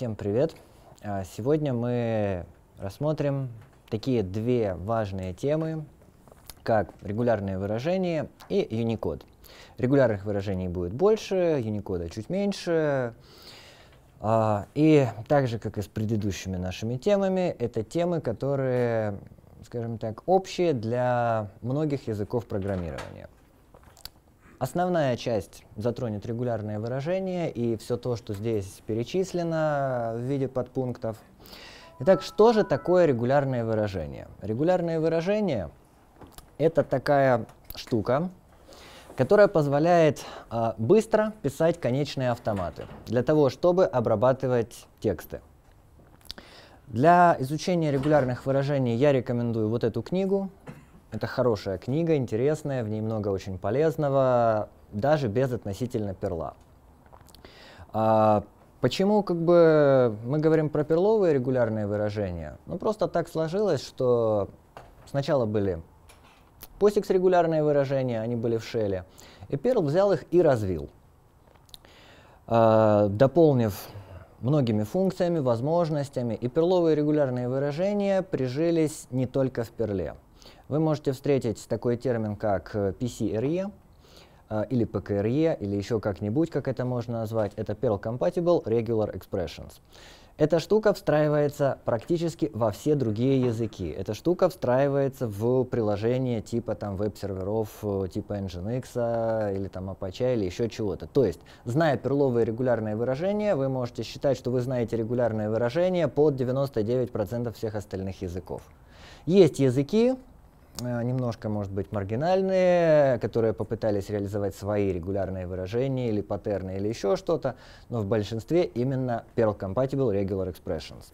Всем привет! А, сегодня мы рассмотрим такие две важные темы, как регулярные выражения и Unicode. Регулярных выражений будет больше, Unicode чуть меньше. А, и так же, как и с предыдущими нашими темами, это темы, которые, скажем так, общие для многих языков программирования – Основная часть затронет регулярные выражения и все то, что здесь перечислено в виде подпунктов. Итак, что же такое регулярное выражение? Регулярное выражение — это такая штука, которая позволяет э, быстро писать конечные автоматы для того, чтобы обрабатывать тексты. Для изучения регулярных выражений я рекомендую вот эту книгу это хорошая книга, интересная, в ней много очень полезного, даже без относительно перла. А, почему как бы мы говорим про перловые регулярные выражения? Ну просто так сложилось, что сначала были POSIX регулярные выражения, они были в шеле, и перл взял их и развил, а, дополнив многими функциями, возможностями, и перловые регулярные выражения прижились не только в перле вы можете встретить такой термин, как э, PCRE, э, или PKRE, или еще как-нибудь, как это можно назвать, это Perl Compatible Regular Expressions. Эта штука встраивается практически во все другие языки. Эта штука встраивается в приложения типа там веб-серверов, э, типа Nginx, а, или там Apache, или еще чего-то. То есть, зная перловые регулярные выражения, вы можете считать, что вы знаете регулярные выражения под 99% всех остальных языков. Есть языки, Э, немножко, может быть, маргинальные, которые попытались реализовать свои регулярные выражения или паттерны или еще что-то, но в большинстве именно Perl Compatible Regular Expressions.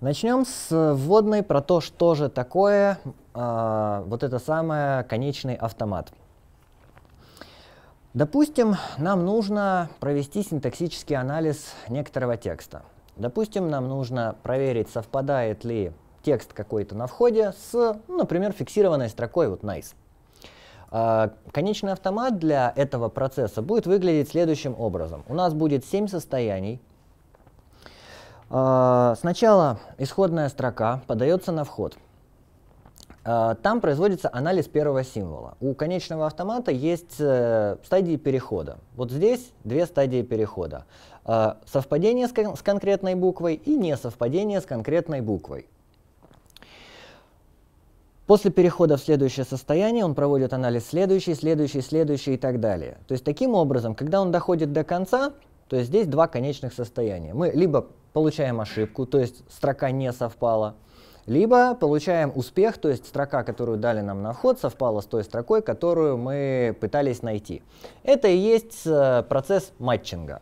Начнем с вводной про то, что же такое э, вот это самое конечный автомат. Допустим, нам нужно провести синтаксический анализ некоторого текста. Допустим, нам нужно проверить, совпадает ли текст какой-то на входе с, ну, например, фиксированной строкой вот nice. А, конечный автомат для этого процесса будет выглядеть следующим образом. У нас будет 7 состояний. А, сначала исходная строка подается на вход. А, там производится анализ первого символа. У конечного автомата есть э, стадии перехода. Вот здесь две стадии перехода. Совпадение с конкретной буквой и несовпадение с конкретной буквой. После перехода в следующее состояние он проводит анализ следующий, следующий, следующий и так далее. То есть таким образом, когда он доходит до конца, то есть здесь два конечных состояния. Мы либо получаем ошибку, то есть строка не совпала, либо получаем успех, то есть строка, которую дали нам на вход, совпала с той строкой, которую мы пытались найти. Это и есть э, процесс матчинга.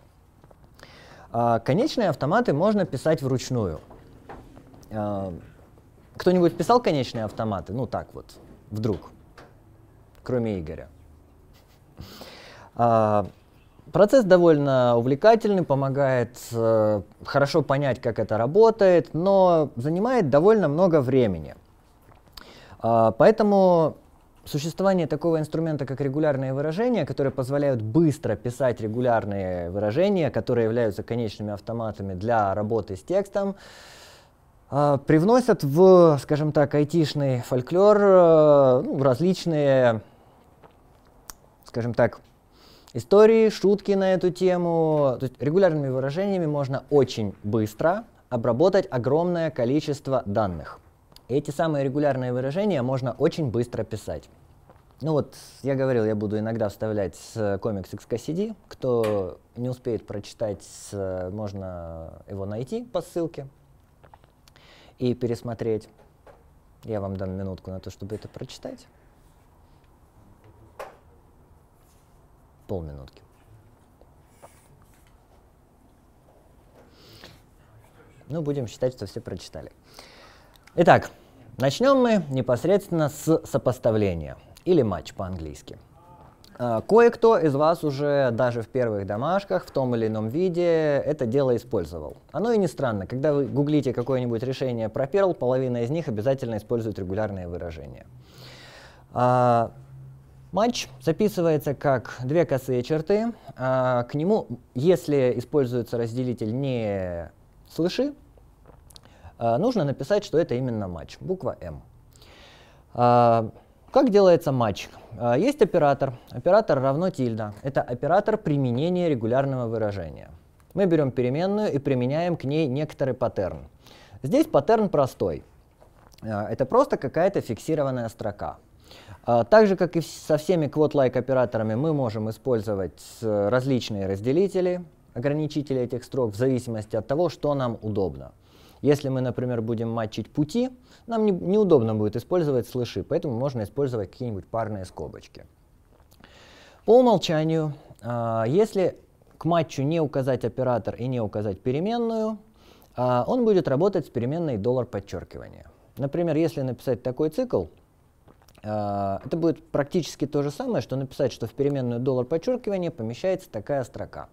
А, конечные автоматы можно писать вручную. А, кто-нибудь писал конечные автоматы? Ну так вот, вдруг. Кроме Игоря. А, процесс довольно увлекательный, помогает э, хорошо понять, как это работает, но занимает довольно много времени. А, поэтому существование такого инструмента, как регулярные выражения, которые позволяют быстро писать регулярные выражения, которые являются конечными автоматами для работы с текстом, а, привносят в, скажем так, айтишный фольклор э, ну, различные, скажем так, истории, шутки на эту тему. То есть регулярными выражениями можно очень быстро обработать огромное количество данных. эти самые регулярные выражения можно очень быстро писать. Ну вот, я говорил, я буду иногда вставлять с э, комикс XKCD. Кто не успеет прочитать, э, можно его найти по ссылке и пересмотреть. Я вам дам минутку на то, чтобы это прочитать. Полминутки. Ну, будем считать, что все прочитали. Итак, начнем мы непосредственно с сопоставления, или матч по-английски. А, кое-кто из вас уже даже в первых домашках в том или ином виде это дело использовал. Оно и не странно, когда вы гуглите какое-нибудь решение про Perl, половина из них обязательно использует регулярные выражения. А, матч записывается как две косые черты. А, к нему, если используется разделитель не слыши, а, нужно написать, что это именно матч, буква М. А, как делается матч? А, есть оператор. Оператор равно тильда. Это оператор применения регулярного выражения. Мы берем переменную и применяем к ней некоторый паттерн. Здесь паттерн простой. А, это просто какая-то фиксированная строка. А, так же, как и со всеми quote-like операторами, мы можем использовать различные разделители, ограничители этих строк в зависимости от того, что нам удобно. Если мы, например, будем матчить пути, нам не, неудобно будет использовать слыши, поэтому можно использовать какие-нибудь парные скобочки. По умолчанию, э, если к матчу не указать оператор и не указать переменную, э, он будет работать с переменной доллар подчеркивания. Например, если написать такой цикл, а, это будет практически то же самое, что написать, что в переменную доллар подчеркивания помещается такая строка.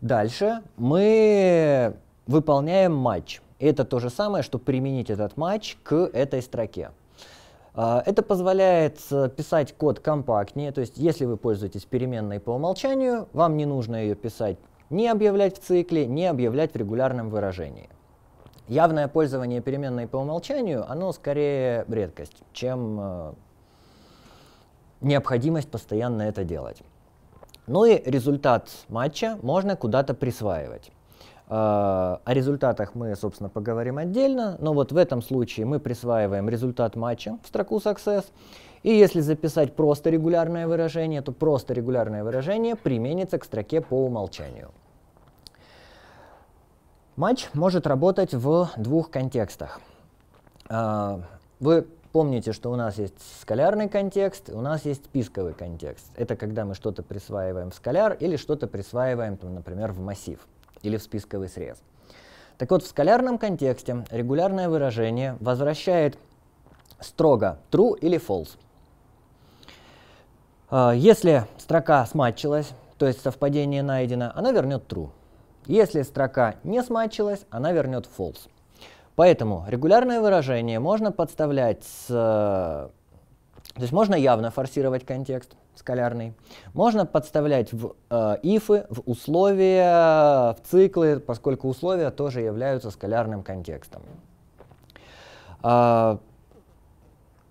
Дальше мы выполняем матч. Это то же самое, что применить этот матч к этой строке. А, это позволяет э, писать код компактнее, то есть если вы пользуетесь переменной по умолчанию, вам не нужно ее писать, не объявлять в цикле, не объявлять в регулярном выражении. Явное пользование переменной по умолчанию, оно скорее редкость, чем э, необходимость постоянно это делать. Ну и результат матча можно куда-то присваивать. Э, о результатах мы, собственно, поговорим отдельно, но вот в этом случае мы присваиваем результат матча в строку success. И если записать просто регулярное выражение, то просто регулярное выражение применится к строке по умолчанию. Матч может работать в двух контекстах. Э, вы помните, что у нас есть скалярный контекст, у нас есть списковый контекст. Это когда мы что-то присваиваем в скаляр или что-то присваиваем, например, в массив или в списковый срез. Так вот, в скалярном контексте регулярное выражение возвращает строго true или false. А, если строка смачилась, то есть совпадение найдено, она вернет true. Если строка не смачилась, она вернет false. Поэтому регулярное выражение можно подставлять с... То есть можно явно форсировать контекст, скалярный, можно подставлять в э, ифы, в условия, в циклы, поскольку условия тоже являются скалярным контекстом. Э,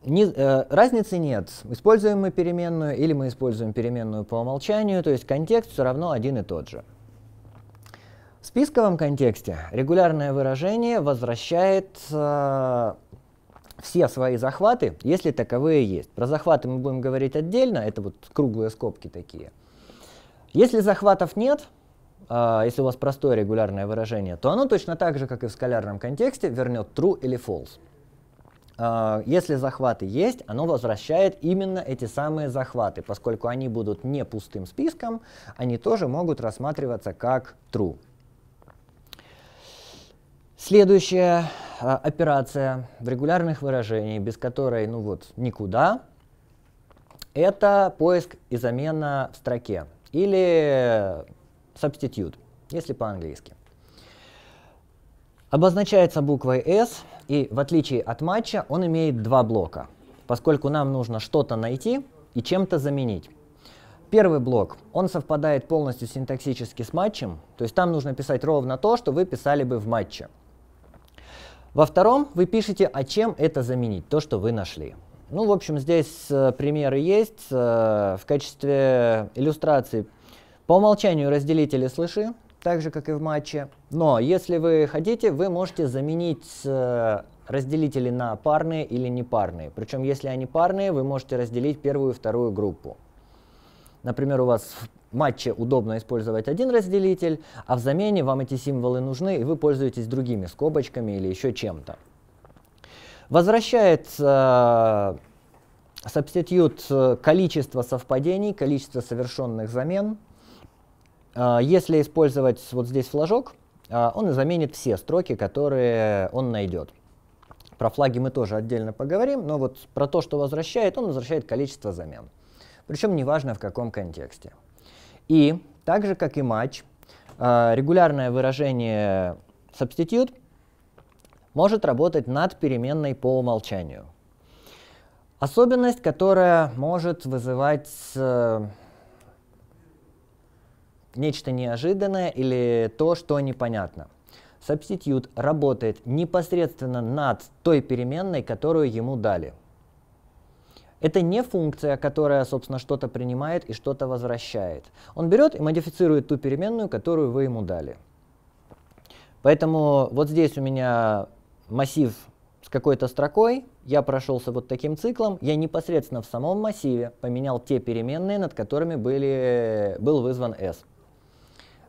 не, э, разницы нет, используем мы переменную или мы используем переменную по умолчанию, то есть контекст все равно один и тот же. В списковом контексте регулярное выражение возвращает э, все свои захваты, если таковые есть. Про захваты мы будем говорить отдельно, это вот круглые скобки такие. Если захватов нет, а, если у вас простое регулярное выражение, то оно точно так же, как и в скалярном контексте, вернет true или false. А, если захваты есть, оно возвращает именно эти самые захваты, поскольку они будут не пустым списком, они тоже могут рассматриваться как true. Следующая а, операция в регулярных выражениях, без которой ну вот никуда, это поиск и замена в строке или substitute, если по-английски. Обозначается буквой S, и в отличие от матча он имеет два блока, поскольку нам нужно что-то найти и чем-то заменить. Первый блок, он совпадает полностью синтаксически с матчем, то есть там нужно писать ровно то, что вы писали бы в матче – во втором вы пишете, а чем это заменить, то, что вы нашли. Ну, в общем, здесь э, примеры есть. Э, в качестве иллюстрации по умолчанию разделители слыши, так же, как и в матче. Но если вы хотите, вы можете заменить э, разделители на парные или непарные. Причем, если они парные, вы можете разделить первую и вторую группу. Например, у вас матче удобно использовать один разделитель, а в замене вам эти символы нужны, и вы пользуетесь другими скобочками или еще чем-то. Возвращается субститут э, э, количество совпадений, количество совершенных замен. Э, если использовать вот здесь флажок, он заменит все строки, которые он найдет. Про флаги мы тоже отдельно поговорим, но вот про то, что возвращает, он возвращает количество замен. Причем неважно в каком контексте. И, так же как и матч, э, регулярное выражение substitute может работать над переменной по умолчанию. Особенность, которая может вызывать э, нечто неожиданное или то, что непонятно. Substitute работает непосредственно над той переменной, которую ему дали. Это не функция, которая, собственно, что-то принимает и что-то возвращает. Он берет и модифицирует ту переменную, которую вы ему дали. Поэтому вот здесь у меня массив с какой-то строкой, я прошелся вот таким циклом, я непосредственно в самом массиве поменял те переменные, над которыми были, был вызван S.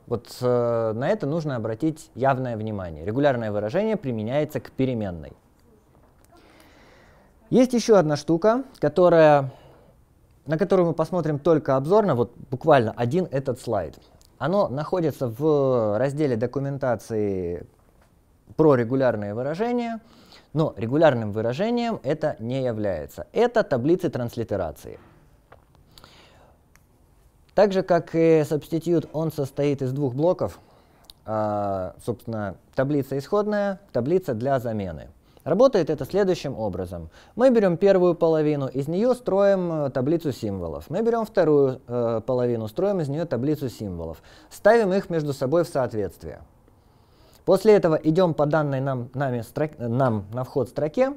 Вот э, на это нужно обратить явное внимание. Регулярное выражение применяется к переменной. Есть еще одна штука, которая, на которую мы посмотрим только обзорно, вот буквально один этот слайд. Оно находится в разделе документации про регулярные выражения, но регулярным выражением это не является. Это таблицы транслитерации. Так же, как и substitute, он состоит из двух блоков. А, собственно, таблица исходная, таблица для замены. Работает это следующим образом. Мы берем первую половину, из нее строим э, таблицу символов. Мы берем вторую э, половину, строим из нее таблицу символов. Ставим их между собой в соответствие. После этого идем по данной нам, нами строк, э, нам на вход строке.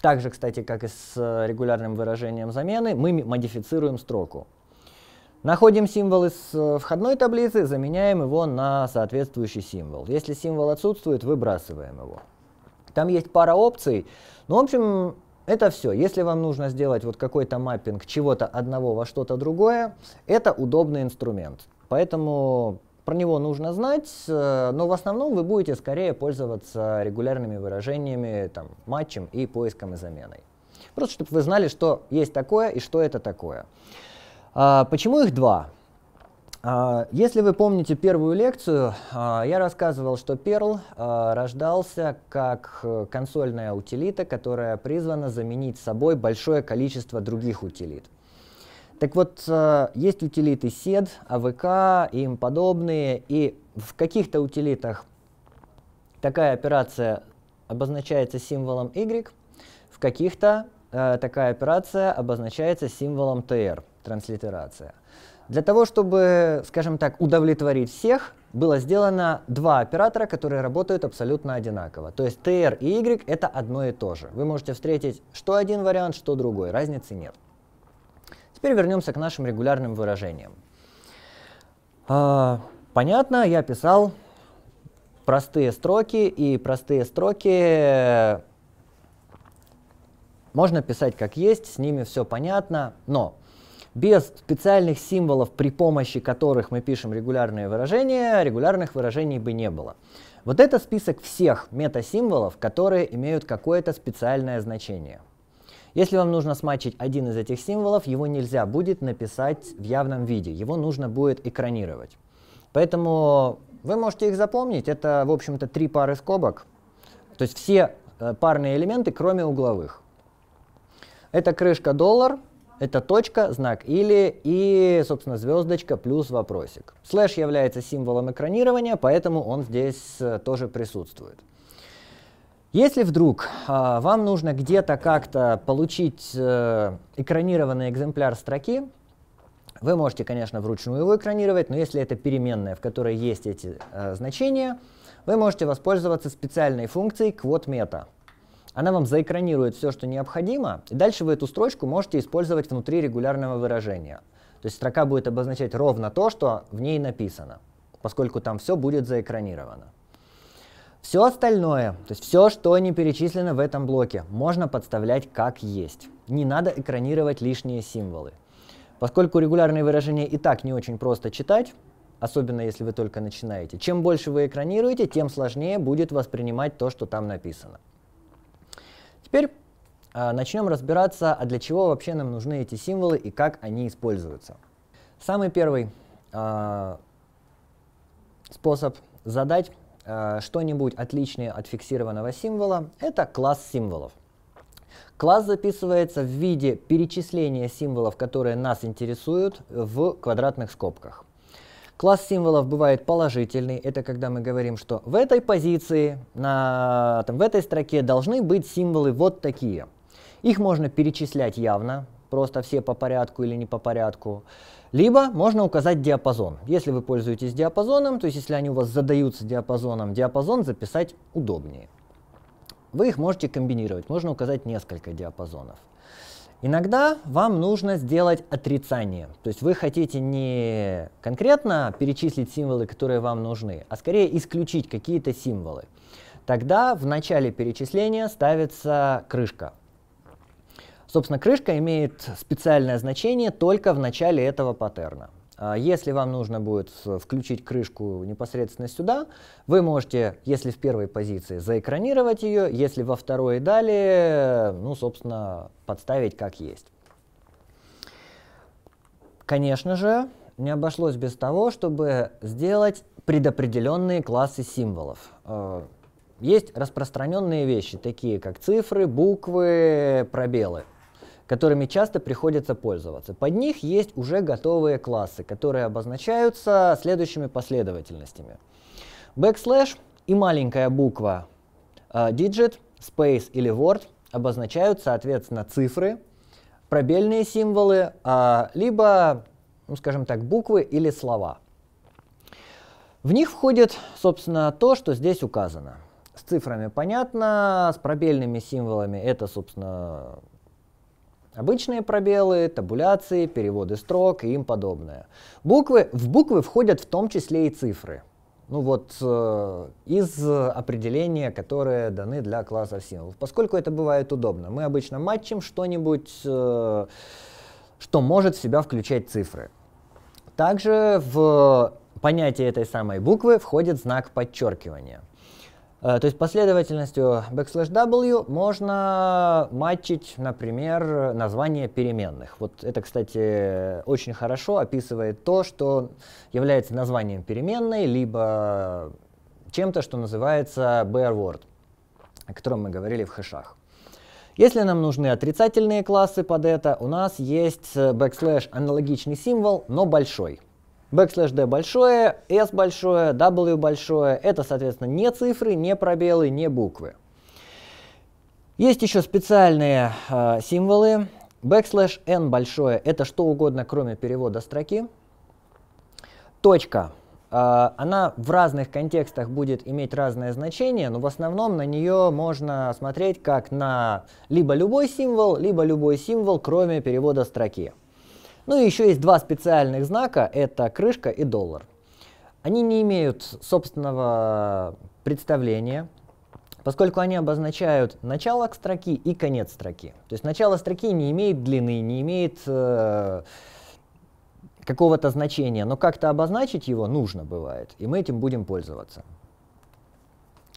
Также, кстати, как и с э, регулярным выражением замены, мы модифицируем строку. Находим символ из входной таблицы, заменяем его на соответствующий символ. Если символ отсутствует, выбрасываем его. Там есть пара опций. Ну, в общем, это все. Если вам нужно сделать вот какой-то маппинг чего-то одного во что-то другое, это удобный инструмент. Поэтому про него нужно знать, э, но в основном вы будете скорее пользоваться регулярными выражениями, там, матчем и поиском и заменой. Просто чтобы вы знали, что есть такое и что это такое. А, почему их два? А, если вы помните первую лекцию, а, я рассказывал, что Perl а, рождался как э, консольная утилита, которая призвана заменить собой большое количество других утилит. Так вот, есть утилиты SED, AVK и им подобные, и в каких-то утилитах такая операция обозначается символом Y, в каких-то э, такая операция обозначается символом TR, транслитерация. Для того, чтобы, скажем так, удовлетворить всех, было сделано два оператора, которые работают абсолютно одинаково. То есть TR и Y это одно и то же. Вы можете встретить что один вариант, что другой, разницы нет. Теперь вернемся к нашим регулярным выражениям. А, понятно, я писал простые строки, и простые строки можно писать как есть, с ними все понятно, но без специальных символов, при помощи которых мы пишем регулярные выражения, регулярных выражений бы не было. Вот это список всех метасимволов, которые имеют какое-то специальное значение. Если вам нужно смачить один из этих символов, его нельзя будет написать в явном виде, его нужно будет экранировать. Поэтому вы можете их запомнить, это, в общем-то, три пары скобок, то есть все э, парные элементы, кроме угловых. Это крышка доллар, это точка, знак или и, собственно, звездочка плюс вопросик. Слэш является символом экранирования, поэтому он здесь э, тоже присутствует. Если вдруг э, вам нужно где-то как-то получить э, экранированный экземпляр строки, вы можете, конечно, вручную его экранировать, но если это переменная, в которой есть эти э, значения, вы можете воспользоваться специальной функцией quote meta она вам заэкранирует все, что необходимо, и дальше вы эту строчку можете использовать внутри регулярного выражения. То есть строка будет обозначать ровно то, что в ней написано, поскольку там все будет заэкранировано. Все остальное, то есть все, что не перечислено в этом блоке, можно подставлять как есть. Не надо экранировать лишние символы. Поскольку регулярные выражения и так не очень просто читать, особенно если вы только начинаете, чем больше вы экранируете, тем сложнее будет воспринимать то, что там написано. Теперь э, а, начнем разбираться, а для чего вообще нам нужны эти символы и как они используются. Самый первый э, способ задать э, что-нибудь отличное от фиксированного символа – это класс символов. Класс записывается в виде перечисления символов, которые нас интересуют в квадратных скобках. Класс символов бывает положительный. Это когда мы говорим, что в этой позиции, на, там, в этой строке должны быть символы вот такие. Их можно перечислять явно, просто все по порядку или не по порядку. Либо можно указать диапазон. Если вы пользуетесь диапазоном, то есть если они у вас задаются диапазоном, диапазон записать удобнее. Вы их можете комбинировать, можно указать несколько диапазонов. Иногда вам нужно сделать отрицание. То есть вы хотите не конкретно перечислить символы, которые вам нужны, а скорее исключить какие-то символы. Тогда в начале перечисления ставится крышка. Собственно, крышка имеет специальное значение только в начале этого паттерна. А если вам нужно будет включить крышку непосредственно сюда, вы можете, если в первой позиции, заэкранировать ее, если во второй и далее, ну, собственно, подставить как есть. Конечно же, не обошлось без того, чтобы сделать предопределенные классы символов. А, есть распространенные вещи, такие как цифры, буквы, пробелы которыми часто приходится пользоваться. Под них есть уже готовые классы, которые обозначаются следующими последовательностями. Backslash и маленькая буква digit, э, space или word обозначают, соответственно, цифры, пробельные символы, а, либо, ну, скажем так, буквы или слова. В них входит, собственно, то, что здесь указано. С цифрами понятно, с пробельными символами это, собственно, Обычные пробелы, табуляции, переводы строк и им подобное. Буквы, в буквы входят в том числе и цифры. Ну вот э, из определения, которые даны для классов символов. Поскольку это бывает удобно, мы обычно матчим что-нибудь, э, что может в себя включать цифры. Также в понятие этой самой буквы входит знак подчеркивания. Э, то есть последовательностью backslash w можно матчить, например, название переменных. Вот это, кстати, очень хорошо описывает то, что является названием переменной, либо чем-то, что называется bare word, о котором мы говорили в хэшах. Если нам нужны отрицательные классы под это, у нас есть backslash э, аналогичный символ, но большой. Backslash D большое, S большое, W большое. Это, соответственно, не цифры, не пробелы, не буквы. Есть еще специальные э, символы. Backslash N большое – это что угодно, кроме перевода строки. Точка. Э, она в разных контекстах будет иметь разное значение, но в основном на нее можно смотреть как на либо любой символ, либо любой символ, кроме перевода строки. Ну и еще есть два специальных знака, это крышка и доллар. Они не имеют собственного представления, поскольку они обозначают начало строки и конец строки. То есть начало строки не имеет длины, не имеет э, какого-то значения, но как-то обозначить его нужно бывает, и мы этим будем пользоваться.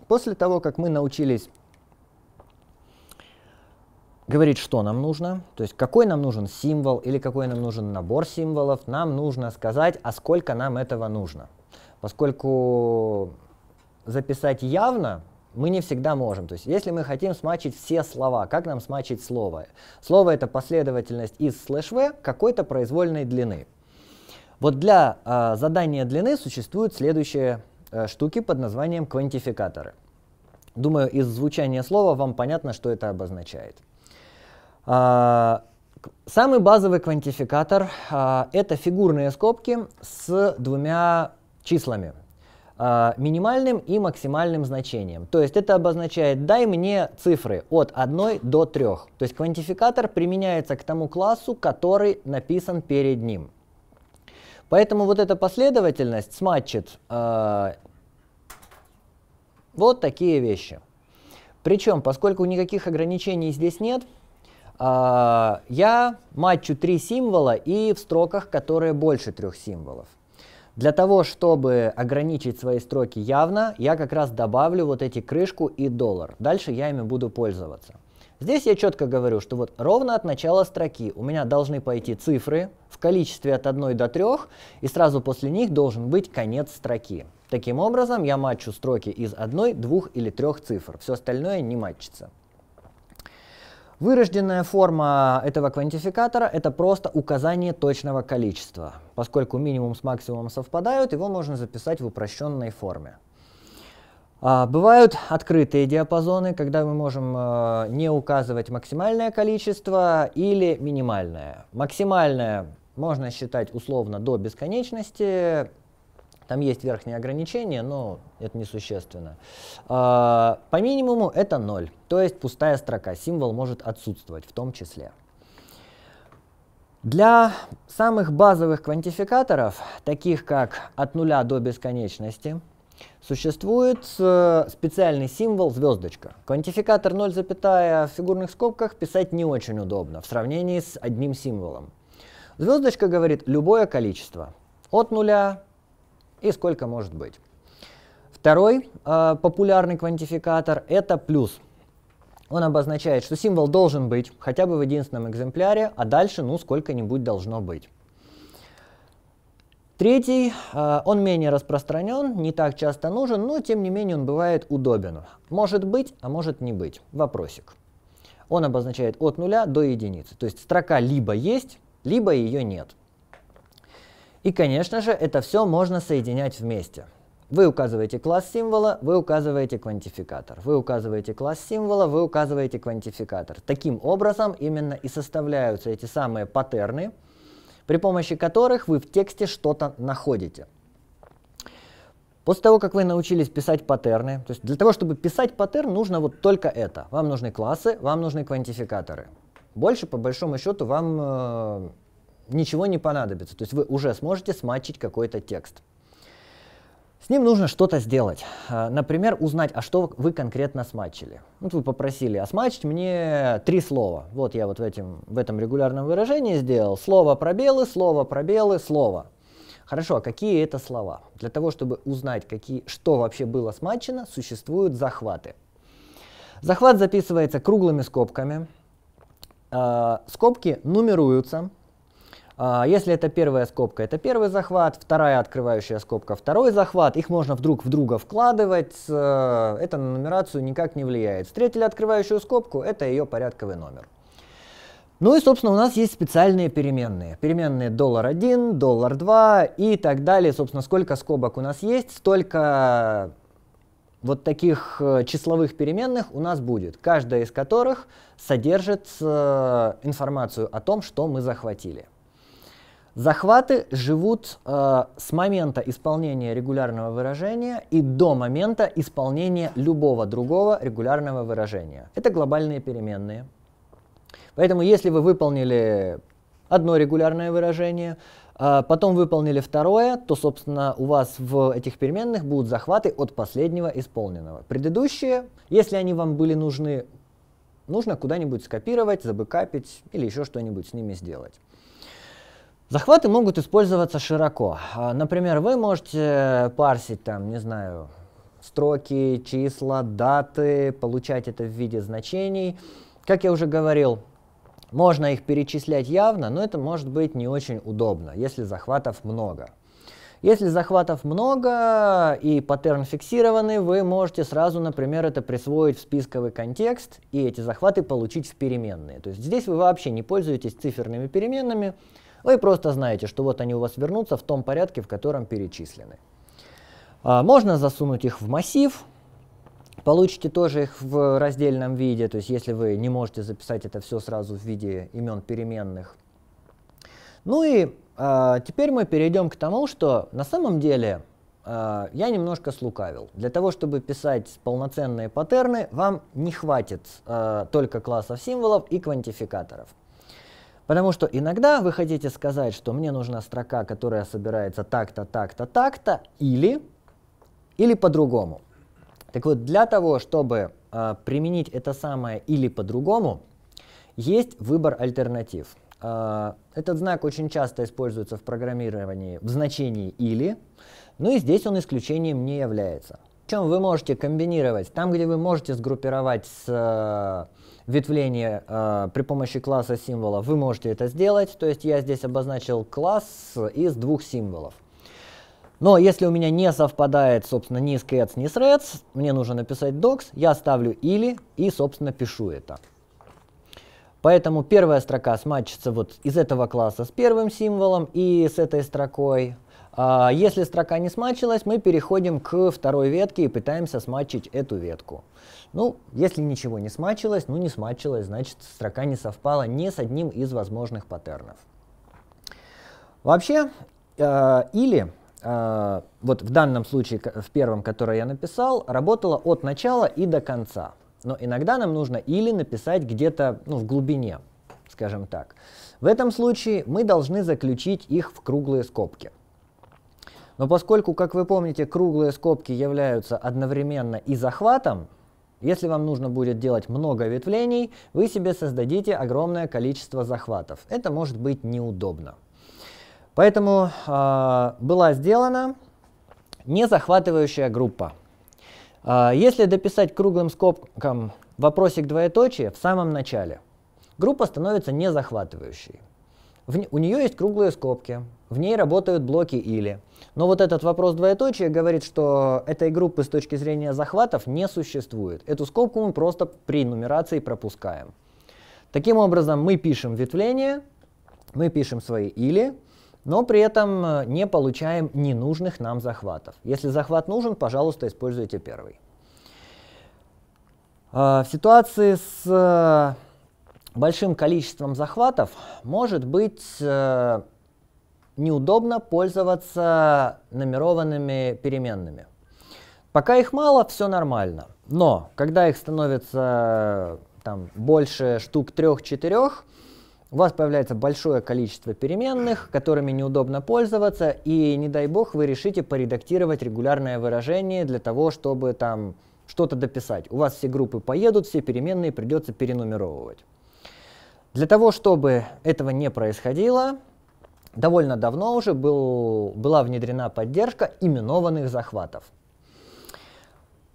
После того, как мы научились говорит, что нам нужно, то есть какой нам нужен символ или какой нам нужен набор символов, нам нужно сказать, а сколько нам этого нужно. Поскольку записать явно мы не всегда можем. То есть если мы хотим смачить все слова, как нам смачить слово? Слово это последовательность из слэш-в какой-то произвольной длины. Вот для э, задания длины существуют следующие э, штуки под названием квантификаторы. Думаю, из звучания слова вам понятно, что это обозначает. А, самый базовый квантификатор а, это фигурные скобки с двумя числами а, минимальным и максимальным значением. То есть это обозначает «дай мне цифры от 1 до 3». То есть квантификатор применяется к тому классу, который написан перед ним. Поэтому вот эта последовательность смачит а, вот такие вещи. Причем, поскольку никаких ограничений здесь нет, а, я матчу три символа и в строках, которые больше трех символов. Для того, чтобы ограничить свои строки явно, я как раз добавлю вот эти крышку и доллар. Дальше я ими буду пользоваться. Здесь я четко говорю, что вот ровно от начала строки у меня должны пойти цифры в количестве от 1 до 3, и сразу после них должен быть конец строки. Таким образом, я матчу строки из одной, двух или трех цифр. Все остальное не матчится. Вырожденная форма этого квантификатора – это просто указание точного количества. Поскольку минимум с максимумом совпадают, его можно записать в упрощенной форме. А, бывают открытые диапазоны, когда мы можем э, не указывать максимальное количество или минимальное. Максимальное можно считать условно до бесконечности, там есть верхние ограничения, но это несущественно. А, по минимуму это 0, то есть пустая строка, символ может отсутствовать в том числе. Для самых базовых квантификаторов, таких как от нуля до бесконечности, существует э, специальный символ звездочка. Квантификатор 0, запятая в фигурных скобках писать не очень удобно в сравнении с одним символом. Звездочка говорит любое количество от нуля и сколько может быть. Второй э, популярный квантификатор – это плюс. Он обозначает, что символ должен быть хотя бы в единственном экземпляре, а дальше ну сколько-нибудь должно быть. Третий, э, он менее распространен, не так часто нужен, но тем не менее он бывает удобен. Может быть, а может не быть. Вопросик. Он обозначает от нуля до единицы. То есть строка либо есть, либо ее нет. И, конечно же, это все можно соединять вместе. Вы указываете класс символа, вы указываете квантификатор. Вы указываете класс символа, вы указываете квантификатор. Таким образом именно и составляются эти самые паттерны, при помощи которых вы в тексте что-то находите. После того, как вы научились писать паттерны, то есть для того, чтобы писать паттерн, нужно вот только это. Вам нужны классы, вам нужны квантификаторы. Больше, по большому счету, вам э, ничего не понадобится. То есть вы уже сможете смачить какой-то текст. С ним нужно что-то сделать. А, например, узнать, а что вы конкретно смачили. Вот вы попросили, а смачить мне три слова. Вот я вот в, этим, в этом регулярном выражении сделал. Слово пробелы, слово пробелы, слово. Хорошо, а какие это слова? Для того, чтобы узнать, какие, что вообще было смачено, существуют захваты. Захват записывается круглыми скобками. А, скобки нумеруются, а, если это первая скобка, это первый захват, вторая открывающая скобка, второй захват, их можно вдруг в друга вкладывать, э, это на нумерацию никак не влияет. Встретили открывающую скобку, это ее порядковый номер. Ну и, собственно, у нас есть специальные переменные. Переменные доллар 1, доллар 2 и так далее. Собственно, сколько скобок у нас есть, столько вот таких э, числовых переменных у нас будет, каждая из которых содержит э, информацию о том, что мы захватили. Захваты живут э, с момента исполнения регулярного выражения и до момента исполнения любого другого регулярного выражения. Это глобальные переменные. Поэтому если вы выполнили одно регулярное выражение, э, потом выполнили второе, то, собственно, у вас в этих переменных будут захваты от последнего исполненного. Предыдущие, если они вам были нужны, нужно куда-нибудь скопировать, забыкапить или еще что-нибудь с ними сделать. Захваты могут использоваться широко. А, например, вы можете парсить там, не знаю, строки, числа, даты, получать это в виде значений. Как я уже говорил, можно их перечислять явно, но это может быть не очень удобно, если захватов много. Если захватов много и паттерн фиксированный, вы можете сразу, например, это присвоить в списковый контекст и эти захваты получить в переменные. То есть здесь вы вообще не пользуетесь циферными переменными, вы просто знаете, что вот они у вас вернутся в том порядке, в котором перечислены. А, можно засунуть их в массив, Получите тоже их в раздельном виде, то есть если вы не можете записать это все сразу в виде имен переменных. Ну и э, теперь мы перейдем к тому, что на самом деле э, я немножко слукавил. Для того, чтобы писать полноценные паттерны, вам не хватит э, только классов символов и квантификаторов. Потому что иногда вы хотите сказать, что мне нужна строка, которая собирается так-то, так-то, так-то, или, или по-другому. Так вот, для того, чтобы э, применить это самое или по-другому, есть выбор альтернатив. Э, этот знак очень часто используется в программировании в значении «или», ну и здесь он исключением не является. Причем вы можете комбинировать, там, где вы можете сгруппировать с э, ветвление э, при помощи класса символа, вы можете это сделать. То есть я здесь обозначил класс из двух символов. Но если у меня не совпадает, собственно, ни с cats, ни с reds, мне нужно написать docs, я ставлю или и, собственно, пишу это. Поэтому первая строка смачится вот из этого класса с первым символом и с этой строкой. А, если строка не смачилась, мы переходим к второй ветке и пытаемся смачить эту ветку. Ну, если ничего не смачилось, ну не смачилось, значит строка не совпала ни с одним из возможных паттернов. Вообще, э, или э, вот в данном случае, в первом, который я написал, работала от начала и до конца. Но иногда нам нужно или написать где-то ну, в глубине, скажем так. В этом случае мы должны заключить их в круглые скобки. Но поскольку, как вы помните, круглые скобки являются одновременно и захватом, если вам нужно будет делать много ветвлений, вы себе создадите огромное количество захватов. Это может быть неудобно. Поэтому э, была сделана незахватывающая группа. Э, если дописать круглым скобкам вопросик двоеточие в самом начале, группа становится незахватывающей. В, у нее есть круглые скобки, в ней работают блоки или – но вот этот вопрос двоеточия говорит, что этой группы с точки зрения захватов не существует. Эту скобку мы просто при нумерации пропускаем. Таким образом, мы пишем ветвление, мы пишем свои или, но при этом э, не получаем ненужных нам захватов. Если захват нужен, пожалуйста, используйте первый. А, в ситуации с э, большим количеством захватов может быть э, неудобно пользоваться нумерованными переменными. Пока их мало, все нормально. Но когда их становится там, больше штук трех-четырех, у вас появляется большое количество переменных, которыми неудобно пользоваться, и не дай бог вы решите поредактировать регулярное выражение для того, чтобы там что-то дописать. У вас все группы поедут, все переменные придется перенумеровывать. Для того, чтобы этого не происходило, довольно давно уже был, была внедрена поддержка именованных захватов.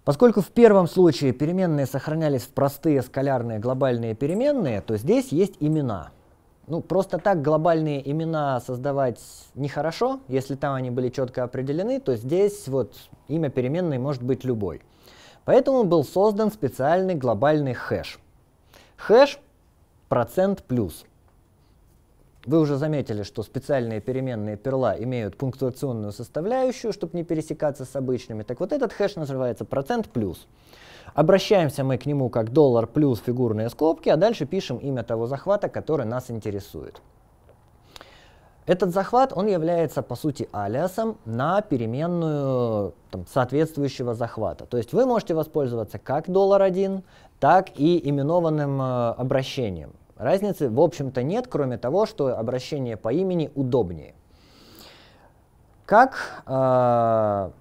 Поскольку в первом случае переменные сохранялись в простые скалярные глобальные переменные, то здесь есть имена. Ну, просто так глобальные имена создавать нехорошо, если там они были четко определены, то здесь вот имя переменной может быть любой. Поэтому был создан специальный глобальный хэш. Хэш процент плюс – вы уже заметили, что специальные переменные перла имеют пунктуационную составляющую, чтобы не пересекаться с обычными. Так вот этот хэш называется процент плюс. Обращаемся мы к нему как доллар плюс фигурные скобки, а дальше пишем имя того захвата, который нас интересует. Этот захват, он является, по сути, алиасом на переменную там, соответствующего захвата. То есть вы можете воспользоваться как доллар один, так и именованным э, обращением. Разницы, в общем-то, нет, кроме того, что обращение по имени удобнее. Как, а,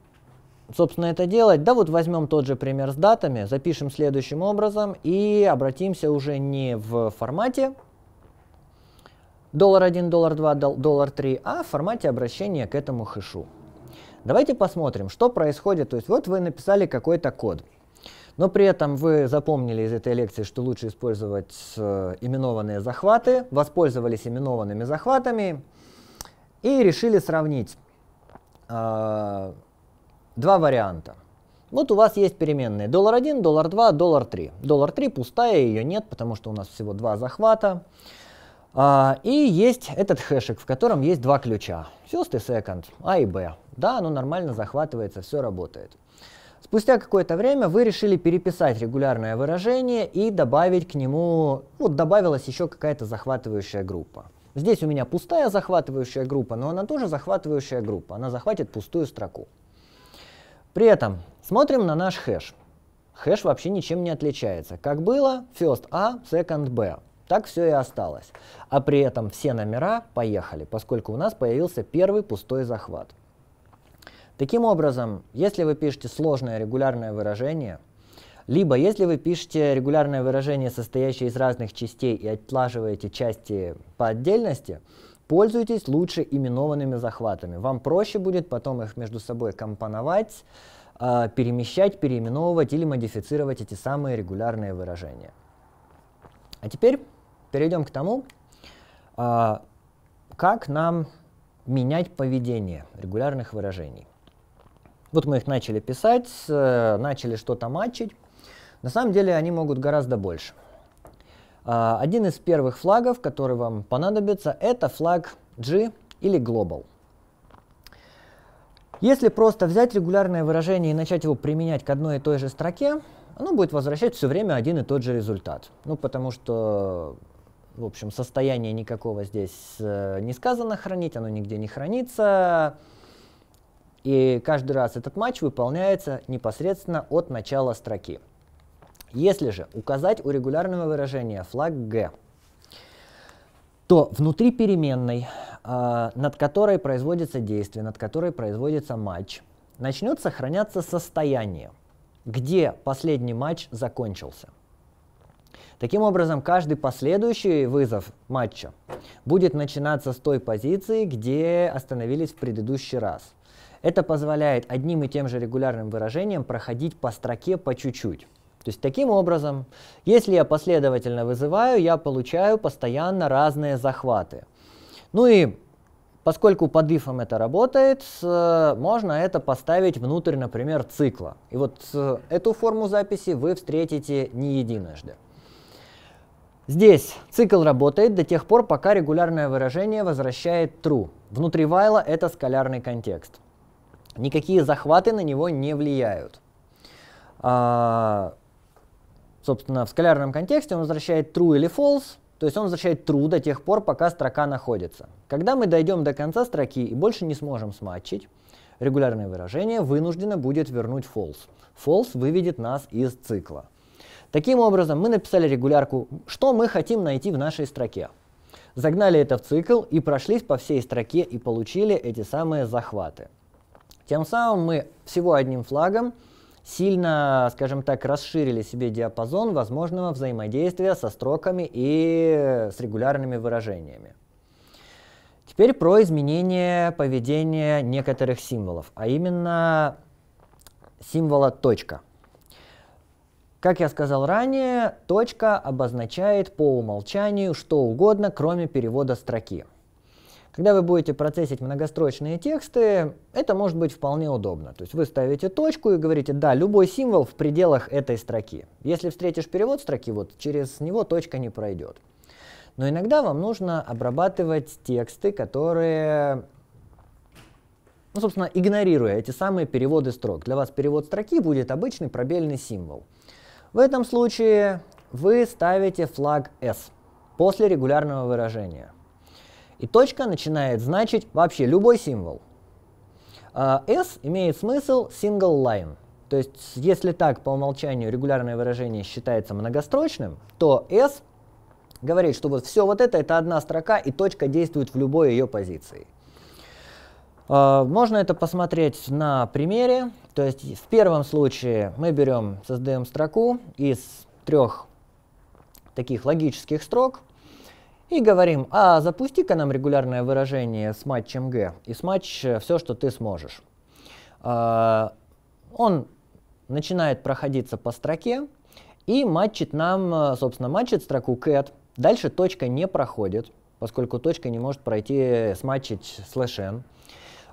собственно, это делать? Да вот возьмем тот же пример с датами, запишем следующим образом и обратимся уже не в формате доллар 1, доллар 2, доллар 3, а в формате обращения к этому хэшу. Давайте посмотрим, что происходит. То есть вот вы написали какой-то код. Но при этом вы запомнили из этой лекции, что лучше использовать э, именованные захваты, воспользовались именованными захватами и решили сравнить э, два варианта. Вот у вас есть переменные доллар 1, доллар 2, доллар 3. Доллар 3 пустая, ее нет, потому что у нас всего два захвата. А, и есть этот хэшик, в котором есть два ключа. First и second, a а и b. Да, оно нормально захватывается, все работает. Спустя какое-то время вы решили переписать регулярное выражение и добавить к нему, вот добавилась еще какая-то захватывающая группа. Здесь у меня пустая захватывающая группа, но она тоже захватывающая группа, она захватит пустую строку. При этом смотрим на наш хэш. Хэш вообще ничем не отличается. Как было, first A, second B. Так все и осталось. А при этом все номера поехали, поскольку у нас появился первый пустой захват. Таким образом, если вы пишете сложное регулярное выражение, либо если вы пишете регулярное выражение, состоящее из разных частей и отлаживаете части по отдельности, пользуйтесь лучше именованными захватами. Вам проще будет потом их между собой компоновать, э, перемещать, переименовывать или модифицировать эти самые регулярные выражения. А теперь перейдем к тому, э, как нам менять поведение регулярных выражений. Вот мы их начали писать, э, начали что-то матчить. На самом деле они могут гораздо больше. А, один из первых флагов, который вам понадобится, это флаг G или Global. Если просто взять регулярное выражение и начать его применять к одной и той же строке, оно будет возвращать все время один и тот же результат. Ну, потому что, в общем, состояние никакого здесь э, не сказано хранить, оно нигде не хранится. И каждый раз этот матч выполняется непосредственно от начала строки. Если же указать у регулярного выражения флаг G, то внутри переменной, а, над которой производится действие, над которой производится матч, начнет сохраняться состояние, где последний матч закончился. Таким образом, каждый последующий вызов матча будет начинаться с той позиции, где остановились в предыдущий раз – это позволяет одним и тем же регулярным выражением проходить по строке по чуть-чуть. То есть таким образом, если я последовательно вызываю, я получаю постоянно разные захваты. Ну и поскольку под ифом это работает, можно это поставить внутрь, например, цикла. И вот эту форму записи вы встретите не единожды. Здесь цикл работает до тех пор, пока регулярное выражение возвращает true. Внутри вайла это скалярный контекст. Никакие захваты на него не влияют. А, собственно, в скалярном контексте он возвращает true или false, то есть он возвращает true до тех пор, пока строка находится. Когда мы дойдем до конца строки и больше не сможем сматчить, регулярное выражение вынуждено будет вернуть false. False выведет нас из цикла. Таким образом, мы написали регулярку, что мы хотим найти в нашей строке. Загнали это в цикл и прошлись по всей строке и получили эти самые захваты. Тем самым мы всего одним флагом сильно, скажем так, расширили себе диапазон возможного взаимодействия со строками и с регулярными выражениями. Теперь про изменение поведения некоторых символов, а именно символа точка. Как я сказал ранее, точка обозначает по умолчанию что угодно, кроме перевода строки. Когда вы будете процессить многострочные тексты, это может быть вполне удобно. То есть вы ставите точку и говорите, да, любой символ в пределах этой строки. Если встретишь перевод строки, вот через него точка не пройдет. Но иногда вам нужно обрабатывать тексты, которые ну, собственно, игнорируя эти самые переводы строк. Для вас перевод строки будет обычный пробельный символ. В этом случае вы ставите флаг S после регулярного выражения. И точка начинает значить вообще любой символ. А, S имеет смысл single line. То есть, если так по умолчанию регулярное выражение считается многострочным, то S говорит, что вот все вот это, это одна строка, и точка действует в любой ее позиции. А, можно это посмотреть на примере. То есть в первом случае мы берем, создаем строку из трех таких логических строк и говорим, а запусти-ка нам регулярное выражение с матчем Г и с матч э, все, что ты сможешь. А, он начинает проходиться по строке и матчит нам, э, собственно, матчит строку cat. Дальше точка не проходит, поскольку точка не может пройти э, сматчить слэш n.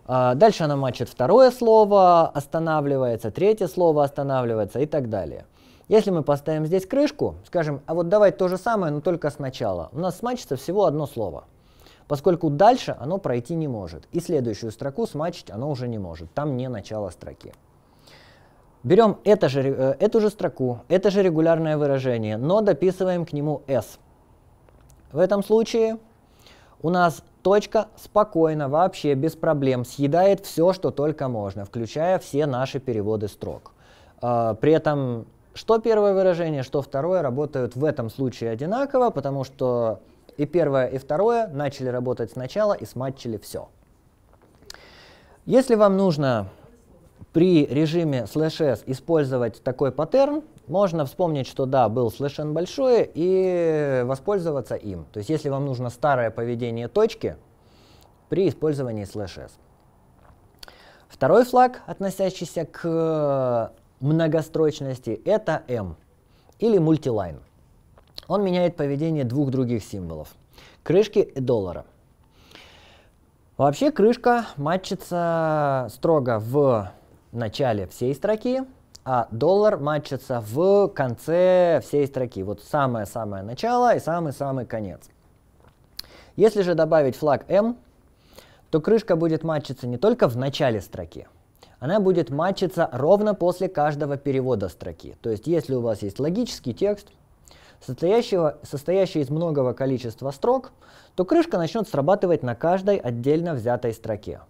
А, дальше она матчит второе слово, останавливается, третье слово останавливается и так далее. Если мы поставим здесь крышку, скажем, а вот давай то же самое, но только сначала, у нас смачится всего одно слово, поскольку дальше оно пройти не может, и следующую строку смачить оно уже не может, там не начало строки. Берем это же, э, эту же строку, это же регулярное выражение, но дописываем к нему s. В этом случае у нас точка спокойно, вообще без проблем, съедает все, что только можно, включая все наши переводы строк. А, при этом что первое выражение, что второе работают в этом случае одинаково, потому что и первое, и второе начали работать сначала и сматчили все. Если вам нужно при режиме slash s использовать такой паттерн, можно вспомнить, что да, был slash n большое и воспользоваться им. То есть если вам нужно старое поведение точки при использовании slash s. Второй флаг, относящийся к многострочности – это M или мультилайн. Он меняет поведение двух других символов – крышки и доллара. Вообще крышка матчится строго в начале всей строки, а доллар матчится в конце всей строки. Вот самое-самое начало и самый-самый конец. Если же добавить флаг M, то крышка будет матчиться не только в начале строки – она будет матчиться ровно после каждого перевода строки. То есть, если у вас есть логический текст, состоящего, состоящий из многого количества строк, то крышка начнет срабатывать на каждой отдельно взятой строке.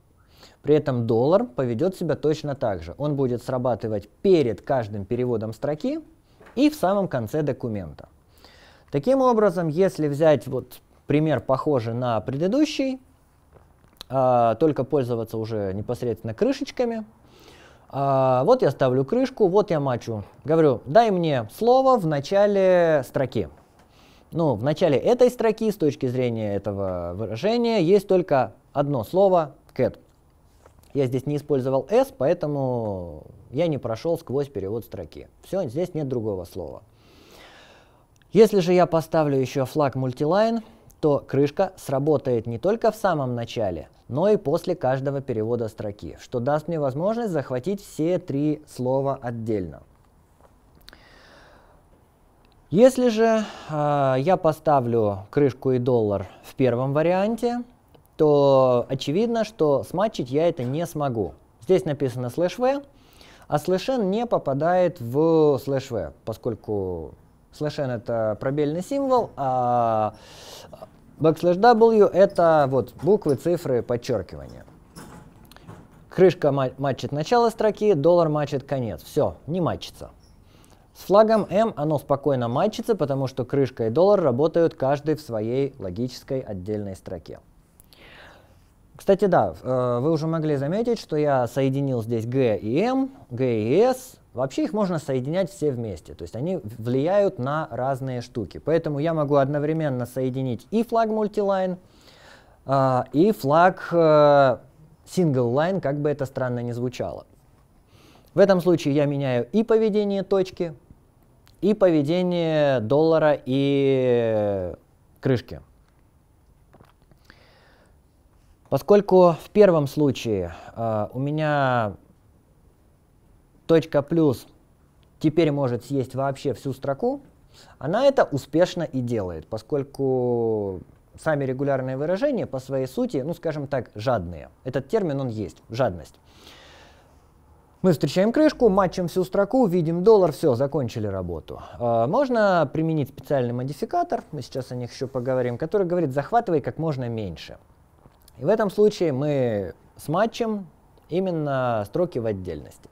При этом доллар поведет себя точно так же. Он будет срабатывать перед каждым переводом строки и в самом конце документа. Таким образом, если взять вот пример похожий на предыдущий, а, только пользоваться уже непосредственно крышечками. А, вот я ставлю крышку, вот я мачу. Говорю, дай мне слово в начале строки. Ну, в начале этой строки, с точки зрения этого выражения, есть только одно слово cat. Я здесь не использовал s, поэтому я не прошел сквозь перевод строки. Все, здесь нет другого слова. Если же я поставлю еще флаг multiline, что крышка сработает не только в самом начале, но и после каждого перевода строки, что даст мне возможность захватить все три слова отдельно. Если же э, я поставлю крышку и доллар в первом варианте, то очевидно, что сматчить я это не смогу. Здесь написано слэш в, а слэшен не попадает в слэш в, поскольку слэшен это пробельный символ, а Backslash W — это вот буквы, цифры, подчеркивания. Крышка матчит начало строки, доллар матчит конец. Все, не матчится. С флагом M оно спокойно матчится, потому что крышка и доллар работают каждый в своей логической отдельной строке. Кстати, да, э, вы уже могли заметить, что я соединил здесь G и M, G и S, Вообще их можно соединять все вместе, то есть они влияют на разные штуки. Поэтому я могу одновременно соединить и флаг мультилайн, а, и флаг э, single line, как бы это странно ни звучало. В этом случае я меняю и поведение точки, и поведение доллара и крышки. Поскольку в первом случае э, у меня точка плюс теперь может съесть вообще всю строку, она это успешно и делает, поскольку сами регулярные выражения по своей сути, ну скажем так, жадные. Этот термин он есть, жадность. Мы встречаем крышку, матчим всю строку, видим доллар, все, закончили работу. А, можно применить специальный модификатор, мы сейчас о них еще поговорим, который говорит, захватывай как можно меньше. И в этом случае мы сматчим именно строки в отдельности.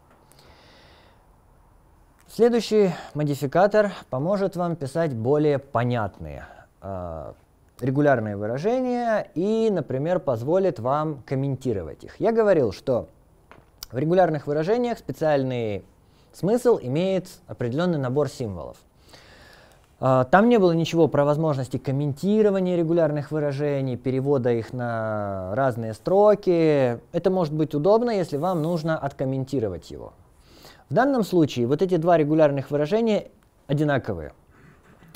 Следующий модификатор поможет вам писать более понятные э, регулярные выражения и, например, позволит вам комментировать их. Я говорил, что в регулярных выражениях специальный смысл имеет определенный набор символов. А, там не было ничего про возможности комментирования регулярных выражений, перевода их на разные строки. Это может быть удобно, если вам нужно откомментировать его. В данном случае вот эти два регулярных выражения одинаковые.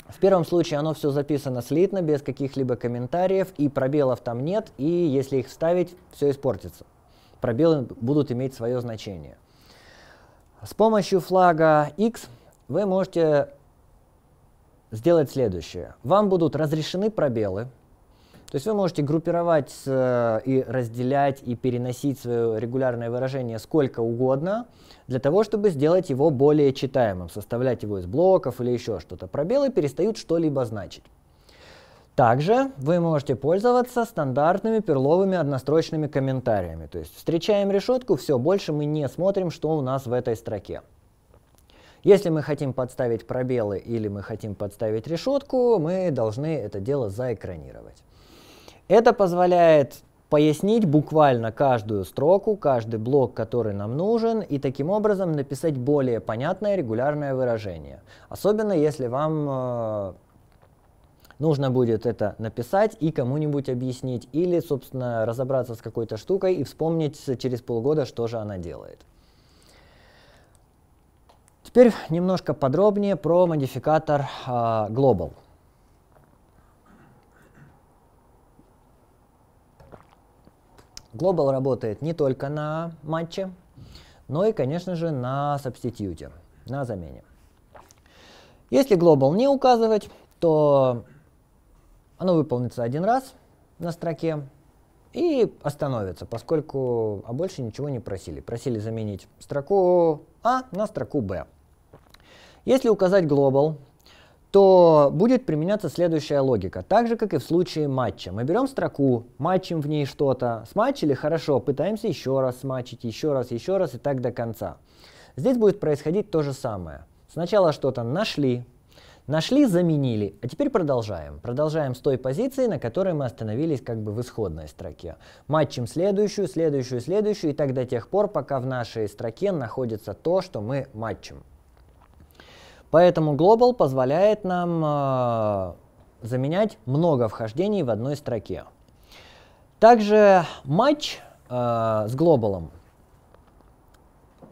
В первом случае оно все записано слитно, без каких-либо комментариев, и пробелов там нет, и если их вставить, все испортится. Пробелы будут иметь свое значение. С помощью флага x вы можете сделать следующее. Вам будут разрешены пробелы, то есть вы можете группировать э, и разделять, и переносить свое регулярное выражение сколько угодно, для того, чтобы сделать его более читаемым, составлять его из блоков или еще что-то. Пробелы перестают что-либо значить. Также вы можете пользоваться стандартными перловыми однострочными комментариями. То есть встречаем решетку, все, больше мы не смотрим, что у нас в этой строке. Если мы хотим подставить пробелы или мы хотим подставить решетку, мы должны это дело заэкранировать. Это позволяет пояснить буквально каждую строку, каждый блок, который нам нужен, и таким образом написать более понятное регулярное выражение. Особенно если вам э, нужно будет это написать и кому-нибудь объяснить, или, собственно, разобраться с какой-то штукой и вспомнить через полгода, что же она делает. Теперь немножко подробнее про модификатор э, Global. Global работает не только на матче, но и, конечно же, на субститюте, на замене. Если Global не указывать, то оно выполнится один раз на строке и остановится, поскольку а больше ничего не просили. Просили заменить строку А на строку Б. Если указать Global, то будет применяться следующая логика. Так же, как и в случае матча. Мы берем строку, матчим в ней что-то, сматчили, хорошо, пытаемся еще раз сматчить, еще раз, еще раз и так до конца. Здесь будет происходить то же самое. Сначала что-то нашли, нашли, заменили, а теперь продолжаем. Продолжаем с той позиции, на которой мы остановились как бы в исходной строке. Матчим следующую, следующую, следующую и так до тех пор, пока в нашей строке находится то, что мы матчим. Поэтому Global позволяет нам э, заменять много вхождений в одной строке. Также матч э, с Global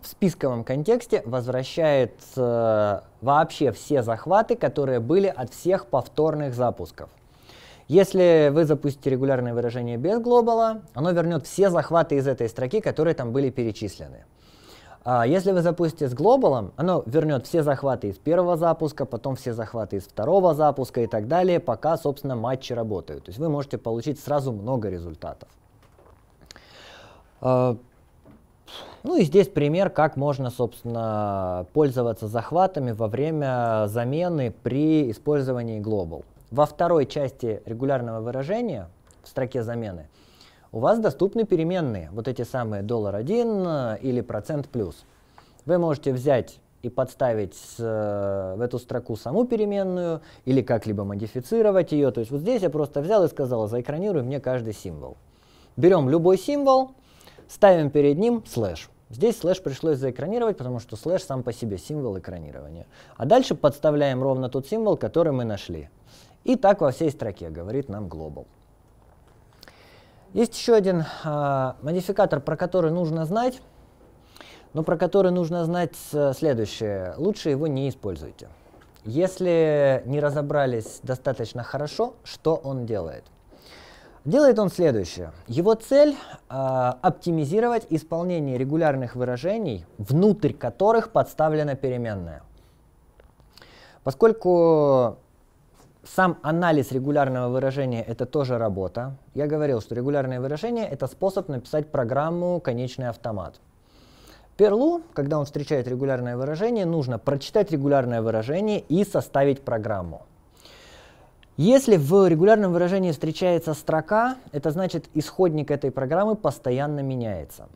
в списковом контексте возвращает э, вообще все захваты, которые были от всех повторных запусков. Если вы запустите регулярное выражение без глобала, оно вернет все захваты из этой строки, которые там были перечислены. А если вы запустите с глобалом, оно вернет все захваты из первого запуска, потом все захваты из второго запуска и так далее, пока, собственно, матчи работают. То есть вы можете получить сразу много результатов. А, ну и здесь пример, как можно, собственно, пользоваться захватами во время замены при использовании глобал. Во второй части регулярного выражения, в строке замены, у вас доступны переменные, вот эти самые доллар 1 э, или процент плюс. Вы можете взять и подставить э, в эту строку саму переменную или как-либо модифицировать ее. То есть вот здесь я просто взял и сказал, заэкранируй мне каждый символ. Берем любой символ, ставим перед ним слэш. Здесь слэш пришлось заэкранировать, потому что слэш сам по себе символ экранирования. А дальше подставляем ровно тот символ, который мы нашли. И так во всей строке, говорит нам Global. Есть еще один а, модификатор, про который нужно знать, но про который нужно знать э, следующее. Лучше его не используйте. Если не разобрались достаточно хорошо, что он делает? Делает он следующее. Его цель э, оптимизировать исполнение регулярных выражений, внутрь которых подставлена переменная. Поскольку сам анализ регулярного выражения – это тоже работа. Я говорил, что регулярное выражение – это способ написать программу «Конечный автомат». Перлу, когда он встречает регулярное выражение, нужно прочитать регулярное выражение и составить программу. Если в регулярном выражении встречается строка, это значит исходник этой программы постоянно меняется.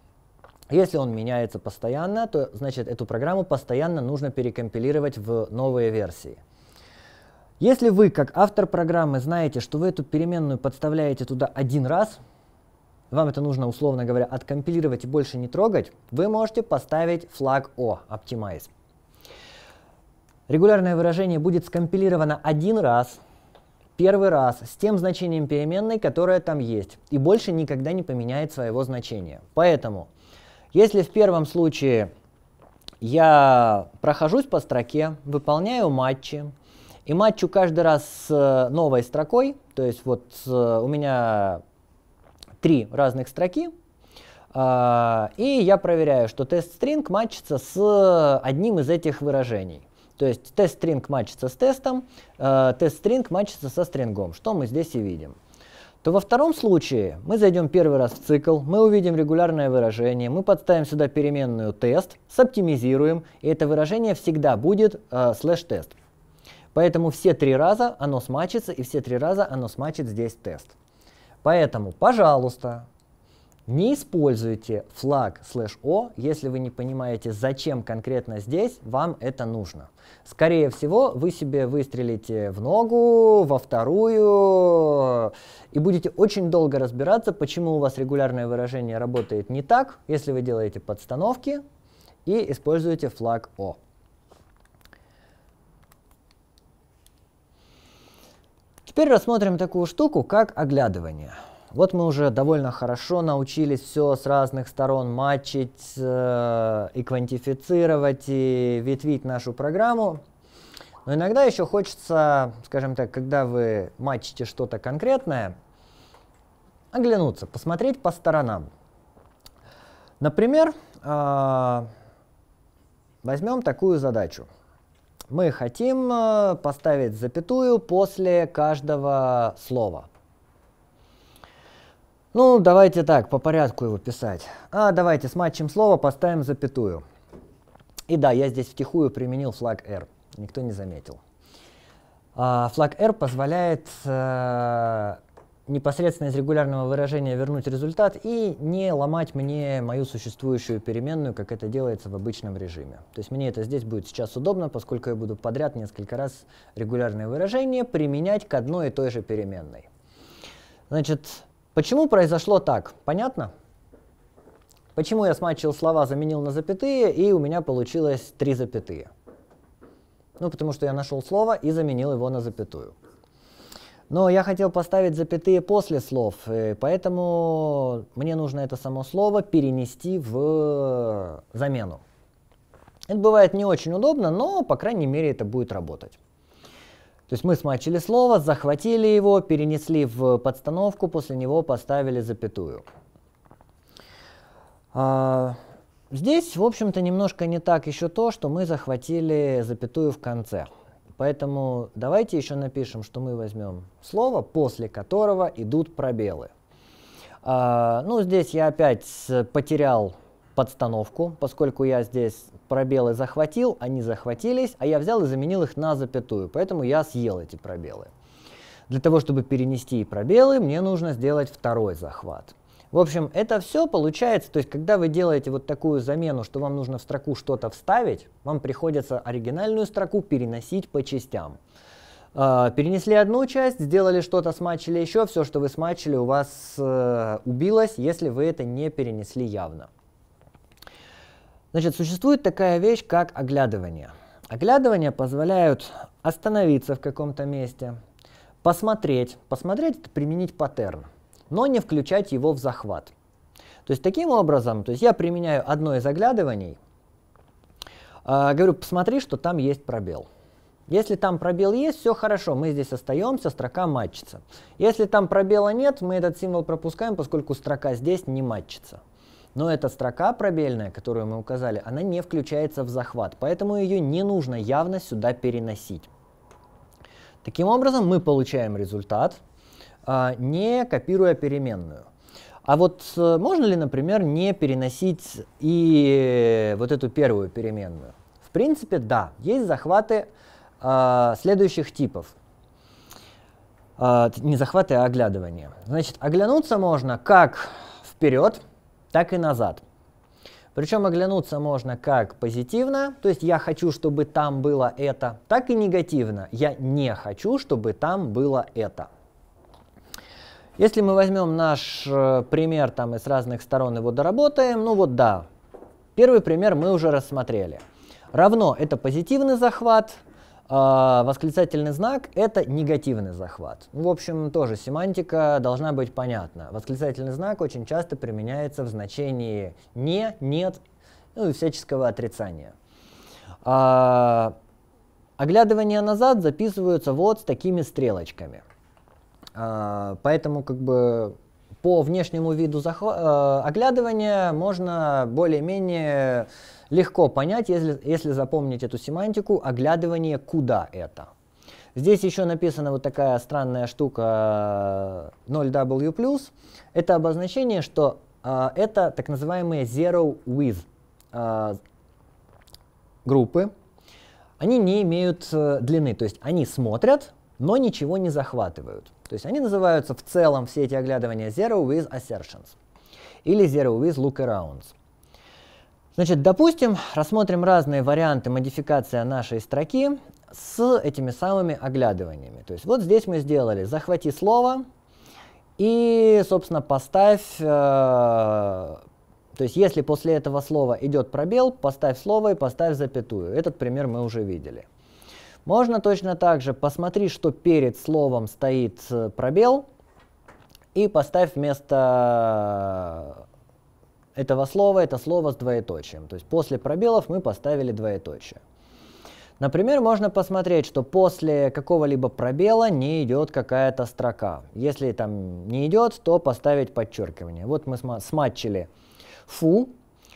Если он меняется постоянно, то значит эту программу постоянно нужно перекомпилировать в новые версии. Если вы, как автор программы, знаете, что вы эту переменную подставляете туда один раз, вам это нужно, условно говоря, откомпилировать и больше не трогать, вы можете поставить флаг O, Optimize. Регулярное выражение будет скомпилировано один раз, первый раз, с тем значением переменной, которое там есть, и больше никогда не поменяет своего значения. Поэтому, если в первом случае я прохожусь по строке, выполняю матчи, и матчу каждый раз с э, новой строкой, то есть вот э, у меня три разных строки, а, и я проверяю, что тест-стринг матчится с одним из этих выражений. То есть тест-стринг матчится с тестом, э, тест-стринг матчится со стрингом, что мы здесь и видим то во втором случае мы зайдем первый раз в цикл, мы увидим регулярное выражение, мы подставим сюда переменную тест, соптимизируем, и это выражение всегда будет слэш-тест. Э, Поэтому все три раза оно смачится, и все три раза оно смачит здесь тест. Поэтому, пожалуйста, не используйте флаг слэш о, если вы не понимаете, зачем конкретно здесь вам это нужно. Скорее всего, вы себе выстрелите в ногу, во вторую, и будете очень долго разбираться, почему у вас регулярное выражение работает не так, если вы делаете подстановки и используете флаг о. Теперь рассмотрим такую штуку, как оглядывание. Вот мы уже довольно хорошо научились все с разных сторон матчить э, и квантифицировать, и ветвить нашу программу. Но иногда еще хочется, скажем так, когда вы матчите что-то конкретное, оглянуться, посмотреть по сторонам. Например, э, возьмем такую задачу. Мы хотим э, поставить запятую после каждого слова. Ну, давайте так, по порядку его писать. А, давайте с матчем слова поставим запятую. И да, я здесь втихую применил флаг R. Никто не заметил. А, флаг R позволяет э, непосредственно из регулярного выражения вернуть результат и не ломать мне мою существующую переменную, как это делается в обычном режиме. То есть мне это здесь будет сейчас удобно, поскольку я буду подряд несколько раз регулярное выражение применять к одной и той же переменной. Значит, почему произошло так? Понятно? Почему я смачил слова, заменил на запятые, и у меня получилось три запятые? Ну, потому что я нашел слово и заменил его на запятую. Но я хотел поставить запятые после слов, э, поэтому мне нужно это само слово перенести в э, замену. Это бывает не очень удобно, но, по крайней мере, это будет работать. То есть мы смачили слово, захватили его, перенесли в подстановку, после него поставили запятую. А, здесь, в общем-то, немножко не так еще то, что мы захватили запятую в конце. Поэтому давайте еще напишем, что мы возьмем слово, после которого идут пробелы. А, ну, здесь я опять потерял подстановку, поскольку я здесь пробелы захватил, они захватились, а я взял и заменил их на запятую, поэтому я съел эти пробелы. Для того, чтобы перенести пробелы, мне нужно сделать второй захват. В общем, это все получается, то есть когда вы делаете вот такую замену, что вам нужно в строку что-то вставить, вам приходится оригинальную строку переносить по частям. Э, перенесли одну часть, сделали что-то, смачили еще, все, что вы смачили, у вас э, убилось, если вы это не перенесли явно. Значит, существует такая вещь, как оглядывание. Оглядывания позволяют остановиться в каком-то месте, посмотреть. Посмотреть – это применить паттерн но не включать его в захват. То есть таким образом, то есть я применяю одно из оглядываний, э, говорю, посмотри, что там есть пробел. Если там пробел есть, все хорошо, мы здесь остаемся, строка матчится. Если там пробела нет, мы этот символ пропускаем, поскольку строка здесь не матчится. Но эта строка пробельная, которую мы указали, она не включается в захват, поэтому ее не нужно явно сюда переносить. Таким образом, мы получаем результат – а, не копируя переменную. А вот э, можно ли, например, не переносить и э, вот эту первую переменную? В принципе, да. Есть захваты э, следующих типов. Э, не захваты, а оглядывание. Значит, оглянуться можно как вперед, так и назад. Причем оглянуться можно как позитивно, то есть я хочу, чтобы там было это, так и негативно, я не хочу, чтобы там было это. Если мы возьмем наш э, пример там и с разных сторон его доработаем, ну вот да, первый пример мы уже рассмотрели. Равно это позитивный захват, а восклицательный знак — это негативный захват. В общем, тоже семантика должна быть понятна. Восклицательный знак очень часто применяется в значении «не», «нет», ну и всяческого отрицания. А, оглядывания назад записываются вот с такими стрелочками. А, поэтому как бы по внешнему виду э, оглядывания можно более-менее легко понять, если, если запомнить эту семантику, оглядывание куда это. Здесь еще написана вот такая странная штука 0W+. Э, это обозначение, что э, это так называемые zero with э, группы. Они не имеют э, длины, то есть они смотрят, но ничего не захватывают. То есть они называются в целом все эти оглядывания Zero with Assertions или Zero with lookarounds. Значит, допустим, рассмотрим разные варианты модификации нашей строки с этими самыми оглядываниями. То есть вот здесь мы сделали «захвати слово» и, собственно, поставь... Э, то есть если после этого слова идет пробел, поставь слово и поставь запятую. Этот пример мы уже видели. Можно точно так же посмотри, что перед словом стоит э, пробел, и поставь вместо э, этого слова это слово с двоеточием. То есть после пробелов мы поставили двоеточие. Например, можно посмотреть, что после какого-либо пробела не идет какая-то строка. Если там не идет, то поставить подчеркивание. Вот мы смачили фу,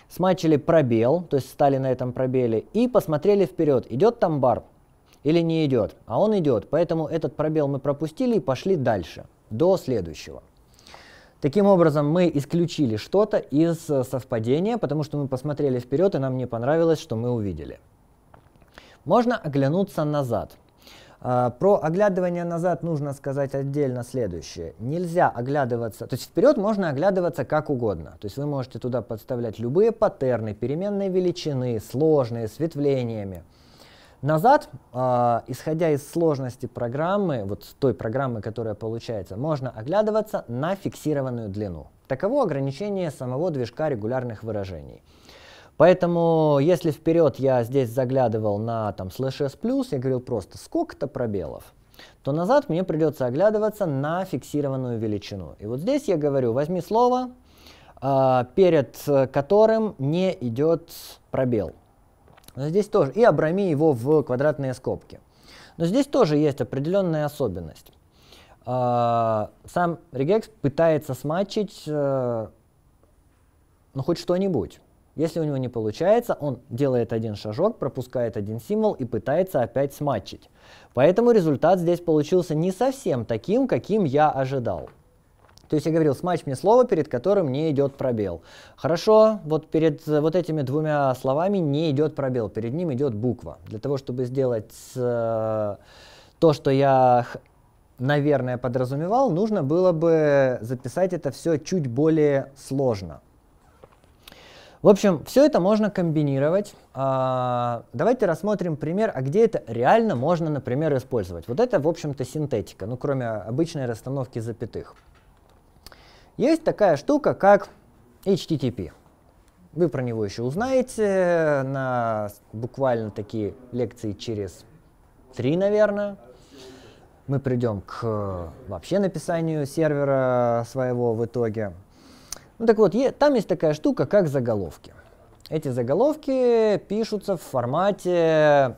смачили пробел, то есть стали на этом пробеле, и посмотрели вперед, идет там бар или не идет, а он идет, поэтому этот пробел мы пропустили и пошли дальше, до следующего. Таким образом, мы исключили что-то из э, совпадения, потому что мы посмотрели вперед, и нам не понравилось, что мы увидели. Можно оглянуться назад. А, про оглядывание назад нужно сказать отдельно следующее. Нельзя оглядываться, то есть вперед можно оглядываться как угодно. То есть вы можете туда подставлять любые паттерны, переменные величины, сложные, с ветвлениями. Назад, э, исходя из сложности программы, вот той программы, которая получается, можно оглядываться на фиксированную длину. Таково ограничение самого движка регулярных выражений. Поэтому, если вперед я здесь заглядывал на там слэш s+, я говорил просто сколько-то пробелов, то назад мне придется оглядываться на фиксированную величину. И вот здесь я говорю, возьми слово, э, перед которым не идет пробел. Но здесь тоже. И обрами его в квадратные скобки. Но здесь тоже есть определенная особенность. А, сам реgex пытается смачить э, ну, хоть что-нибудь. Если у него не получается, он делает один шажок, пропускает один символ и пытается опять смачить. Поэтому результат здесь получился не совсем таким, каким я ожидал. То есть я говорил, смач мне слово, перед которым не идет пробел. Хорошо, вот перед э, вот этими двумя словами не идет пробел, перед ним идет буква. Для того, чтобы сделать э, то, что я, наверное, подразумевал, нужно было бы записать это все чуть более сложно. В общем, все это можно комбинировать. А, давайте рассмотрим пример, а где это реально можно, например, использовать. Вот это, в общем-то, синтетика, ну, кроме обычной расстановки запятых. Есть такая штука, как HTTP. Вы про него еще узнаете э, на буквально такие лекции через три, наверное. Мы придем к э, вообще написанию сервера своего в итоге. Ну так вот, там есть такая штука, как заголовки. Эти заголовки пишутся в формате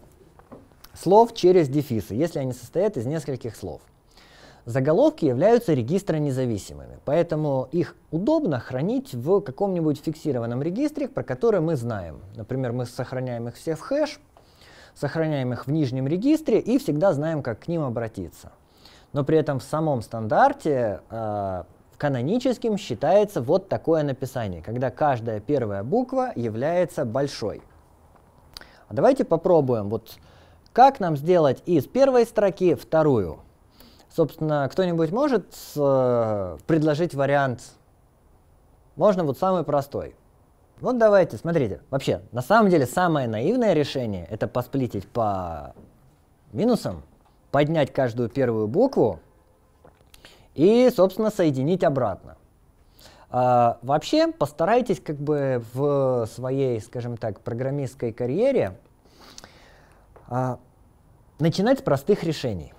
слов через дефисы, если они состоят из нескольких слов. Заголовки являются регистра независимыми, поэтому их удобно хранить в каком-нибудь фиксированном регистре, про который мы знаем. Например, мы сохраняем их все в хэш, сохраняем их в нижнем регистре и всегда знаем, как к ним обратиться. Но при этом в самом стандарте э, каноническим считается вот такое написание, когда каждая первая буква является большой. А давайте попробуем, вот как нам сделать из первой строки вторую. Собственно, кто-нибудь может э, предложить вариант? Можно вот самый простой. Вот давайте, смотрите. Вообще, на самом деле самое наивное решение это посплитить по минусам, поднять каждую первую букву и, собственно, соединить обратно. А, вообще, постарайтесь как бы в своей, скажем так, программистской карьере а, начинать с простых решений.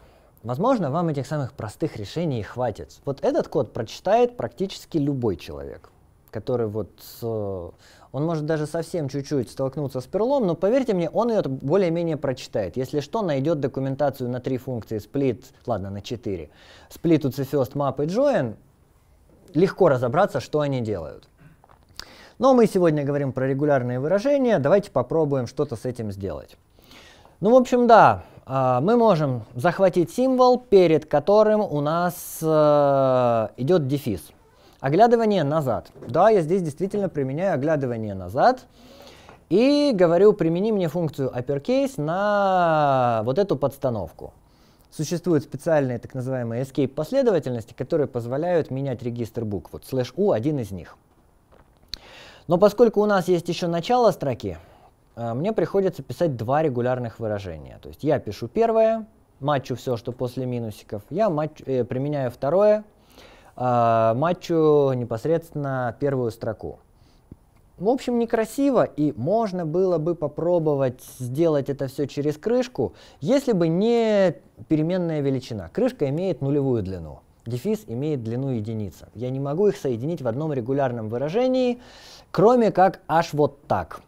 Возможно, вам этих самых простых решений хватит. Вот этот код прочитает практически любой человек, который вот... Э, он может даже совсем чуть-чуть столкнуться с перлом, но поверьте мне, он ее более-менее прочитает. Если что, найдет документацию на три функции split, ладно, на четыре. Split, UC, first, map и join. Легко разобраться, что они делают. Но мы сегодня говорим про регулярные выражения, давайте попробуем что-то с этим сделать. Ну, в общем, да, а, мы можем захватить символ, перед которым у нас э, идет дефис. Оглядывание назад. Да, я здесь действительно применяю оглядывание назад. И говорю, примени мне функцию uppercase на вот эту подстановку. Существуют специальные так называемые escape последовательности, которые позволяют менять регистр букв. Вот слэш u один из них. Но поскольку у нас есть еще начало строки, а, мне приходится писать два регулярных выражения. То есть я пишу первое, матчу все, что после минусиков, я матч, э, применяю второе, э, матчу непосредственно первую строку. В общем, некрасиво, и можно было бы попробовать сделать это все через крышку, если бы не переменная величина. Крышка имеет нулевую длину дефис имеет длину единица. Я не могу их соединить в одном регулярном выражении, кроме как аж вот так.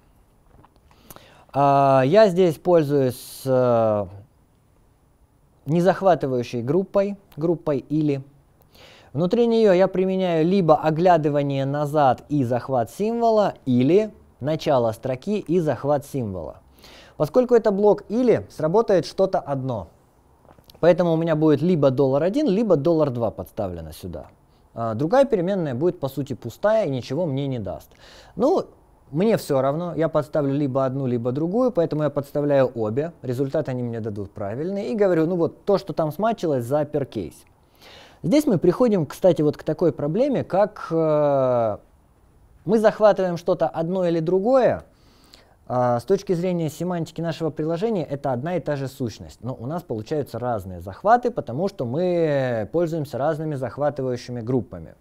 А, я здесь пользуюсь э, незахватывающей группой, группой или. Внутри нее я применяю либо оглядывание назад и захват символа, или начало строки и захват символа. Поскольку это блок или, сработает что-то одно. Поэтому у меня будет либо доллар один, либо доллар два подставлено сюда. А, другая переменная будет по сути пустая и ничего мне не даст. Ну, мне все равно, я подставлю либо одну, либо другую, поэтому я подставляю обе, результат они мне дадут правильный, и говорю, ну вот то, что там смачилось, запер кейс. Здесь мы приходим, кстати, вот к такой проблеме, как э, мы захватываем что-то одно или другое, а, с точки зрения семантики нашего приложения это одна и та же сущность, но у нас получаются разные захваты, потому что мы пользуемся разными захватывающими группами.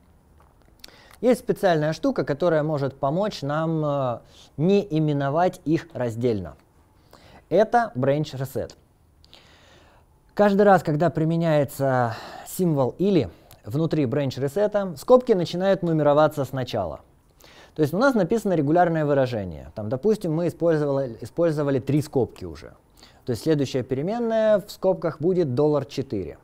Есть специальная штука, которая может помочь нам э, не именовать их раздельно. Это branch reset. Каждый раз, когда применяется символ или внутри branch reset, скобки начинают нумероваться сначала. То есть у нас написано регулярное выражение. Там, допустим, мы использовали, использовали три скобки уже. То есть следующая переменная в скобках будет $4.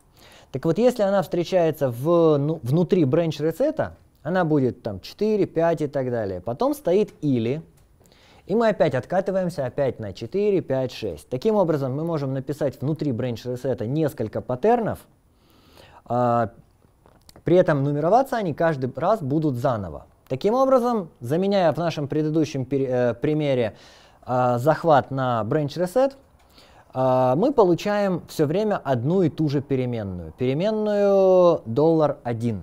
Так вот, если она встречается в, ну, внутри branch reset, она будет там 4, 5 и так далее. Потом стоит или, и мы опять откатываемся опять на 4, 5, 6. Таким образом, мы можем написать внутри бренч-ресета несколько паттернов, э, при этом нумероваться они каждый раз будут заново. Таким образом, заменяя в нашем предыдущем пер, э, примере э, захват на branch reset э, мы получаем все время одну и ту же переменную. Переменную $1.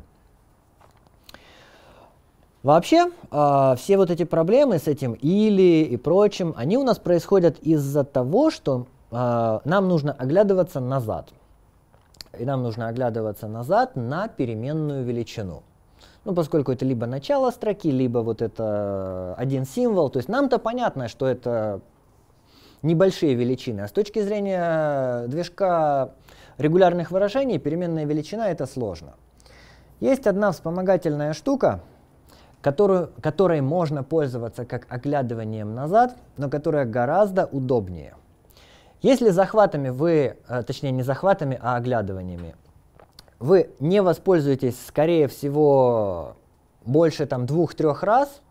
Вообще, э, все вот эти проблемы с этим или и прочим, они у нас происходят из-за того, что э, нам нужно оглядываться назад. И нам нужно оглядываться назад на переменную величину. Ну, поскольку это либо начало строки, либо вот это один символ, то есть нам-то понятно, что это небольшие величины. А с точки зрения движка регулярных выражений, переменная величина это сложно. Есть одна вспомогательная штука, которую, которой можно пользоваться как оглядыванием назад, но которая гораздо удобнее. Если захватами вы, э, точнее не захватами, а оглядываниями, вы не воспользуетесь, скорее всего, больше там двух-трех раз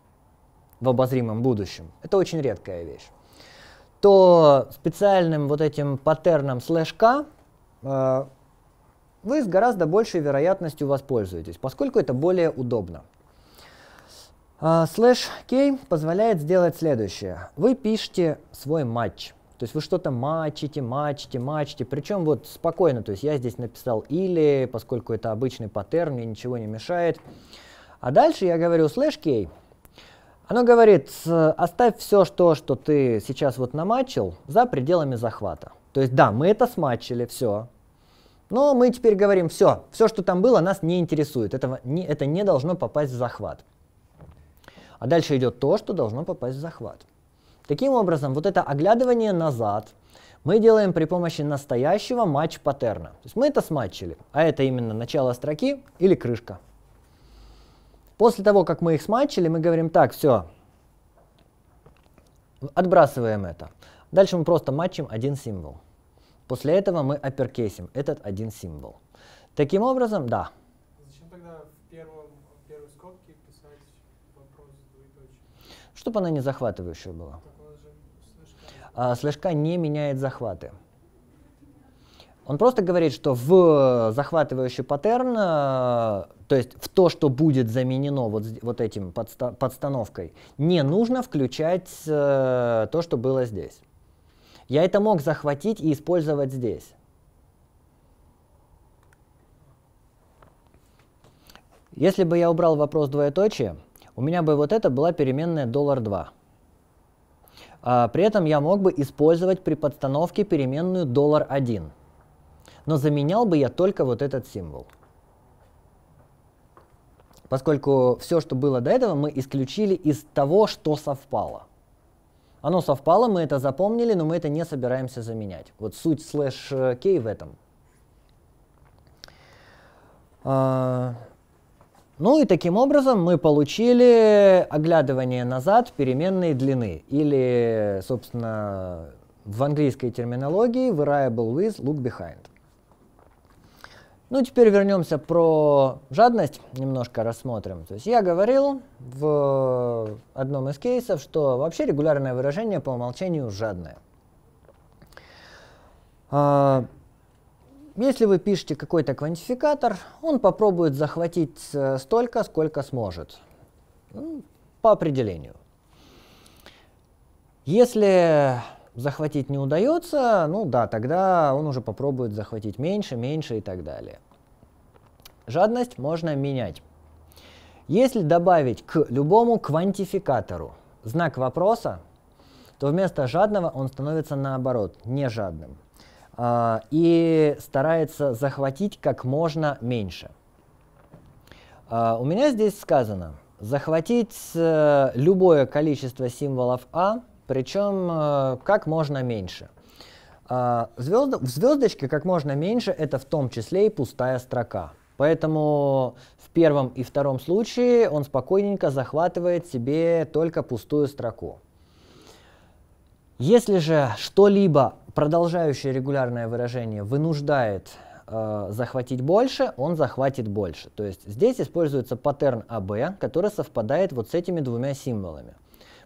в обозримом будущем, это очень редкая вещь, то специальным вот этим паттерном слэшка э, вы с гораздо большей вероятностью воспользуетесь, поскольку это более удобно. А, слэш кей позволяет сделать следующее. Вы пишете свой матч. То есть вы что-то матчите, матчите, матчите, Причем вот спокойно, то есть я здесь написал или, поскольку это обычный паттерн, мне ничего не мешает. А дальше я говорю слэш кей. Оно говорит, оставь все то, что ты сейчас вот намачил, за пределами захвата. То есть да, мы это смачили, все. Но мы теперь говорим, все, все, что там было, нас не интересует. Этого не, это не должно попасть в захват. А дальше идет то, что должно попасть в захват. Таким образом, вот это оглядывание назад мы делаем при помощи настоящего матч-паттерна. То есть мы это сматчили, а это именно начало строки или крышка. После того, как мы их сматчили, мы говорим так, все, отбрасываем это. Дальше мы просто матчим один символ. После этого мы апперкейсим этот один символ. Таким образом, да, чтобы она не захватывающая была. А, слэшка не меняет захваты. Он просто говорит, что в э, захватывающий паттерн, э, то есть в то, что будет заменено вот, вот этим подста подстановкой, не нужно включать э, то, что было здесь. Я это мог захватить и использовать здесь. Если бы я убрал вопрос двоеточия, у меня бы вот это была переменная доллар 2. А, при этом я мог бы использовать при подстановке переменную доллар 1. Но заменял бы я только вот этот символ. Поскольку все, что было до этого, мы исключили из того, что совпало. Оно совпало, мы это запомнили, но мы это не собираемся заменять. Вот суть слэш э, кей в этом. А, ну и таким образом мы получили оглядывание назад переменной длины, или, собственно, в английской терминологии variable with look behind. Ну, теперь вернемся про жадность, немножко рассмотрим. То есть я говорил в одном из кейсов, что вообще регулярное выражение по умолчанию жадное. А, если вы пишете какой-то квантификатор, он попробует захватить э, столько, сколько сможет. Ну, по определению. Если захватить не удается, ну да, тогда он уже попробует захватить меньше, меньше и так далее. Жадность можно менять. Если добавить к любому квантификатору знак вопроса, то вместо жадного он становится наоборот, не жадным. А, и старается захватить как можно меньше. А, у меня здесь сказано захватить э, любое количество символов А, причем э, как можно меньше. А, Звезд... В звездочке как можно меньше это в том числе и пустая строка. Поэтому в первом и втором случае он спокойненько захватывает себе только пустую строку. Если же что-либо продолжающее регулярное выражение вынуждает э, захватить больше, он захватит больше. То есть здесь используется паттерн АБ, который совпадает вот с этими двумя символами.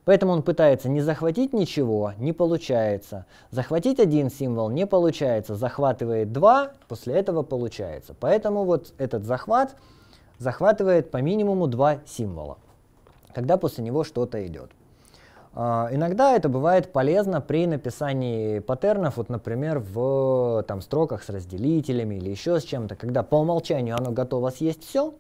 Поэтому он пытается не захватить ничего, не получается. Захватить один символ не получается, захватывает два, после этого получается. Поэтому вот этот захват захватывает по минимуму два символа, когда после него что-то идет. А, иногда это бывает полезно при написании паттернов, вот, например, в там, строках с разделителями или еще с чем-то, когда по умолчанию оно готово съесть все,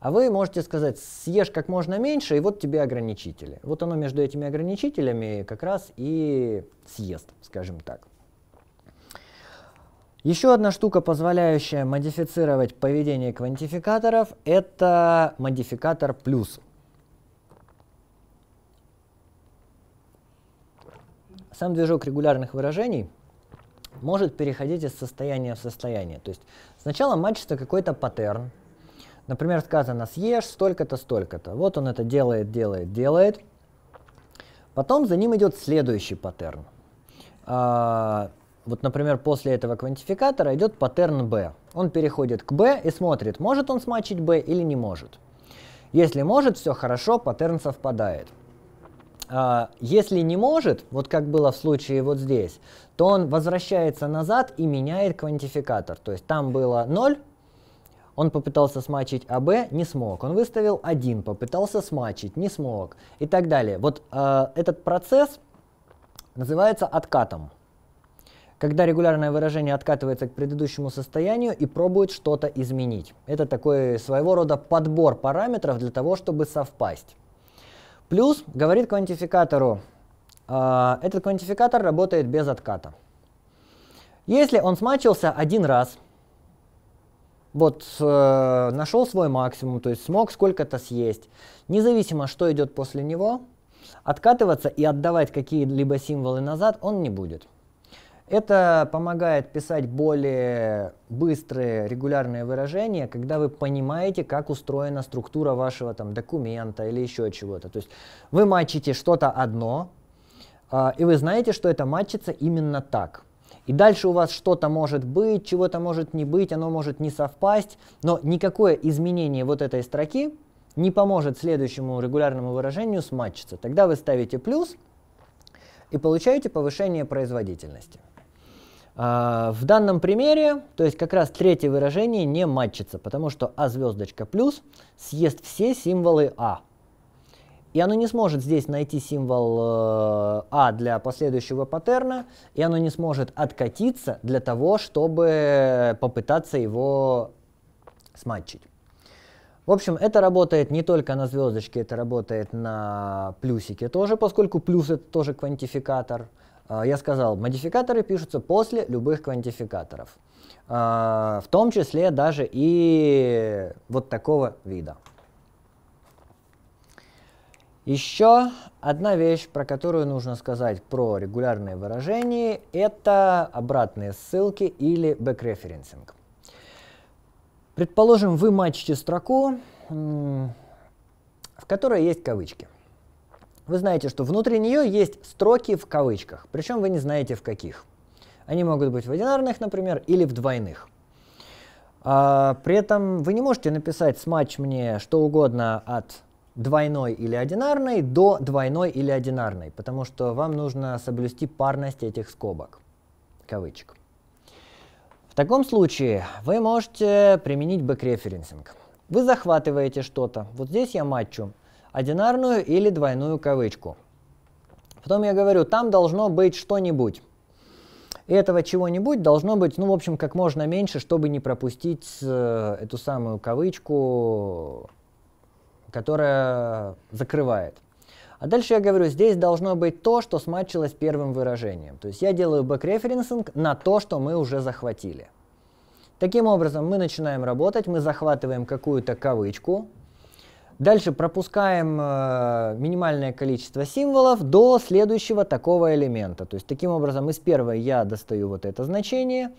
а вы можете сказать, съешь как можно меньше, и вот тебе ограничители. Вот оно между этими ограничителями как раз и съест, скажем так. Еще одна штука, позволяющая модифицировать поведение квантификаторов, это модификатор плюс. Сам движок регулярных выражений может переходить из состояния в состояние. То есть сначала мачится какой-то паттерн. Например, сказано «съешь столько-то, столько-то». Вот он это делает, делает, делает. Потом за ним идет следующий паттерн. А, вот, например, после этого квантификатора идет паттерн B. Он переходит к B и смотрит, может он смачить B или не может. Если может, все хорошо, паттерн совпадает. А, если не может, вот как было в случае вот здесь, то он возвращается назад и меняет квантификатор. То есть там было 0, он попытался смачить АБ, не смог. Он выставил 1, попытался смачить, не смог. И так далее. Вот э, этот процесс называется откатом. Когда регулярное выражение откатывается к предыдущему состоянию и пробует что-то изменить. Это такой своего рода подбор параметров для того, чтобы совпасть. Плюс говорит квантификатору, э, этот квантификатор работает без отката. Если он смачился один раз, вот э, нашел свой максимум, то есть смог сколько-то съесть, независимо, что идет после него, откатываться и отдавать какие-либо символы назад он не будет. Это помогает писать более быстрые регулярные выражения, когда вы понимаете, как устроена структура вашего там, документа или еще чего-то. То есть вы мачите что-то одно, э, и вы знаете, что это мачится именно так. И дальше у вас что-то может быть, чего-то может не быть, оно может не совпасть, но никакое изменение вот этой строки не поможет следующему регулярному выражению сматчиться. Тогда вы ставите плюс и получаете повышение производительности. А, в данном примере, то есть как раз третье выражение не матчится, потому что А звездочка плюс съест все символы А. И оно не сможет здесь найти символ э, А для последующего паттерна, и оно не сможет откатиться для того, чтобы попытаться его сматчить. В общем, это работает не только на звездочке, это работает на плюсике тоже, поскольку плюс это тоже квантификатор. А, я сказал, модификаторы пишутся после любых квантификаторов, а, в том числе даже и вот такого вида. Еще одна вещь, про которую нужно сказать про регулярные выражения, это обратные ссылки или бэкреференсинг. Предположим, вы мачите строку, в которой есть кавычки – вы знаете, что внутри нее есть строки в кавычках, причем вы не знаете в каких. Они могут быть в одинарных, например, или в двойных. А, при этом вы не можете написать смач мне что угодно от двойной или одинарной до двойной или одинарной, потому что вам нужно соблюсти парность этих скобок, кавычек. В таком случае вы можете применить бэк Вы захватываете что-то. Вот здесь я матчу одинарную или двойную кавычку. Потом я говорю, там должно быть что-нибудь. И этого чего-нибудь должно быть, ну, в общем, как можно меньше, чтобы не пропустить э, эту самую кавычку, которая закрывает. А дальше я говорю, здесь должно быть то, что смачилось первым выражением. То есть я делаю бэк-референсинг на то, что мы уже захватили. Таким образом, мы начинаем работать, мы захватываем какую-то кавычку, Дальше пропускаем э, минимальное количество символов до следующего такого элемента. То есть таким образом из первой я достаю вот это значение,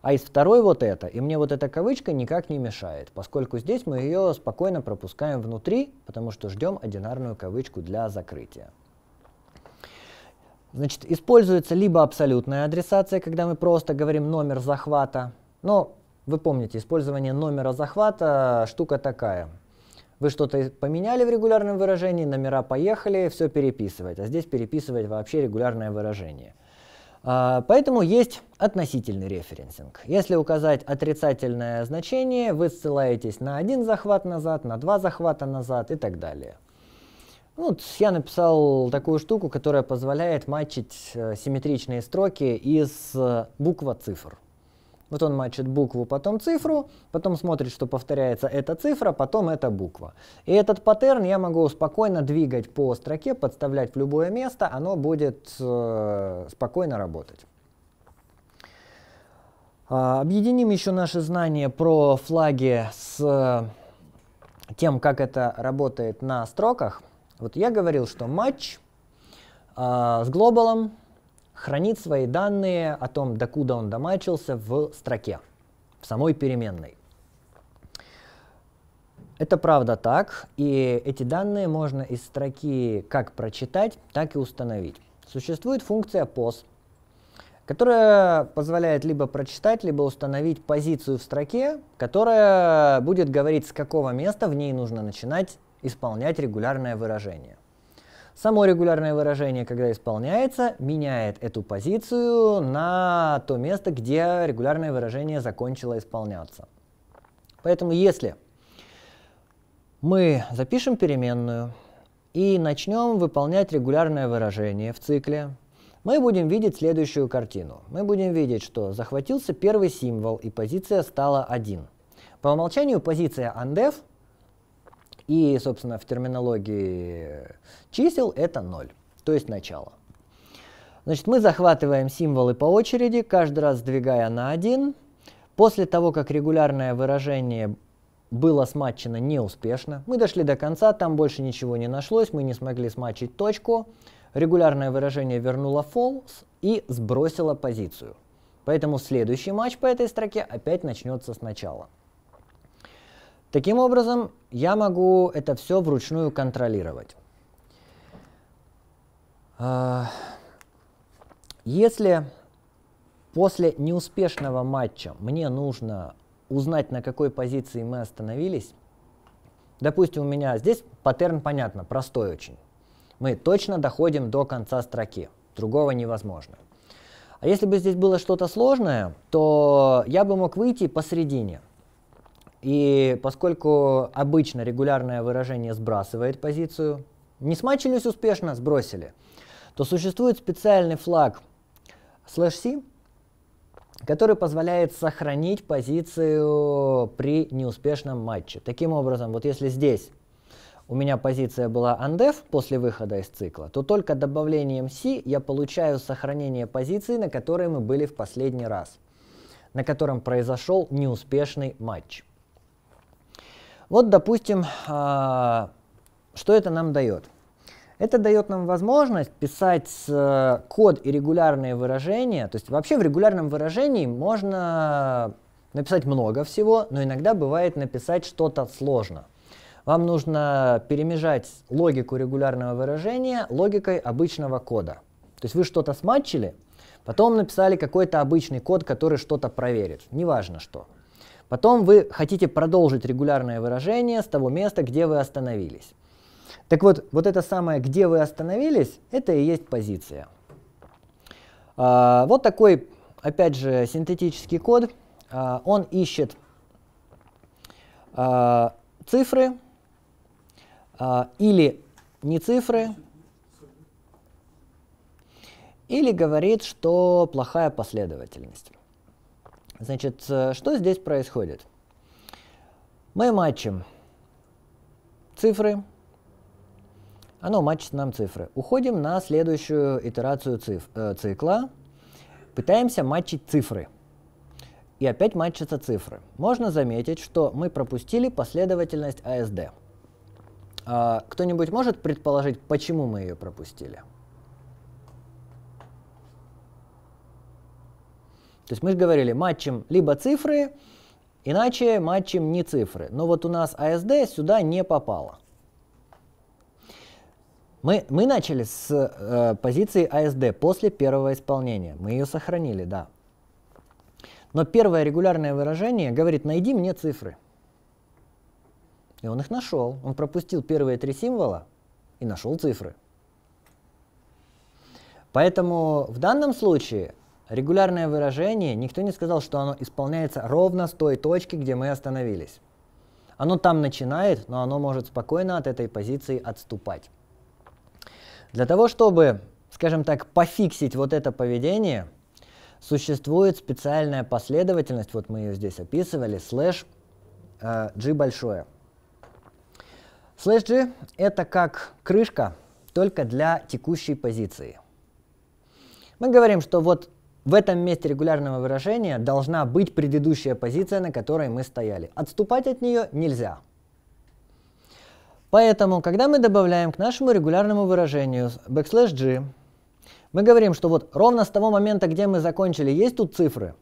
а из второй вот это. И мне вот эта кавычка никак не мешает, поскольку здесь мы ее спокойно пропускаем внутри, потому что ждем одинарную кавычку для закрытия. Значит, используется либо абсолютная адресация, когда мы просто говорим номер захвата. Но вы помните, использование номера захвата штука такая – вы что-то поменяли в регулярном выражении, номера поехали, все переписывать. А здесь переписывать вообще регулярное выражение. А, поэтому есть относительный референсинг. Если указать отрицательное значение, вы ссылаетесь на один захват назад, на два захвата назад и так далее. Ну, вот я написал такую штуку, которая позволяет матчить э, симметричные строки из э, буква цифр. Вот он мачет букву, потом цифру, потом смотрит, что повторяется эта цифра, потом эта буква. И этот паттерн я могу спокойно двигать по строке, подставлять в любое место, оно будет э, спокойно работать. Э, объединим еще наши знания про флаги с э, тем, как это работает на строках. Вот я говорил, что матч э, с глобалом хранит свои данные о том, докуда он домачился, в строке, в самой переменной. Это правда так, и эти данные можно из строки как прочитать, так и установить. Существует функция pos, которая позволяет либо прочитать, либо установить позицию в строке, которая будет говорить, с какого места в ней нужно начинать исполнять регулярное выражение. Само регулярное выражение, когда исполняется, меняет эту позицию на то место, где регулярное выражение закончило исполняться. Поэтому если мы запишем переменную и начнем выполнять регулярное выражение в цикле, мы будем видеть следующую картину. Мы будем видеть, что захватился первый символ и позиция стала 1. По умолчанию позиция undef и, собственно, в терминологии чисел это 0, то есть начало. Значит, мы захватываем символы по очереди, каждый раз сдвигая на 1. После того, как регулярное выражение было смачено неуспешно, мы дошли до конца, там больше ничего не нашлось, мы не смогли смачить точку, регулярное выражение вернуло false и сбросило позицию. Поэтому следующий матч по этой строке опять начнется сначала. Таким образом, я могу это все вручную контролировать. А, если после неуспешного матча мне нужно узнать, на какой позиции мы остановились, допустим, у меня здесь паттерн понятно, простой очень. Мы точно доходим до конца строки, другого невозможно. А если бы здесь было что-то сложное, то я бы мог выйти посередине – и поскольку обычно регулярное выражение сбрасывает позицию, не смачились успешно, сбросили, то существует специальный флаг слэш C, который позволяет сохранить позицию при неуспешном матче. Таким образом, вот если здесь у меня позиция была undef после выхода из цикла, то только добавлением C я получаю сохранение позиции, на которой мы были в последний раз, на котором произошел неуспешный матч. Вот, допустим, а, что это нам дает? Это дает нам возможность писать э, код и регулярные выражения. То есть вообще в регулярном выражении можно написать много всего, но иногда бывает написать что-то сложно. Вам нужно перемежать логику регулярного выражения логикой обычного кода. То есть вы что-то смачили, потом написали какой-то обычный код, который что-то проверит. Неважно что. Потом вы хотите продолжить регулярное выражение с того места, где вы остановились. Так вот, вот это самое, где вы остановились, это и есть позиция. А, вот такой, опять же, синтетический код. А, он ищет а, цифры а, или не цифры, или говорит, что плохая последовательность. Значит, э, что здесь происходит? Мы матчим цифры, оно матчит нам цифры. Уходим на следующую итерацию циф э, цикла, пытаемся матчить цифры. И опять матчатся цифры. Можно заметить, что мы пропустили последовательность ASD. А, а, кто-нибудь может предположить, почему мы ее пропустили? То есть мы же говорили, матчем либо цифры, иначе матчем не цифры. Но вот у нас ASD а сюда не попало. Мы, мы начали с э, позиции ASD а после первого исполнения. Мы ее сохранили, да. Но первое регулярное выражение говорит, найди мне цифры. И он их нашел. Он пропустил первые три символа и нашел цифры. Поэтому в данном случае Регулярное выражение, никто не сказал, что оно исполняется ровно с той точки, где мы остановились. Оно там начинает, но оно может спокойно от этой позиции отступать. Для того, чтобы, скажем так, пофиксить вот это поведение, существует специальная последовательность, вот мы ее здесь описывали, слэш э, g большое. Слэш g это как крышка, только для текущей позиции. Мы говорим, что вот в этом месте регулярного выражения должна быть предыдущая позиция, на которой мы стояли. Отступать от нее нельзя. Поэтому, когда мы добавляем к нашему регулярному выражению backslash g, мы говорим, что вот ровно с того момента, где мы закончили, есть тут цифры.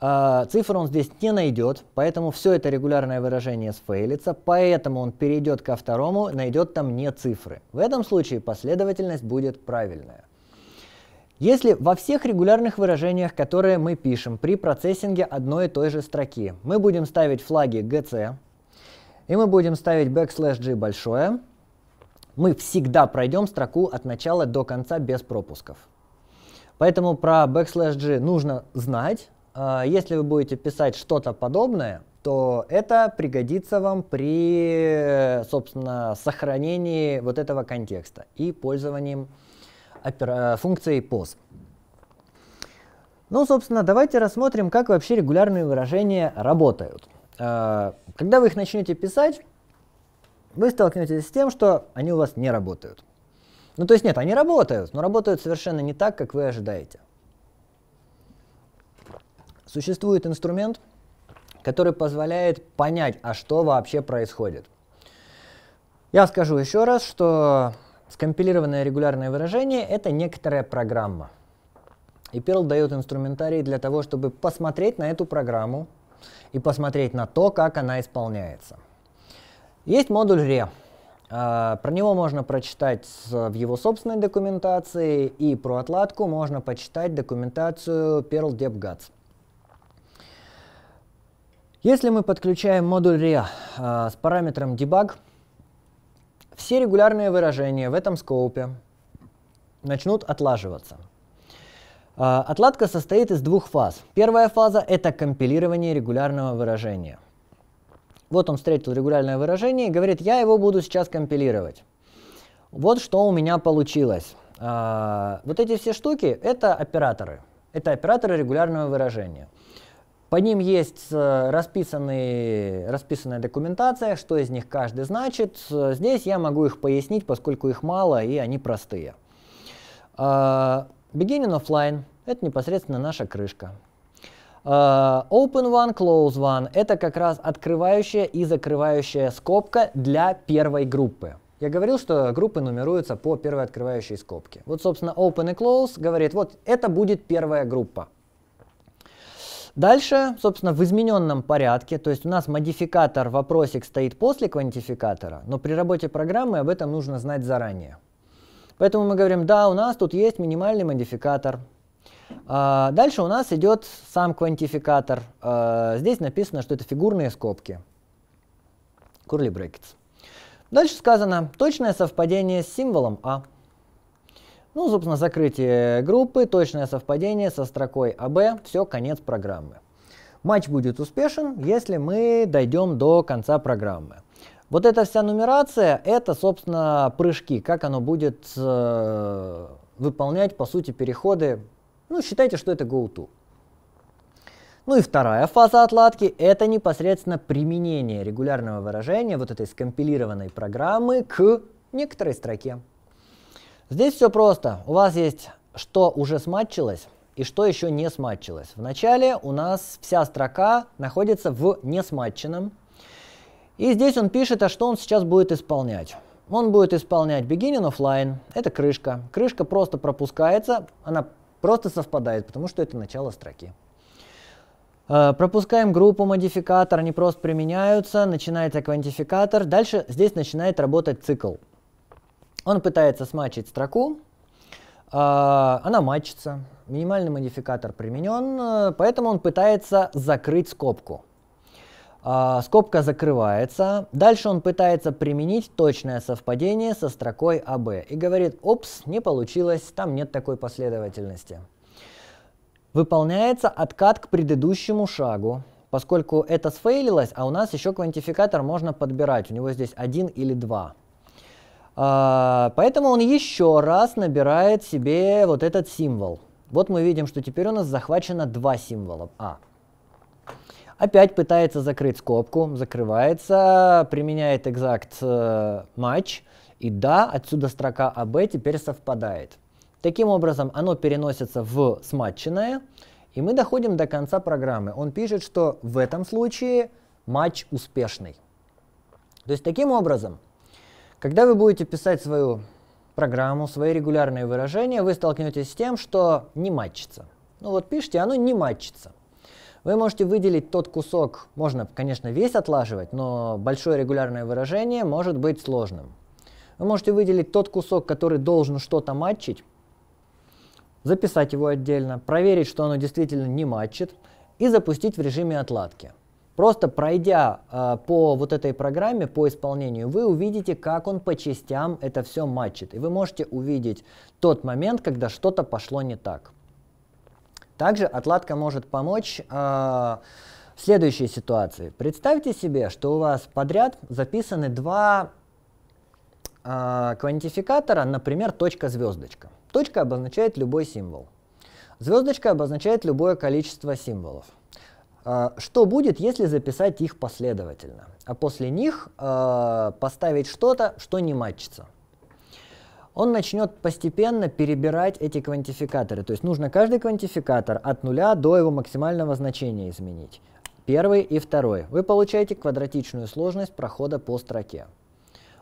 Э, цифр он здесь не найдет, поэтому все это регулярное выражение сфейлится, поэтому он перейдет ко второму, найдет там не цифры. В этом случае последовательность будет правильная. Если во всех регулярных выражениях, которые мы пишем при процессинге одной и той же строки, мы будем ставить флаги gc, и мы будем ставить backslash g большое, мы всегда пройдем строку от начала до конца без пропусков. Поэтому про backslash g нужно знать. А, если вы будете писать что-то подобное, то это пригодится вам при, собственно, сохранении вот этого контекста и пользованием Э, функцией pos. Ну, собственно, давайте рассмотрим, как вообще регулярные выражения работают. Э, когда вы их начнете писать, вы столкнетесь с тем, что они у вас не работают. Ну, то есть нет, они работают, но работают совершенно не так, как вы ожидаете. Существует инструмент, который позволяет понять, а что вообще происходит. Я скажу еще раз, что Скомпилированное регулярное выражение — это некоторая программа. И Perl дает инструментарий для того, чтобы посмотреть на эту программу и посмотреть на то, как она исполняется. Есть модуль re. А, про него можно прочитать в его собственной документации, и про отладку можно почитать документацию Perl DepGuts. Если мы подключаем модуль re а, с параметром debug, все регулярные выражения в этом скоупе начнут отлаживаться. А, отладка состоит из двух фаз. Первая фаза – это компилирование регулярного выражения. Вот он встретил регулярное выражение и говорит, я его буду сейчас компилировать. Вот что у меня получилось. А, вот эти все штуки – это операторы. Это операторы регулярного выражения. По ним есть э, расписанные, расписанная документация, что из них каждый значит. Э, здесь я могу их пояснить, поскольку их мало и они простые. Uh, beginning offline – это непосредственно наша крышка. open one, close one – это как раз открывающая и закрывающая скобка для первой группы. Я говорил, что группы нумеруются по первой открывающей скобке. Вот, собственно, open и close говорит, вот это будет первая группа. Дальше, собственно, в измененном порядке, то есть у нас модификатор вопросик стоит после квантификатора, но при работе программы об этом нужно знать заранее. Поэтому мы говорим, да, у нас тут есть минимальный модификатор. А, дальше у нас идет сам квантификатор. А, здесь написано, что это фигурные скобки. Curly brackets. Дальше сказано точное совпадение с символом А. Ну, собственно, закрытие группы, точное совпадение со строкой АБ, все, конец программы. Матч будет успешен, если мы дойдем до конца программы. Вот эта вся нумерация, это, собственно, прыжки, как оно будет э, выполнять, по сути, переходы. Ну, считайте, что это Go To. Ну и вторая фаза отладки – это непосредственно применение регулярного выражения вот этой скомпилированной программы к некоторой строке. Здесь все просто. У вас есть что уже смачилось и что еще не сматчилось. Вначале у нас вся строка находится в несматченном. И здесь он пишет, а что он сейчас будет исполнять. Он будет исполнять beginning offline. Это крышка. Крышка просто пропускается, она просто совпадает, потому что это начало строки. Э, пропускаем группу модификатор, они просто применяются, начинается квантификатор. Дальше здесь начинает работать цикл. Он пытается смачить строку, а, она мачится, минимальный модификатор применен, э, поэтому он пытается закрыть скобку. А, скобка закрывается, дальше он пытается применить точное совпадение со строкой AB а, и говорит, опс, не получилось, там нет такой последовательности. Выполняется откат к предыдущему шагу, поскольку это сфейлилось, а у нас еще квантификатор можно подбирать, у него здесь один или два. А, поэтому он еще раз набирает себе вот этот символ. Вот мы видим, что теперь у нас захвачено два символа А. Опять пытается закрыть скобку, закрывается, применяет exact match. Э, и да, отсюда строка AB а, теперь совпадает. Таким образом, оно переносится в сматченное, и мы доходим до конца программы. Он пишет, что в этом случае матч успешный. То есть таким образом, когда вы будете писать свою программу, свои регулярные выражения, вы столкнетесь с тем, что не матчится. Ну вот пишите, оно не матчится. Вы можете выделить тот кусок, можно, конечно, весь отлаживать, но большое регулярное выражение может быть сложным. Вы можете выделить тот кусок, который должен что-то матчить, записать его отдельно, проверить, что оно действительно не матчит, и запустить в режиме отладки. Просто пройдя э, по вот этой программе, по исполнению, вы увидите, как он по частям это все матчит. И вы можете увидеть тот момент, когда что-то пошло не так. Также отладка может помочь э, в следующей ситуации. Представьте себе, что у вас подряд записаны два э, квантификатора, например, точка-звездочка. Точка обозначает любой символ. Звездочка обозначает любое количество символов. А, что будет, если записать их последовательно, а после них а, поставить что-то, что не матчится? Он начнет постепенно перебирать эти квантификаторы. То есть нужно каждый квантификатор от нуля до его максимального значения изменить. Первый и второй. Вы получаете квадратичную сложность прохода по строке.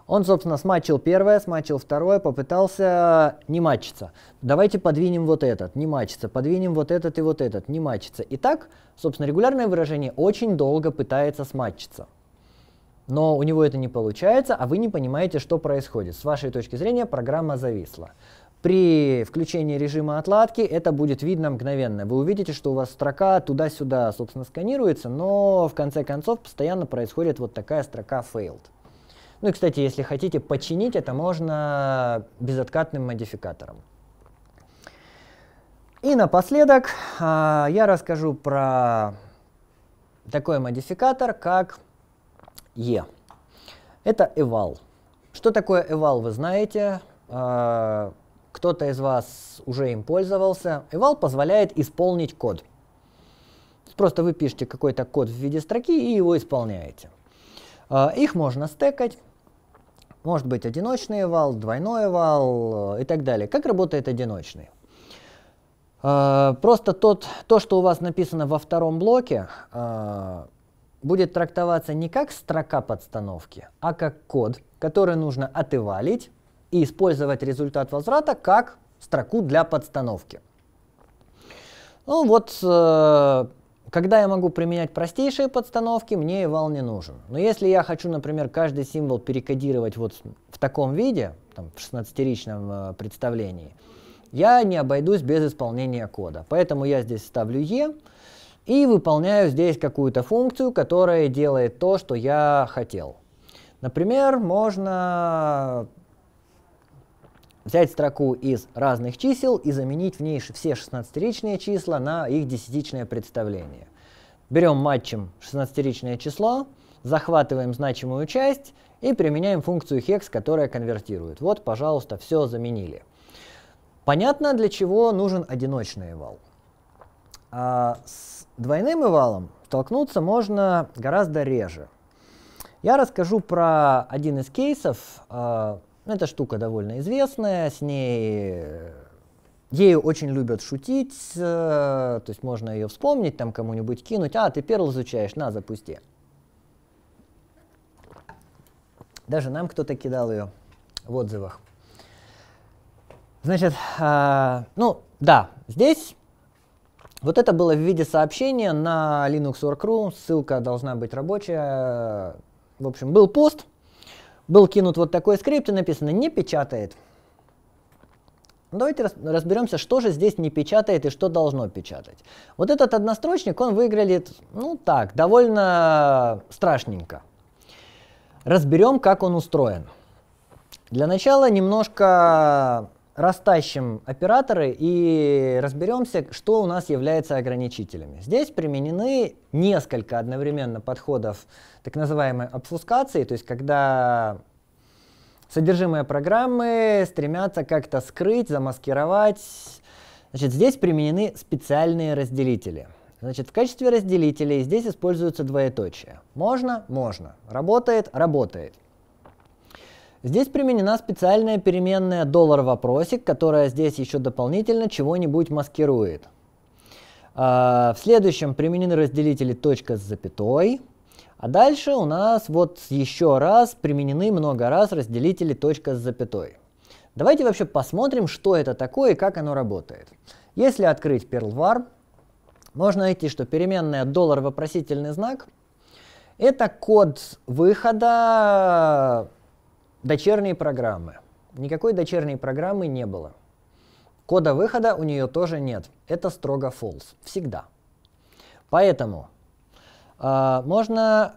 Он, собственно, смачил первое, смачил второе, попытался не мачиться. Давайте подвинем вот этот, не мачиться, подвинем вот этот и вот этот, не мачиться. И так, собственно, регулярное выражение очень долго пытается смачиться. Но у него это не получается, а вы не понимаете, что происходит. С вашей точки зрения программа зависла. При включении режима отладки это будет видно мгновенно. Вы увидите, что у вас строка туда-сюда, собственно, сканируется, но в конце концов постоянно происходит вот такая строка failed. Ну и, кстати, если хотите починить это, можно безоткатным модификатором. И напоследок а, я расскажу про такой модификатор, как E. Это eval. Что такое eval, вы знаете. А, Кто-то из вас уже им пользовался. Eval позволяет исполнить код. Просто вы пишете какой-то код в виде строки и его исполняете. А, их можно стекать. Может быть одиночный вал, двойной вал э, и так далее. Как работает одиночный? Э, просто тот, то, что у вас написано во втором блоке, э, будет трактоваться не как строка подстановки, а как код, который нужно отывалить и использовать результат возврата как строку для подстановки. Ну вот когда я могу применять простейшие подстановки, мне и вал не нужен. Но если я хочу, например, каждый символ перекодировать вот в таком виде, там, в 16-ричном э, представлении, я не обойдусь без исполнения кода. Поэтому я здесь ставлю E и выполняю здесь какую-то функцию, которая делает то, что я хотел. Например, можно взять строку из разных чисел и заменить в ней все 16-ричные числа на их десятичное представление. Берем матчем 16-ричное число, захватываем значимую часть и применяем функцию hex, которая конвертирует. Вот, пожалуйста, все заменили. Понятно, для чего нужен одиночный вал. А с двойным валом столкнуться можно гораздо реже. Я расскажу про один из кейсов, а, эта штука довольно известная, с ней э, Ею очень любят шутить, э, то есть можно ее вспомнить, там кому-нибудь кинуть, а, ты перл изучаешь, на, запусти. Даже нам кто-то кидал ее в отзывах. Значит, э, ну да, здесь вот это было в виде сообщения на Linux Workroom, ссылка должна быть рабочая. В общем, был пост, был кинут вот такой скрипт и написано «не печатает». Давайте разберемся, что же здесь не печатает и что должно печатать. Вот этот однострочник, он выглядит, ну так, довольно страшненько. Разберем, как он устроен. Для начала немножко растащим операторы и разберемся, что у нас является ограничителями. Здесь применены несколько одновременно подходов так называемой обфускации, то есть когда содержимое программы стремятся как-то скрыть, замаскировать. Значит, здесь применены специальные разделители. Значит, в качестве разделителей здесь используются двоеточие. Можно? Можно. Работает? Работает. Здесь применена специальная переменная доллар $вопросик, которая здесь еще дополнительно чего-нибудь маскирует. А, в следующем применены разделители точка с запятой. А дальше у нас вот еще раз применены много раз разделители точка с запятой. Давайте вообще посмотрим, что это такое и как оно работает. Если открыть PerlVar, можно найти, что переменная доллар $вопросительный знак – это код выхода Дочерние программы. Никакой дочерней программы не было. Кода выхода у нее тоже нет. Это строго false. Всегда. Поэтому э, можно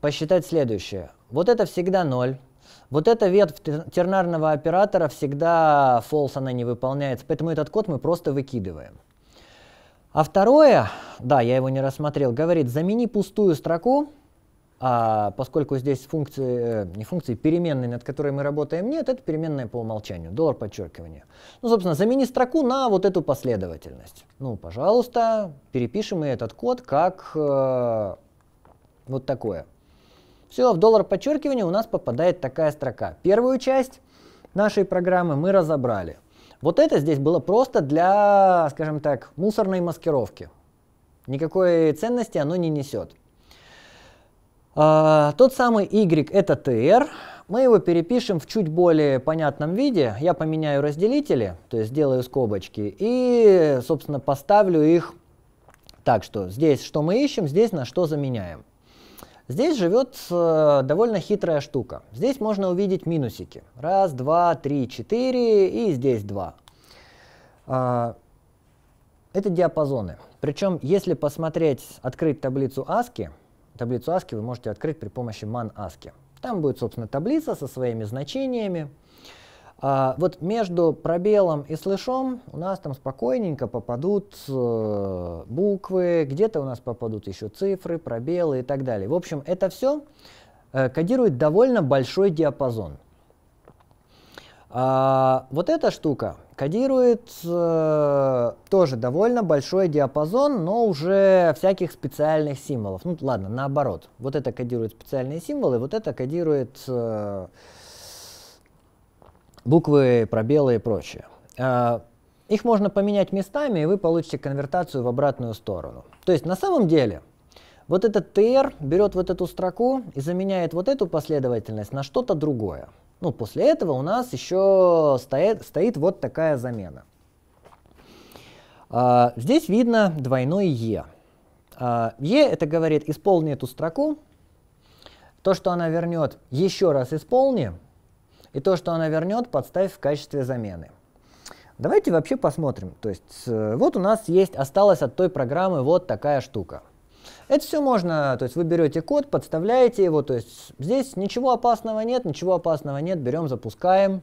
посчитать следующее. Вот это всегда 0. Вот эта ветвь тернарного оператора всегда false, она не выполняется. Поэтому этот код мы просто выкидываем. А второе, да, я его не рассмотрел, говорит, замени пустую строку а поскольку здесь функции, э, не функции, переменные, над которой мы работаем, нет, это переменная по умолчанию, доллар подчеркивания. Ну, собственно, замени строку на вот эту последовательность. Ну, пожалуйста, перепишем и этот код как э, вот такое. Все, в доллар подчеркивания у нас попадает такая строка. Первую часть нашей программы мы разобрали. Вот это здесь было просто для, скажем так, мусорной маскировки. Никакой ценности оно не несет. А, тот самый y это tr, мы его перепишем в чуть более понятном виде. Я поменяю разделители, то есть сделаю скобочки и, собственно, поставлю их так, что здесь что мы ищем, здесь на что заменяем. Здесь живет э, довольно хитрая штука. Здесь можно увидеть минусики. Раз, два, три, четыре и здесь два. Э, это диапазоны. Причем, если посмотреть, открыть таблицу ASCII, Таблицу ASCII вы можете открыть при помощи man ASCII. Там будет, собственно, таблица со своими значениями. А, вот между пробелом и слышом у нас там спокойненько попадут э, буквы, где-то у нас попадут еще цифры, пробелы и так далее. В общем, это все э, кодирует довольно большой диапазон. А, вот эта штука Кодирует э, тоже довольно большой диапазон, но уже всяких специальных символов. Ну ладно, наоборот. Вот это кодирует специальные символы, вот это кодирует э, буквы, пробелы и прочее. Э, их можно поменять местами, и вы получите конвертацию в обратную сторону. То есть на самом деле вот этот tr берет вот эту строку и заменяет вот эту последовательность на что-то другое. Ну, после этого у нас еще стоит, стоит вот такая замена. А, здесь видно двойное «е». А, «е» — это говорит «исполни эту строку», то, что она вернет «еще раз исполни», и то, что она вернет, подставь в качестве замены. Давайте вообще посмотрим. То есть э, вот у нас есть, осталась от той программы вот такая штука — это все можно, то есть вы берете код, подставляете его, то есть здесь ничего опасного нет, ничего опасного нет, берем, запускаем.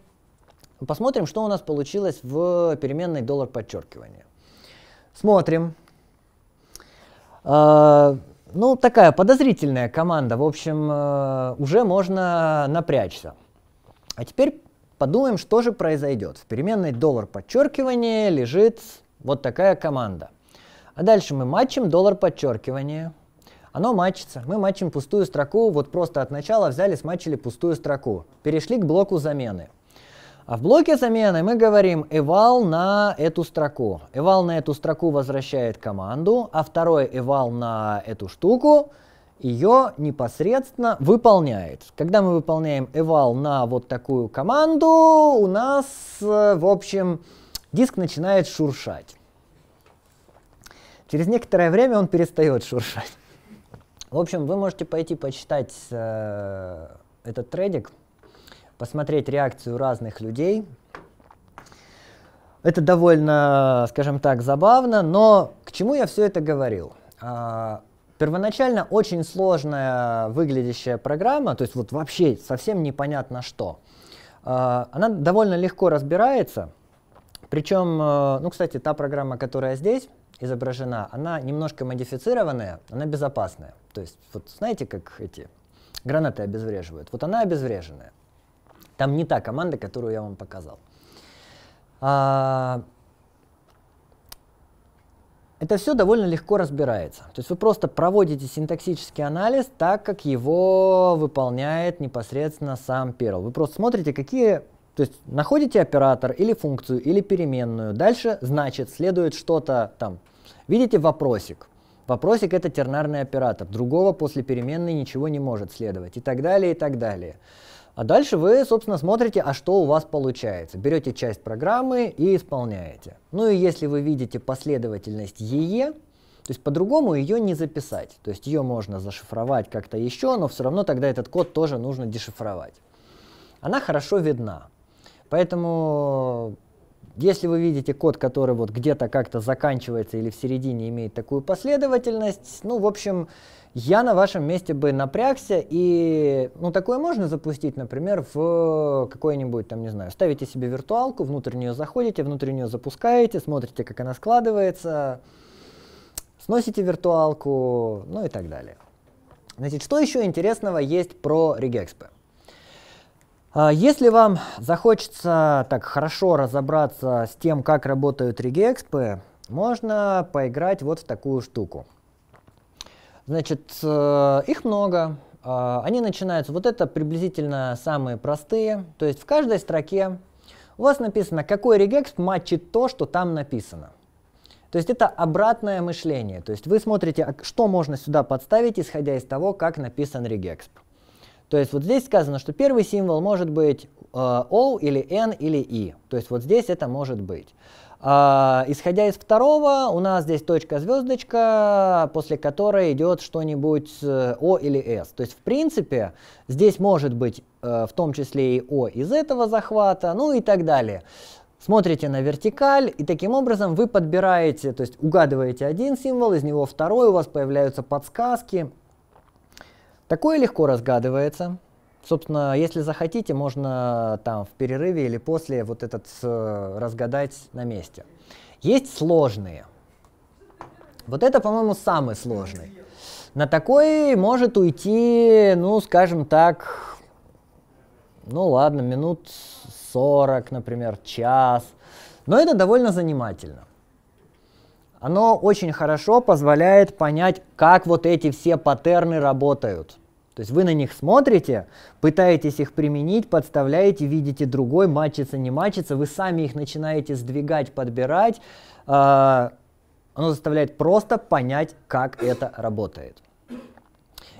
Посмотрим, что у нас получилось в переменной доллар подчеркивания. Смотрим. А, ну, такая подозрительная команда, в общем, э, уже можно напрячься. А теперь подумаем, что же произойдет. В переменной доллар подчеркивание лежит вот такая команда – а дальше мы матчим доллар подчеркивание. Оно матчится. Мы матчим пустую строку, вот просто от начала взяли, смачили пустую строку. Перешли к блоку замены. А в блоке замены мы говорим eval на эту строку. Eval на эту строку возвращает команду, а второй eval на эту штуку ее непосредственно выполняет. Когда мы выполняем eval на вот такую команду, у нас, э, в общем, диск начинает шуршать. Через некоторое время он перестает шуршать. В общем, вы можете пойти почитать э, этот трейдик, посмотреть реакцию разных людей. Это довольно, скажем так, забавно, но к чему я все это говорил? А, первоначально очень сложная выглядящая программа, то есть вот вообще совсем непонятно что. А, она довольно легко разбирается, причем, э, ну, кстати, та программа, которая здесь, изображена, она немножко модифицированная, она безопасная. То есть, вот знаете, как эти гранаты обезвреживают? Вот она обезвреженная. Там не та команда, которую я вам показал. А, это все довольно легко разбирается. То есть вы просто проводите синтаксический анализ так, как его выполняет непосредственно сам Perl. Вы просто смотрите, какие то есть находите оператор или функцию, или переменную. Дальше, значит, следует что-то там, Видите вопросик? Вопросик – это тернарный оператор. Другого после переменной ничего не может следовать. И так далее, и так далее. А дальше вы, собственно, смотрите, а что у вас получается. Берете часть программы и исполняете. Ну и если вы видите последовательность ЕЕ, то есть по-другому ее не записать. То есть ее можно зашифровать как-то еще, но все равно тогда этот код тоже нужно дешифровать. Она хорошо видна. Поэтому если вы видите код, который вот где-то как-то заканчивается или в середине имеет такую последовательность, ну, в общем, я на вашем месте бы напрягся, и ну, такое можно запустить, например, в какой-нибудь, там, не знаю, ставите себе виртуалку, внутрь нее заходите, внутрь нее запускаете, смотрите, как она складывается, сносите виртуалку, ну и так далее. Значит, что еще интересного есть про regexp? А если вам захочется так хорошо разобраться с тем, как работают регэкспы, можно поиграть вот в такую штуку. Значит, э, их много. А, они начинаются, вот это приблизительно самые простые. То есть в каждой строке у вас написано, какой регэксп матчит то, что там написано. То есть это обратное мышление. То есть вы смотрите, а, что можно сюда подставить, исходя из того, как написан регэксп. То есть вот здесь сказано, что первый символ может быть э, all или n или i. То есть вот здесь это может быть. Э, исходя из второго, у нас здесь точка-звездочка, после которой идет что-нибудь o э, или s. То есть в принципе здесь может быть э, в том числе и o из этого захвата, ну и так далее смотрите на вертикаль, и таким образом вы подбираете, то есть угадываете один символ, из него второй, у вас появляются подсказки, Такое легко разгадывается. Собственно, если захотите, можно там в перерыве или после вот этот э, разгадать на месте. Есть сложные. Вот это, по-моему, самый сложный. На такой может уйти, ну, скажем так, ну ладно, минут 40, например, час. Но это довольно занимательно. Оно очень хорошо позволяет понять, как вот эти все паттерны работают. То есть вы на них смотрите, пытаетесь их применить, подставляете, видите другой, мачится, не мачится, вы сами их начинаете сдвигать, подбирать. Э, оно заставляет просто понять, как это работает.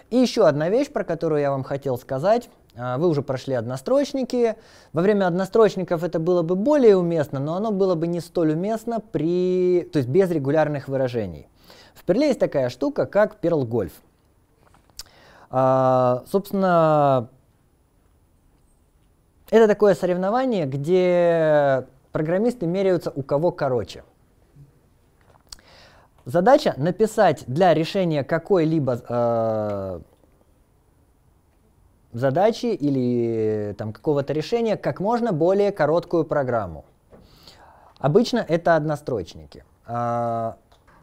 И еще одна вещь, про которую я вам хотел сказать. А, вы уже прошли однострочники. Во время однострочников это было бы более уместно, но оно было бы не столь уместно при, то есть без регулярных выражений. В Perl есть такая штука, как Perl Golf. А, собственно, это такое соревнование, где программисты меряются у кого короче. Задача написать для решения какой-либо э, задачи или там какого-то решения как можно более короткую программу. Обычно это однострочники. Э, а,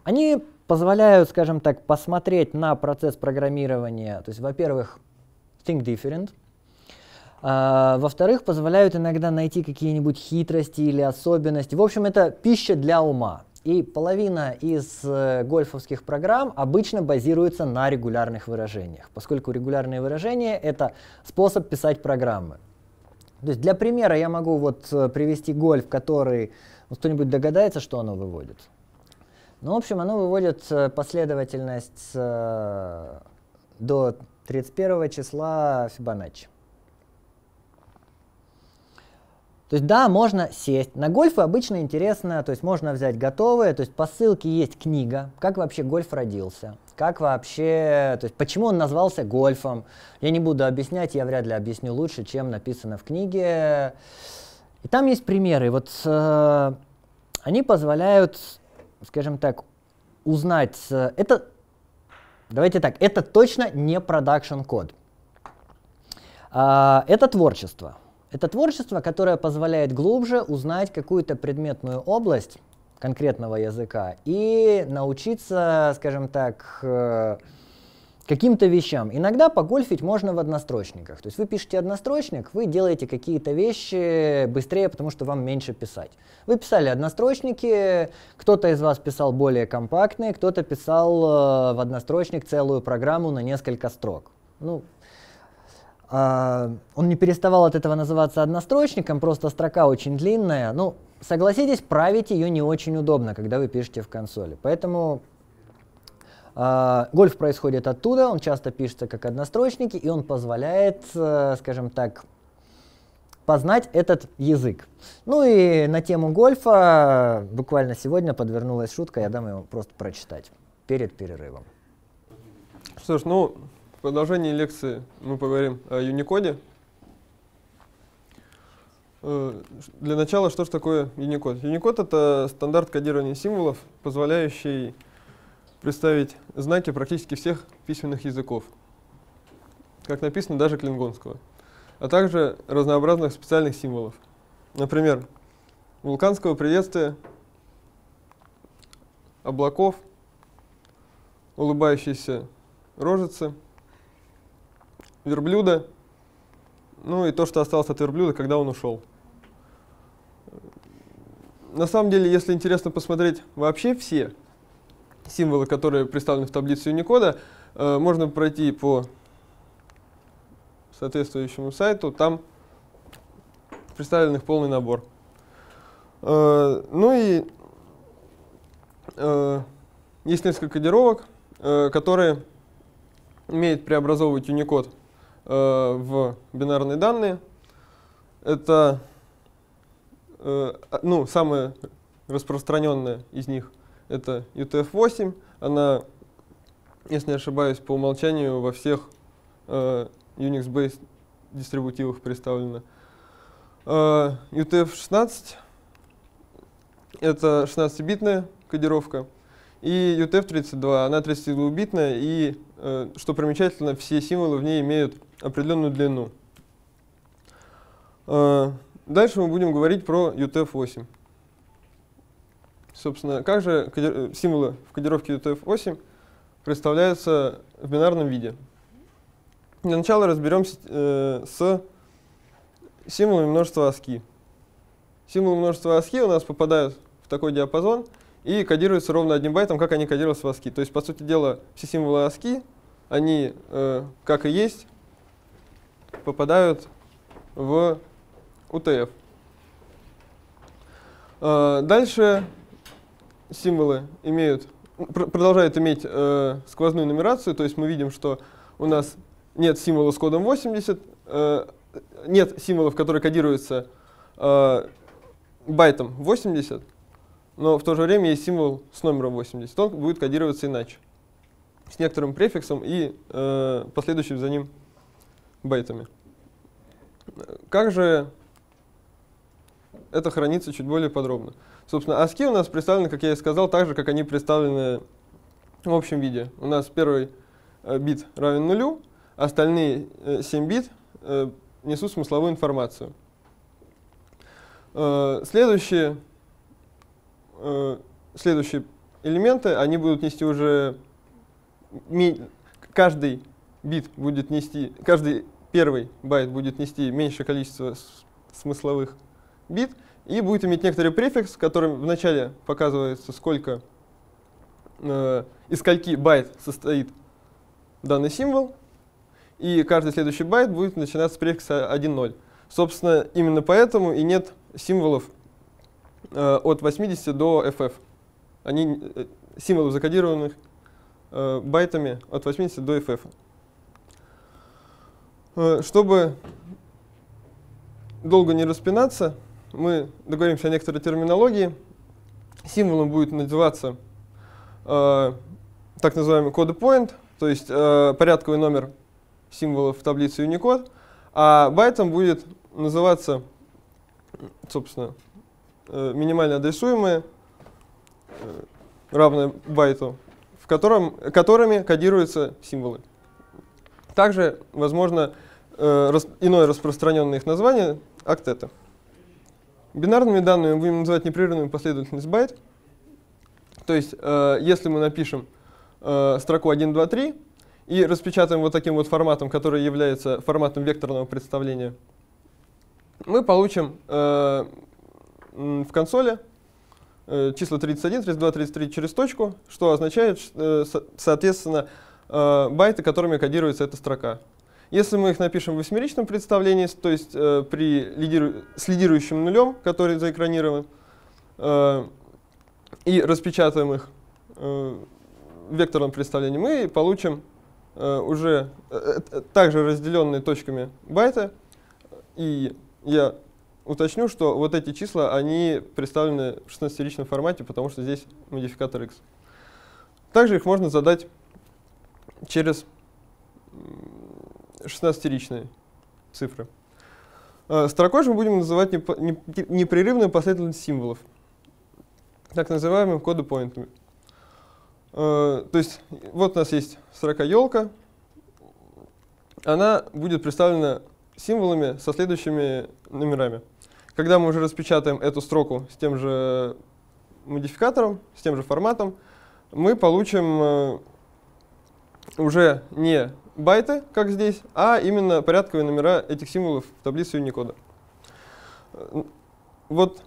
они позволяют, скажем так, посмотреть на процесс программирования, то есть, во-первых, think different, а, во-вторых, позволяют иногда найти какие-нибудь хитрости или особенности. В общем, это пища для ума. И половина из э, гольфовских программ обычно базируется на регулярных выражениях, поскольку регулярные выражения — это способ писать программы. То есть для примера я могу вот э, привести гольф, который ну, кто-нибудь догадается, что оно выводит? Ну, в общем, оно выводит э, последовательность с, э, до 31 числа Фибоначчи. То есть да, можно сесть. На гольф обычно интересно, то есть можно взять готовые, то есть по ссылке есть книга, как вообще гольф родился, как вообще, то есть почему он назвался гольфом. Я не буду объяснять, я вряд ли объясню лучше, чем написано в книге. И там есть примеры. Вот э, они позволяют скажем так, узнать, это, давайте так, это точно не продакшн код. А, это творчество. Это творчество, которое позволяет глубже узнать какую-то предметную область конкретного языка и научиться, скажем так, э, каким-то вещам. Иногда погольфить можно в однострочниках. То есть вы пишете однострочник, вы делаете какие-то вещи быстрее, потому что вам меньше писать. Вы писали однострочники, кто-то из вас писал более компактные, кто-то писал э, в однострочник целую программу на несколько строк. Ну, э, он не переставал от этого называться однострочником, просто строка очень длинная. Ну, согласитесь, править ее не очень удобно, когда вы пишете в консоли. Поэтому а, гольф происходит оттуда, он часто пишется как однострочники, и он позволяет, э, скажем так, познать этот язык. Ну и на тему гольфа буквально сегодня подвернулась шутка, я дам ее просто прочитать перед перерывом. Что ж, ну, в продолжении лекции мы поговорим о Unicode. Э, для начала, что же такое Unicode? Unicode — это стандарт кодирования символов, позволяющий представить знаки практически всех письменных языков, как написано даже клингонского, а также разнообразных специальных символов. Например, вулканского приветствия, облаков, улыбающейся рожицы, верблюда, ну и то, что осталось от верблюда, когда он ушел. На самом деле, если интересно посмотреть вообще все символы, которые представлены в таблице Unicode, э, можно пройти по соответствующему сайту, там представлен их полный набор. Э, ну и э, есть несколько кодировок, э, которые умеют преобразовывать Unicode э, в бинарные данные. Это э, а, ну, самые распространенные из них это UTF-8. Она, если не ошибаюсь, по умолчанию во всех э, Unix-based дистрибутивах представлена. Э, UTF-16 — это 16-битная кодировка. И UTF-32, она 32-битная, и, э, что примечательно, все символы в ней имеют определенную длину. Э, дальше мы будем говорить про UTF-8. Собственно, как же э, символы в кодировке UTF-8 представляются в бинарном виде? Для начала разберемся э, с символами множества ASCII. Символы множества ASCII у нас попадают в такой диапазон и кодируются ровно одним байтом, как они кодируются в ASCII. То есть, по сути дела, все символы ASCII, они, э, как и есть, попадают в UTF. Э, дальше символы имеют, пр продолжают иметь э, сквозную нумерацию, то есть мы видим, что у нас нет символа с кодом 80, э, нет символов, которые кодируются э, байтом 80, но в то же время есть символ с номером 80, он будет кодироваться иначе, с некоторым префиксом и э, последующим за ним байтами. Как же это хранится чуть более подробно? Собственно, ASCII а у нас представлены, как я и сказал, так же, как они представлены в общем виде. У нас первый э, бит равен нулю, остальные 7 э, бит э, несут смысловую информацию. Следующие, следующие элементы, они будут нести уже... Каждый бит будет нести, каждый первый байт будет нести меньшее количество смысловых бит, и будет иметь некоторый префикс, в котором вначале показывается, сколько э, из скольки байт состоит данный символ, и каждый следующий байт будет начинаться с префикса 1.0. Собственно, именно поэтому и нет символов э, от 80 до FF. Они э, символов закодированных э, байтами от 80 до FF. Э, чтобы долго не распинаться, мы договоримся о некоторой терминологии. Символом будет называться э, так называемый коды point, то есть э, порядковый номер символов в таблице Unicode, а байтом будет называться, собственно, э, минимально адресуемые, э, равное байту, в котором, которыми кодируются символы. Также, возможно, э, рас, иное распространенное их название — актеты. Бинарными данными будем называть непрерывную последовательность байт. То есть, э, если мы напишем э, строку 1, 2, 3 и распечатаем вот таким вот форматом, который является форматом векторного представления, мы получим э, в консоли э, числа 31, 32, 33 через точку, что означает, э, соответственно, э, байты, которыми кодируется эта строка. Если мы их напишем в восьмеричном представлении, то есть э, при лидиру с лидирующим нулем, который заэкранирован, э, и распечатаем их э, в векторном представлении, мы получим э, уже э, э также разделенные точками байта. И я уточню, что вот эти числа, они представлены в 16-ричном формате, потому что здесь модификатор x. Также их можно задать через 16-ричные цифры. А, строкой же мы будем называть непрерывную последовательность символов, так называемым коды-поинтами. А, то есть вот у нас есть строка елка, она будет представлена символами со следующими номерами. Когда мы уже распечатаем эту строку с тем же модификатором, с тем же форматом, мы получим э, уже не байты, как здесь, а именно порядковые номера этих символов в таблице Unicode. Вот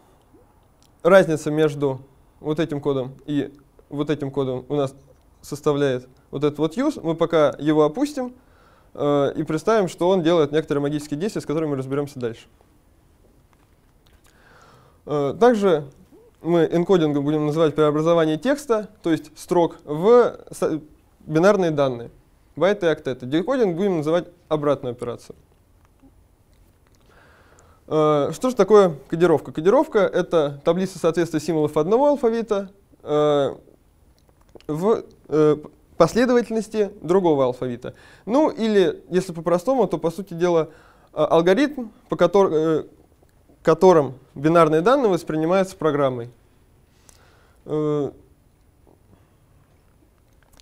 разница между вот этим кодом и вот этим кодом у нас составляет вот этот вот use. Мы пока его опустим э, и представим, что он делает некоторые магические действия, с которыми мы разберемся дальше. Э, также мы энкодингом будем называть преобразование текста, то есть строк, в бинарные данные байты и октеты. Декодинг будем называть обратную операцию. Э, что же такое кодировка? Кодировка — это таблица соответствия символов одного алфавита э, в э, последовательности другого алфавита. Ну или, если по-простому, то, по сути дела, алгоритм, по которым бинарные данные воспринимаются программой.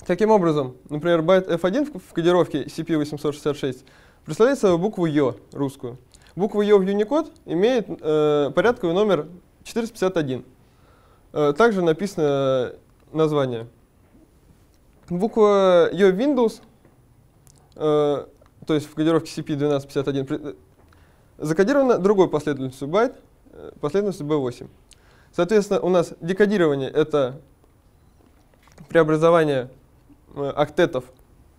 Таким образом, например, байт f1 в кодировке CP866 представляет собой букву Ё русскую. Буква Ё в Unicode имеет э, порядковый номер 451. Э, также написано название. Буква Ё в Windows, э, то есть в кодировке CP1251, э, закодирована другой последовательностью байт, э, последовательностью B8. Соответственно, у нас декодирование — это преобразование Э, октетов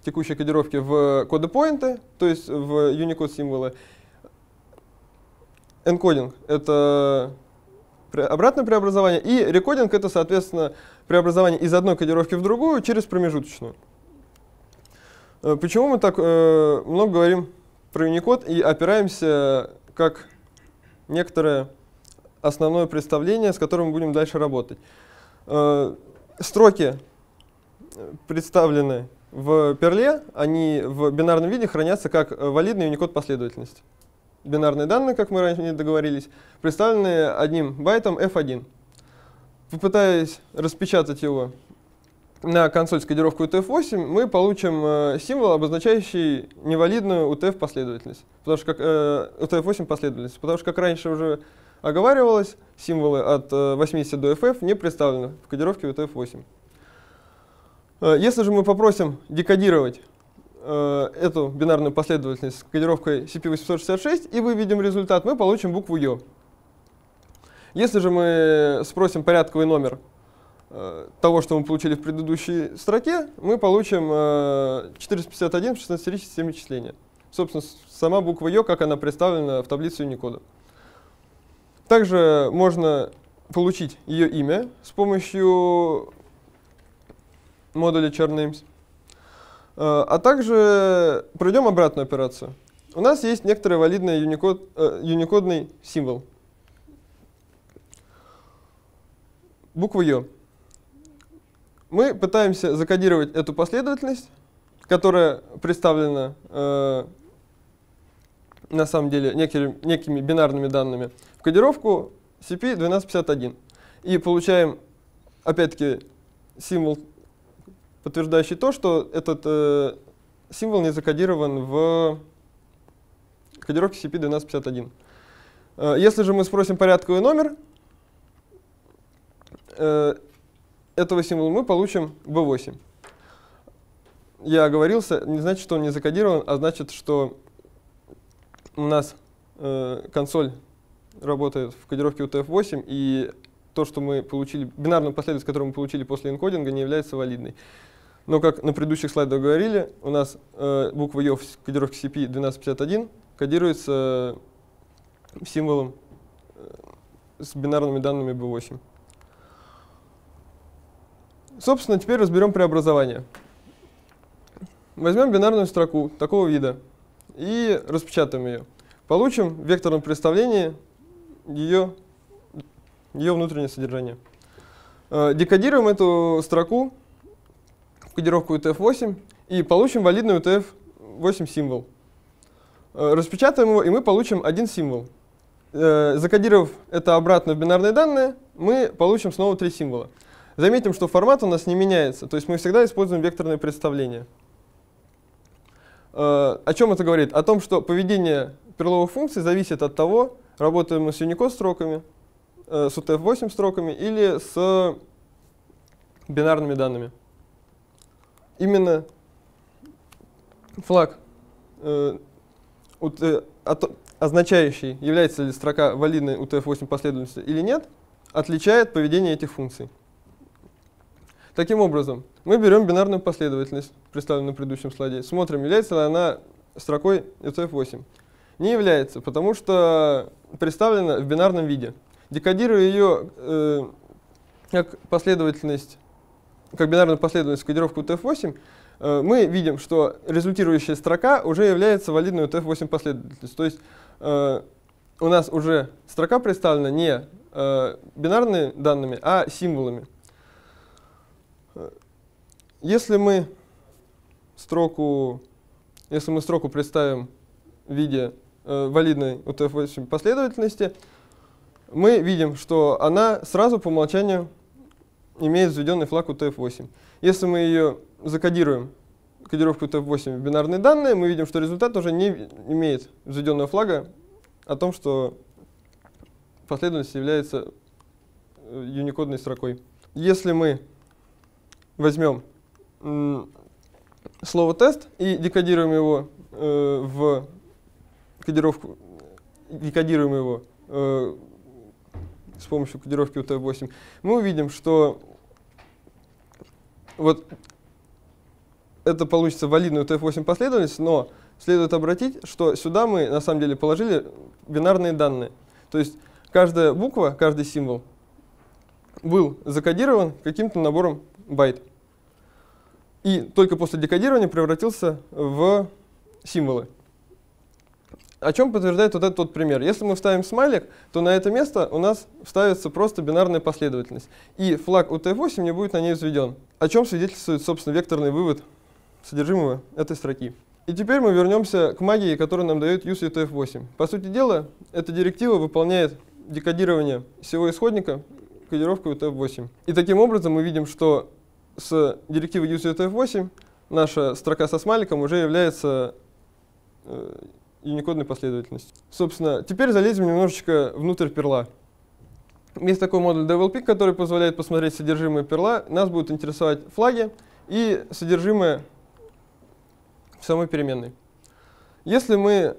текущей кодировки в коды поинты, то есть в Unicode символы. Энкодинг — это обратное преобразование, и рекодинг — это, соответственно, преобразование из одной кодировки в другую через промежуточную. Э, почему мы так э, много говорим про Unicode и опираемся как некоторое основное представление, с которым мы будем дальше работать? строки представлены в перле, они в бинарном виде хранятся как э, валидная Unicode последовательность. Бинарные данные, как мы ранее договорились, представлены одним байтом F1. Попытаясь распечатать его на консоль с кодировкой UTF-8, мы получим э, символ, обозначающий невалидную UTF-последовательность, потому что как э, UTF-8 последовательность, потому что, как раньше уже оговаривалось, символы от э, 80 до FF не представлены в кодировке UTF-8. Э, если же мы попросим декодировать э, эту бинарную последовательность с кодировкой CP866 и выведем результат, мы получим букву Ё. Если же мы спросим порядковый номер э, того, что мы получили в предыдущей строке, мы получим 451 в 16 системе числения. Собственно, сама буква Ё, как она представлена в таблице Unicode. Также можно получить ее имя с помощью модуля charNames. Э, а также пройдем обратную операцию. У нас есть некоторый валидный Unicode, э, юникодный символ. Буква Ё. Мы пытаемся закодировать эту последовательность, которая представлена э, на самом деле некими, некими бинарными данными, в кодировку CP1251. И получаем, опять-таки, символ подтверждающий то, что этот э, символ не закодирован в кодировке CP1251. Э, если же мы спросим порядковый номер э, этого символа, мы получим B8. Я оговорился, не значит, что он не закодирован, а значит, что у нас э, консоль работает в кодировке UTF-8, и то, что мы получили, бинарную последовательность, которую мы получили после энкодинга, не является валидной. Но, как на предыдущих слайдах говорили, у нас э, буква Ё в кодировке CP 1251 кодируется символом э, с бинарными данными B8. Собственно, теперь разберем преобразование. Возьмем бинарную строку такого вида и распечатаем ее. Получим в векторном представлении ее, ее внутреннее содержание. Э, декодируем эту строку в кодировку UTF-8 и получим валидный UTF-8 символ. Э, распечатаем его, и мы получим один символ. Э, закодировав это обратно в бинарные данные, мы получим снова три символа. Заметим, что формат у нас не меняется, то есть мы всегда используем векторное представление. Э, о чем это говорит? О том, что поведение перловых функций зависит от того, работаем мы с Unicode строками, с UTF-8 строками или с бинарными данными именно флаг, э, от, э, означающий, является ли строка валидной UTF-8 последовательности или нет, отличает поведение этих функций. Таким образом, мы берем бинарную последовательность, представленную на предыдущем слайде, смотрим, является ли она строкой UTF-8. Не является, потому что представлена в бинарном виде. Декодируя ее э, как последовательность как бинарную последовательность кодировку TF8, э, мы видим, что результирующая строка уже является валидной TF8 последовательностью. То есть э, у нас уже строка представлена не э, бинарными данными, а символами. Если мы строку, если мы строку представим в виде валидной UTF-8 последовательности, мы видим, что она сразу по умолчанию имеет взведенный флаг UTF-8. Если мы ее закодируем, кодировку UTF-8 в бинарные данные, мы видим, что результат уже не имеет взведенного флага о том, что последовательность является э, юникодной строкой. Если мы возьмем слово «тест» и декодируем его э, в кодировку, декодируем его э, с помощью кодировки UTF-8, мы увидим, что вот это получится валидную TF8 последовательность, но следует обратить, что сюда мы на самом деле положили бинарные данные. То есть каждая буква, каждый символ был закодирован каким-то набором байт. И только после декодирования превратился в символы. О чем подтверждает вот этот вот пример? Если мы вставим смайлик, то на это место у нас вставится просто бинарная последовательность. И флаг UT8 не будет на ней взведен. О чем свидетельствует, собственно, векторный вывод содержимого этой строки. И теперь мы вернемся к магии, которую нам дает use UTF8. По сути дела, эта директива выполняет декодирование всего исходника кодировкой UTF8. И таким образом мы видим, что с директивой use UTF8 наша строка со смайликом уже является э, и некодной последовательности. Собственно, теперь залезем немножечко внутрь перла. Есть такой модуль DevLP, который позволяет посмотреть содержимое перла. Нас будут интересовать флаги и содержимое самой переменной. Если мы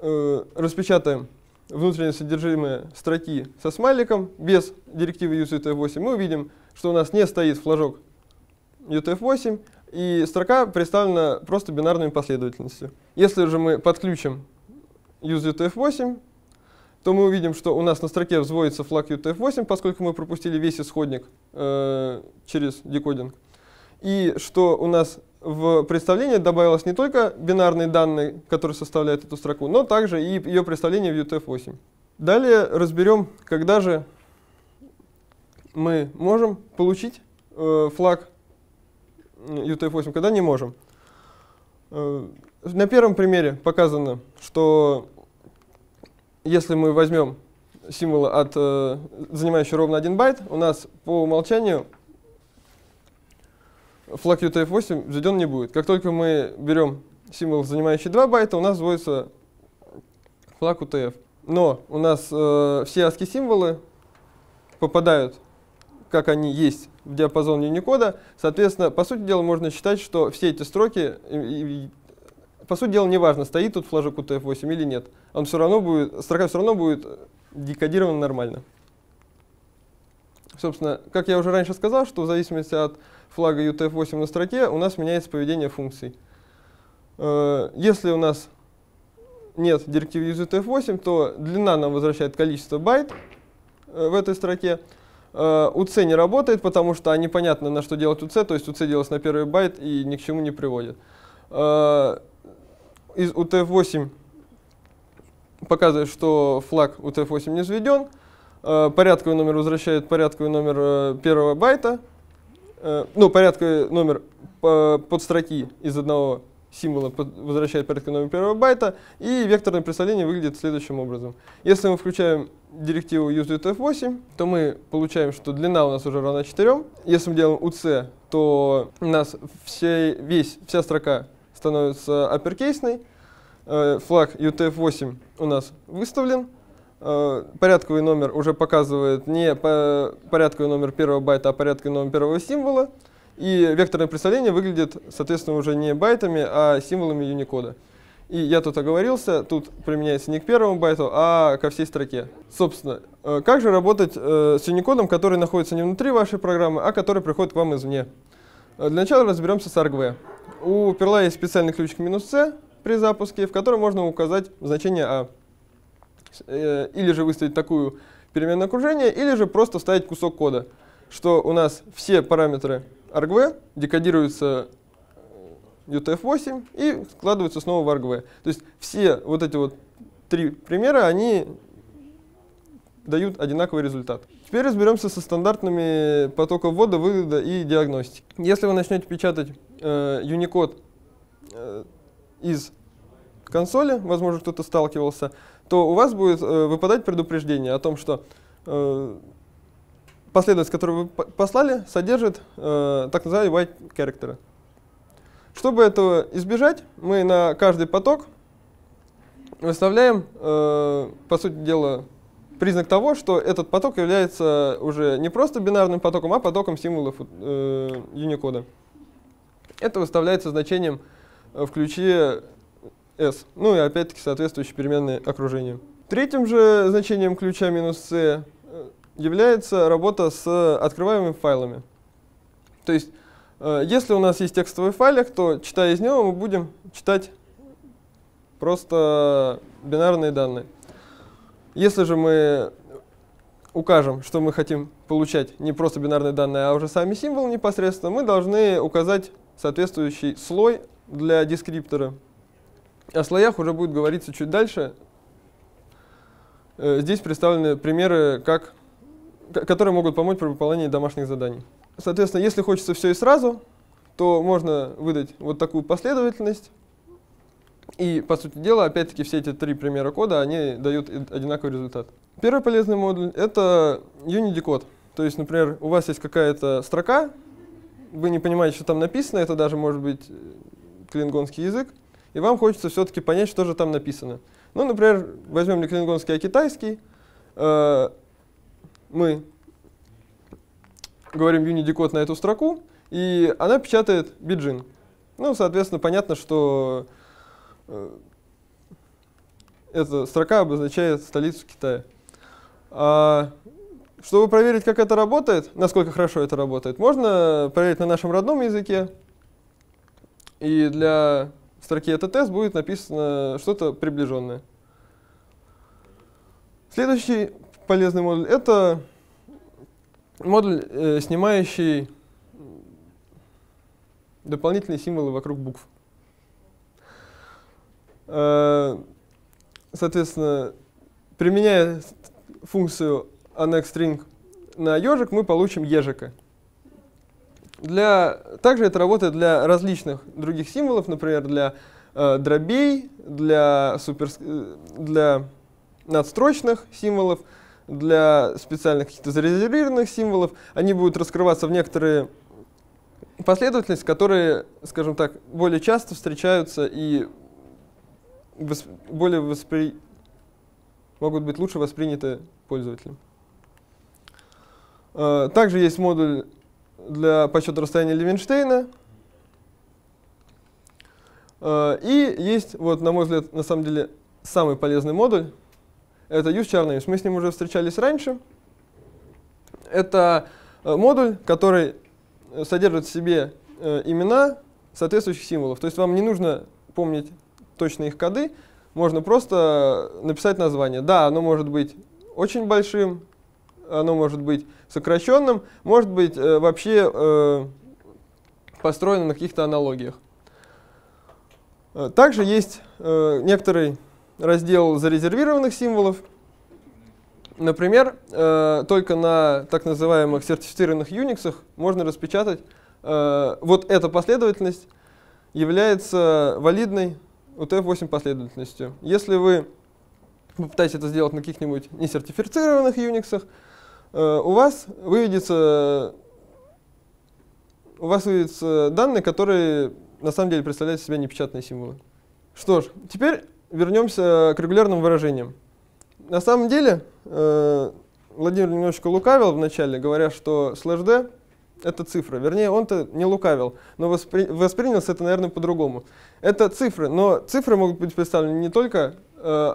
э, распечатаем внутреннее содержимое строки со смайликом без директивы UTF-8, мы увидим, что у нас не стоит флажок UTF-8, и строка представлена просто бинарными последовательностью. Если же мы подключим useUTF8, то мы увидим, что у нас на строке взводится флаг UTF8, поскольку мы пропустили весь исходник э, через декодинг. И что у нас в представлении добавилось не только бинарные данные, которые составляют эту строку, но также и ее представление в UTF8. Далее разберем, когда же мы можем получить э, флаг UTF-8, когда не можем. Э, на первом примере показано, что если мы возьмем символы, от, э, занимающие ровно 1 байт, у нас по умолчанию флаг UTF-8 взведен не будет. Как только мы берем символ, занимающий 2 байта, у нас вводится флаг UTF. Но у нас э, все ASCII символы попадают, как они есть, в диапазон Unicode. Соответственно, по сути дела, можно считать, что все эти строки, по сути дела, неважно, стоит тут флажок UTF-8 или нет. Он все равно будет, строка все равно будет декодирована нормально. Собственно, как я уже раньше сказал, что в зависимости от флага UTF-8 на строке у нас меняется поведение функций. Э, если у нас нет директивы utf 8 то длина нам возвращает количество байт э, в этой строке, UC э, не работает, потому что а, непонятно, на что делать UC, то есть UC делается на первый байт и ни к чему не приводит. Э, из UTF-8 показывает, что флаг UTF-8 не взведен, э, порядковый номер возвращает порядковый номер первого байта, ну, порядковый номер под строки из одного символа возвращает порядка номер первого байта, и векторное представление выглядит следующим образом. Если мы включаем директиву useDTF8, то мы получаем, что длина у нас уже равна 4. Если мы делаем UC, то у нас все, весь, вся строка становится апперкейсной, э, флаг UTF8 у нас выставлен, э, порядковый номер уже показывает не порядковый номер первого байта, а порядковый номер первого символа, и векторное представление выглядит, соответственно, уже не байтами, а символами Unicode. И я тут оговорился, тут применяется не к первому байту, а ко всей строке. Собственно, э, как же работать э, с Unicode, который находится не внутри вашей программы, а который приходит к вам извне? Э, для начала разберемся с argv. У перла есть специальный ключик минус c при запуске, в котором можно указать значение a. Или же выставить такую переменное окружение, или же просто вставить кусок кода что у нас все параметры argv декодируются UTF-8 э, и складываются снова в argv. То есть все вот эти вот три примера, они дают одинаковый результат. Теперь разберемся со стандартными потоком ввода, вывода и диагностики. Если вы начнете печатать э, Unicode э, из консоли, возможно, кто-то сталкивался, то у вас будет э, выпадать предупреждение о том, что э, последовательность, которую вы послали, содержит э, так называемые white character. Чтобы этого избежать, мы на каждый поток выставляем, э, по сути дела, признак того, что этот поток является уже не просто бинарным потоком, а потоком символов э, Unicode. Это выставляется значением э, в ключе S, ну и опять-таки соответствующие переменные окружения. Третьим же значением ключа минус C является работа с э, открываемыми файлами. То есть, э, если у нас есть текстовый файлик, то, читая из него, мы будем читать просто бинарные данные. Если же мы укажем, что мы хотим получать не просто бинарные данные, а уже сами символы непосредственно, мы должны указать соответствующий слой для дескриптора. О слоях уже будет говориться чуть дальше. Э, здесь представлены примеры, как которые могут помочь при выполнении домашних заданий. Соответственно, если хочется все и сразу, то можно выдать вот такую последовательность. И, по сути дела, опять-таки все эти три примера кода, они дают одинаковый результат. Первый полезный модуль — это Unity-код. То есть, например, у вас есть какая-то строка, вы не понимаете, что там написано, это даже может быть э, клингонский язык, и вам хочется все-таки понять, что же там написано. Ну, например, возьмем не клингонский, а китайский. Э, мы говорим Unidecode на эту строку, и она печатает биджин. Ну, соответственно, понятно, что э, эта строка обозначает столицу Китая. А, чтобы проверить, как это работает, насколько хорошо это работает, можно проверить на нашем родном языке. И для строки «Это тест» будет написано что-то приближенное. Следующий полезный модуль? Это модуль, э, снимающий дополнительные символы вокруг букв. Э, соответственно, применяя функцию annexString на ежик, мы получим ежика. Для, также это работает для различных других символов, например, для э, дробей, для, супер, э, для надстрочных символов, для специальных каких-то зарезервированных символов, они будут раскрываться в некоторые последовательности, которые, скажем так, более часто встречаются и восп более воспри могут быть лучше восприняты пользователем. А, также есть модуль для подсчета расстояния Левенштейна а, И есть, вот, на мой взгляд, на самом деле самый полезный модуль, это Use Мы с ним уже встречались раньше. Это э, модуль, который э, содержит в себе э, имена соответствующих символов. То есть вам не нужно помнить точно их коды, можно просто написать название. Да, оно может быть очень большим, оно может быть сокращенным, может быть вообще э, построено на каких-то аналогиях. Также есть э, некоторый раздел зарезервированных символов. Например, э, только на так называемых сертифицированных Unix можно распечатать э, вот эта последовательность является валидной UTF-8 последовательностью. Если вы попытаетесь это сделать на каких-нибудь несертифицированных Unix, э, у вас выведется у вас выведутся данные, которые на самом деле представляют из себя непечатные символы. Что ж, теперь вернемся к регулярным выражениям. На самом деле, э, Владимир немножечко лукавил вначале, говоря, что слэш d это цифра. Вернее, он-то не лукавил, но воспри воспринялся это, наверное, по-другому. Это цифры, но цифры могут быть представлены не только э,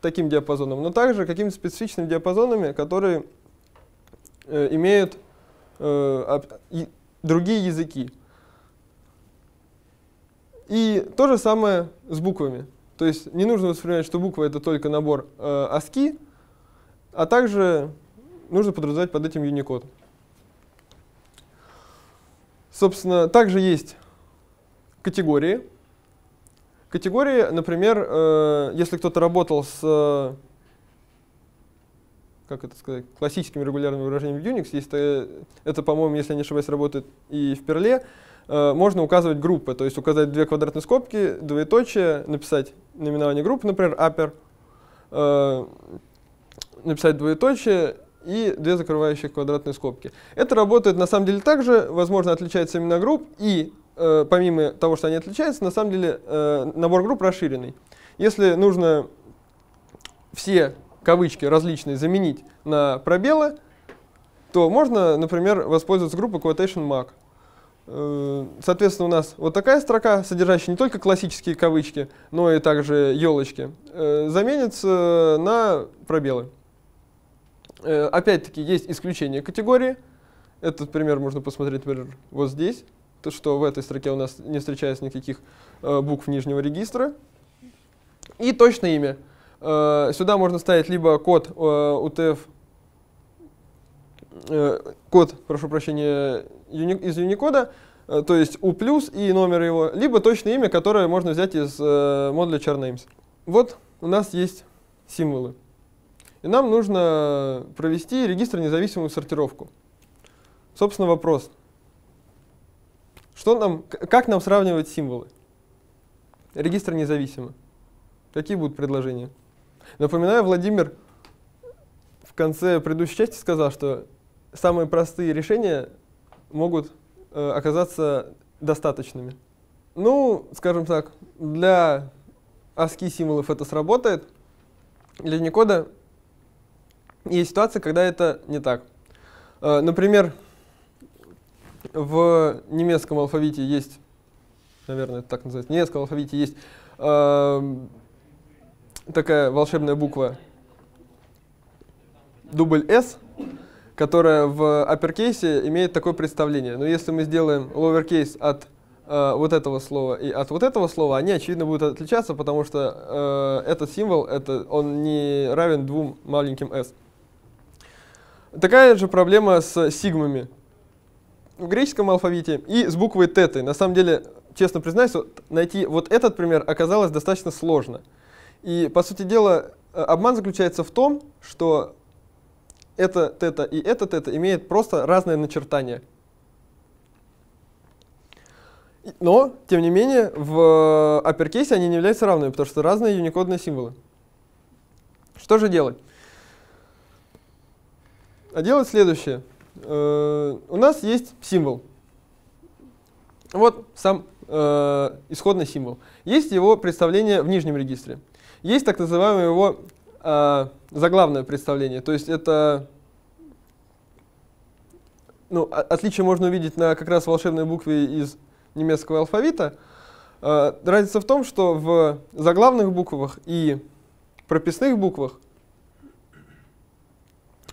таким диапазоном, но также какими-то специфичными диапазонами, которые э, имеют э, другие языки. И то же самое с буквами. То есть не нужно воспринимать, что буква — это только набор э, ASCII, а также нужно подразумевать под этим Unicode. Собственно, также есть категории. Категории, например, э, если кто-то работал с э, как это сказать, классическим регулярным выражением в Unix, есть, это, это по-моему, если я не ошибаюсь, работает и в Perl, Э, можно указывать группы, то есть указать две квадратные скобки, двоеточие, написать наименование группы, например, upper, э, написать двоеточие и две закрывающие квадратные скобки. Это работает на самом деле также, возможно, отличается имена групп, и э, помимо того, что они отличаются, на самом деле набор групп расширенный. Если нужно все кавычки различные заменить на пробелы, то можно, например, воспользоваться группой quotation mark. Э, соответственно, у нас вот такая строка, содержащая не только классические кавычки, но и также елочки, э, заменится на пробелы. Э, опять-таки, есть исключение категории. Этот пример можно посмотреть, например, вот здесь. То, что в этой строке у нас не встречается никаких букв нижнего регистра. И точное имя. Сюда можно ставить либо код UTF Э, код, прошу прощения, из Unicode, э, то есть у плюс и номер его, либо точное имя, которое можно взять из э, модуля charNames. Вот у нас есть символы. И нам нужно провести регистр независимую сортировку. Собственно, вопрос. Что нам, как нам сравнивать символы? Регистр независимый. Какие будут предложения? Напоминаю, Владимир в конце предыдущей части сказал, что самые простые решения могут э, оказаться достаточными. Ну, скажем так, для ASCII символов это сработает, для Unicode есть ситуация, когда это не так. Э, например, в немецком алфавите есть, наверное, это так называется, в немецком алфавите есть э, такая волшебная буква дубль S, которая в апперкейсе имеет такое представление. Но если мы сделаем lowercase от э, вот этого слова и от вот этого слова, они, очевидно, будут отличаться, потому что э, этот символ, это, он не равен двум маленьким s. Такая же проблема с сигмами в греческом алфавите и с буквой теты. На самом деле, честно признаюсь, найти вот этот пример оказалось достаточно сложно. И, по сути дела, э, обман заключается в том, что это тета и это тета имеет просто разное начертание. Но, тем не менее, в э, апперкейсе они не являются равными, потому что разные юникодные символы. Что же делать? А делать следующее. Э, у нас есть символ. Вот сам э, исходный символ. Есть его представление в нижнем регистре. Есть так называемый его Э, заглавное представление. То есть это ну, отличие можно увидеть на как раз волшебной букве из немецкого алфавита. Э, разница в том, что в заглавных буквах и прописных буквах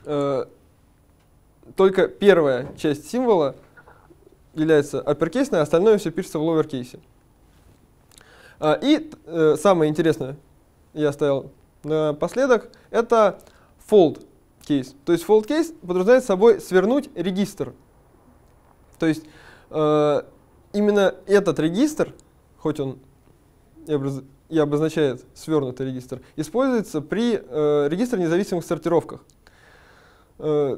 э, только первая часть символа является апперкейсной, а остальное все пишется в ловеркейсе. А, и э, самое интересное, я оставил Э, последок, это fold кейс. То есть fold кейс подразумевает собой свернуть регистр. То есть э, именно этот регистр, хоть он и обозначает свернутый регистр, используется при э, регистре независимых сортировках. Э,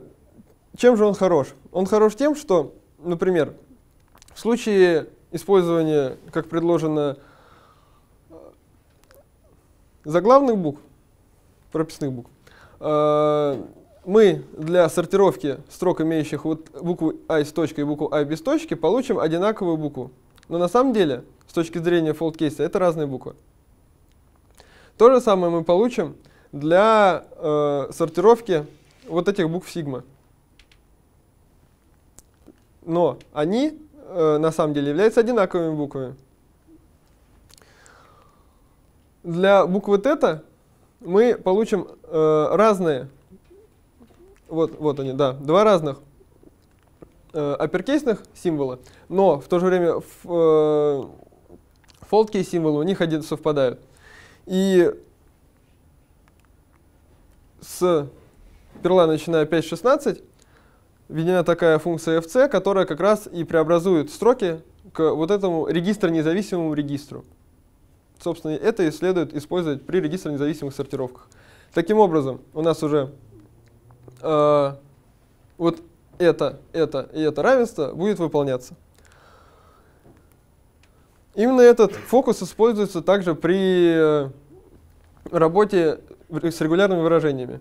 чем же он хорош? Он хорош тем, что, например, в случае использования, как предложено, э, заглавных букв, прописных букв. Э, мы для сортировки строк, имеющих вот букву i а с точкой и букву i а без точки, получим одинаковую букву. Но на самом деле, с точки зрения fold кейса, это разные буквы. То же самое мы получим для э, сортировки вот этих букв сигма. Но они э, на самом деле являются одинаковыми буквами. Для буквы тета мы получим э, разные, вот, вот они, да, два разных э, символа, но в то же время э, фолдкейс символы у них один совпадают. И с перла начиная 5.16 введена такая функция fc, которая как раз и преобразует строки к вот этому регистр независимому регистру. Собственно, это и следует использовать при регистре независимых сортировках. Таким образом, у нас уже э, вот это, это и это равенство будет выполняться. Именно этот фокус используется также при э, работе с регулярными выражениями.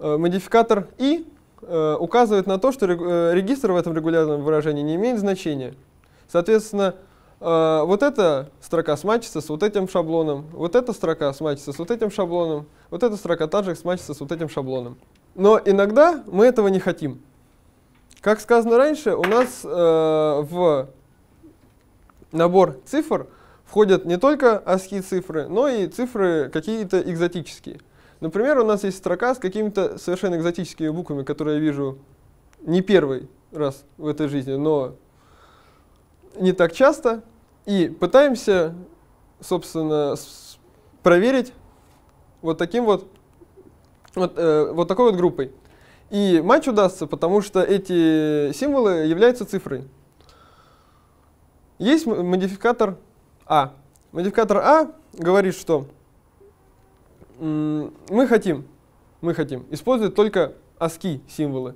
Э, модификатор «и» э, указывает на то, что регистр в этом регулярном выражении не имеет значения. Соответственно, а, вот эта строка смачится с вот этим шаблоном, вот эта строка смачится с вот этим шаблоном, вот эта строка также смачится с вот этим шаблоном. Но иногда мы этого не хотим. Как сказано раньше, у нас э, в набор цифр входят не только ASCII цифры, но и цифры какие-то экзотические. Например, у нас есть строка с какими-то совершенно экзотическими буквами, которые я вижу не первый раз в этой жизни, но не так часто. И пытаемся, собственно, проверить вот таким вот, вот, э, вот такой вот группой. И матч удастся, потому что эти символы являются цифрой. Есть модификатор А. Модификатор А говорит, что мы хотим, мы хотим использовать только ASCII символы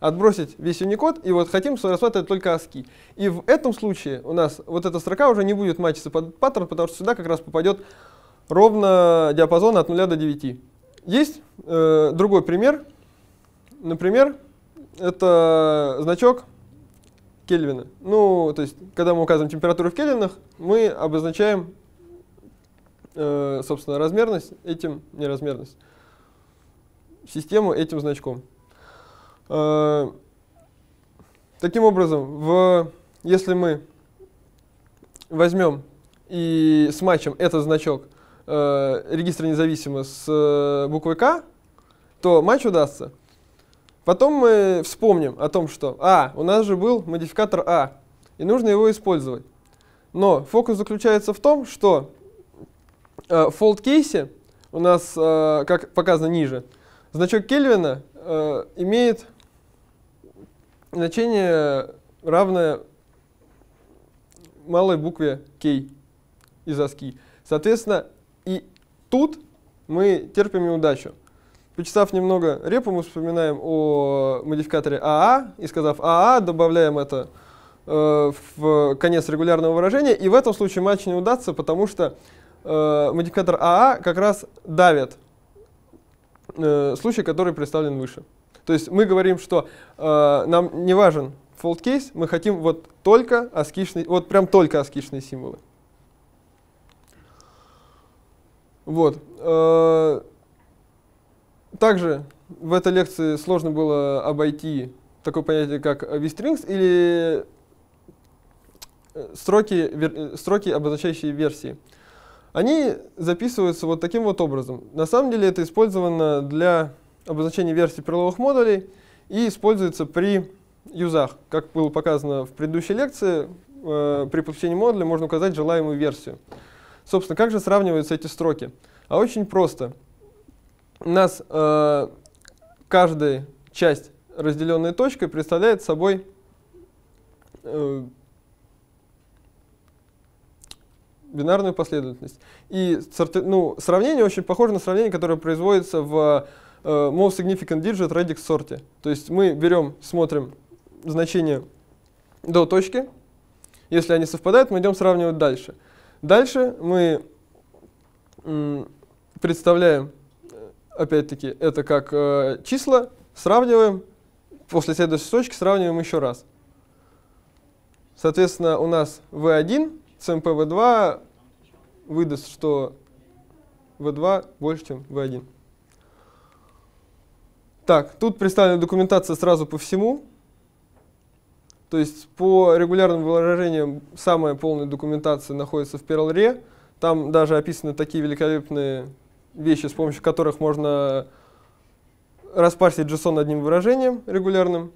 отбросить весь Unicode, и вот хотим рассматривать только ASCII. И в этом случае у нас вот эта строка уже не будет матчиться под паттерн, потому что сюда как раз попадет ровно диапазон от 0 до 9. Есть э, другой пример. Например, это значок Кельвина. Ну, то есть, когда мы указываем температуру в Кельвинах, мы обозначаем, э, собственно, размерность этим, неразмерность, систему этим значком. Э, таким образом, в, если мы возьмем и смачим этот значок э, регистра независимо с э, буквой К, то матч удастся. Потом мы вспомним о том, что А, у нас же был модификатор А, и нужно его использовать. Но фокус заключается в том, что э, в fold кейсе у нас, э, как показано ниже, значок Кельвина э, имеет Значение равное малой букве k из ASCII. Соответственно, и тут мы терпим неудачу. Почесав немного репу, мы вспоминаем о модификаторе aa а а и сказав aa а добавляем это э, в конец регулярного выражения. И в этом случае матч не удастся, потому что э, модификатор aa как раз давит э, случай, который представлен выше. То есть мы говорим, что э, нам не важен fold case, мы хотим вот только аскишные, вот прям только аскишные символы. Вот. Э, также в этой лекции сложно было обойти такое понятие, как vstrings или э, строки, вер, э, строки, обозначающие версии. Они записываются вот таким вот образом. На самом деле это использовано для обозначение версий перловых модулей и используется при юзах. Как было показано в предыдущей лекции, э, при подключении модуля можно указать желаемую версию. Собственно, как же сравниваются эти строки? А очень просто. У нас э, каждая часть, разделенная точкой, представляет собой э, бинарную последовательность. И ну, сравнение очень похоже на сравнение, которое производится в most э, significant digit radix sortie. То есть мы берем, смотрим значение до точки. Если они совпадают, мы идем сравнивать дальше. Дальше мы представляем, э, опять-таки, это как э, числа, сравниваем, после следующей точки сравниваем еще раз. Соответственно, у нас V1, CMP V2 выдаст, что V2 больше, чем V1. Так, тут представлена документация сразу по всему. То есть по регулярным выражениям самая полная документация находится в Perl.re. Там даже описаны такие великолепные вещи, с помощью которых можно распарсить JSON одним выражением регулярным.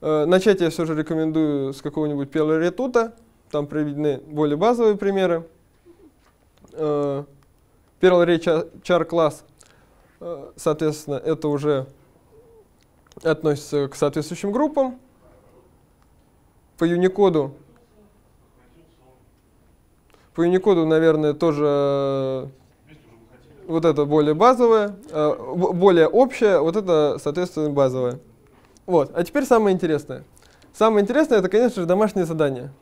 Э, начать я все же рекомендую с какого-нибудь Perl.re тута. Там приведены более базовые примеры. Perl.re char класс, соответственно, это уже относится к соответствующим группам. По Unicode, по Unicode, наверное, тоже э, вот это более базовое, э, более общее, вот это, соответственно, базовое. Вот. А теперь самое интересное. Самое интересное это, конечно же, домашнее задание.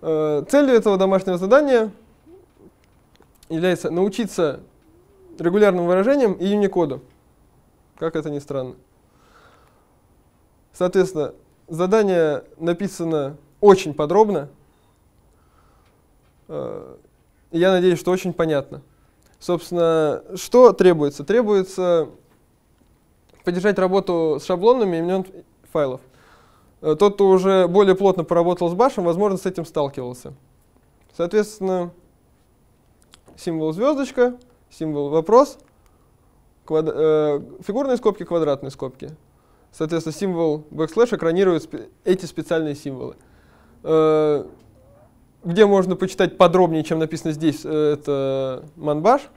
Э, целью этого домашнего задания является научиться регулярным выражениям и Unicode. Как это ни странно. Соответственно, задание написано очень подробно. Э, я надеюсь, что очень понятно. Собственно, что требуется? Требуется поддержать работу с шаблонами имен файлов. Э, тот, кто уже более плотно поработал с башем, возможно, с этим сталкивался. Соответственно, символ звездочка, символ вопрос, квад... э, фигурные скобки, квадратные скобки. Соответственно, символ backslash экранирует эти специальные символы. Э, где можно почитать подробнее, чем написано здесь, э, это манбаш.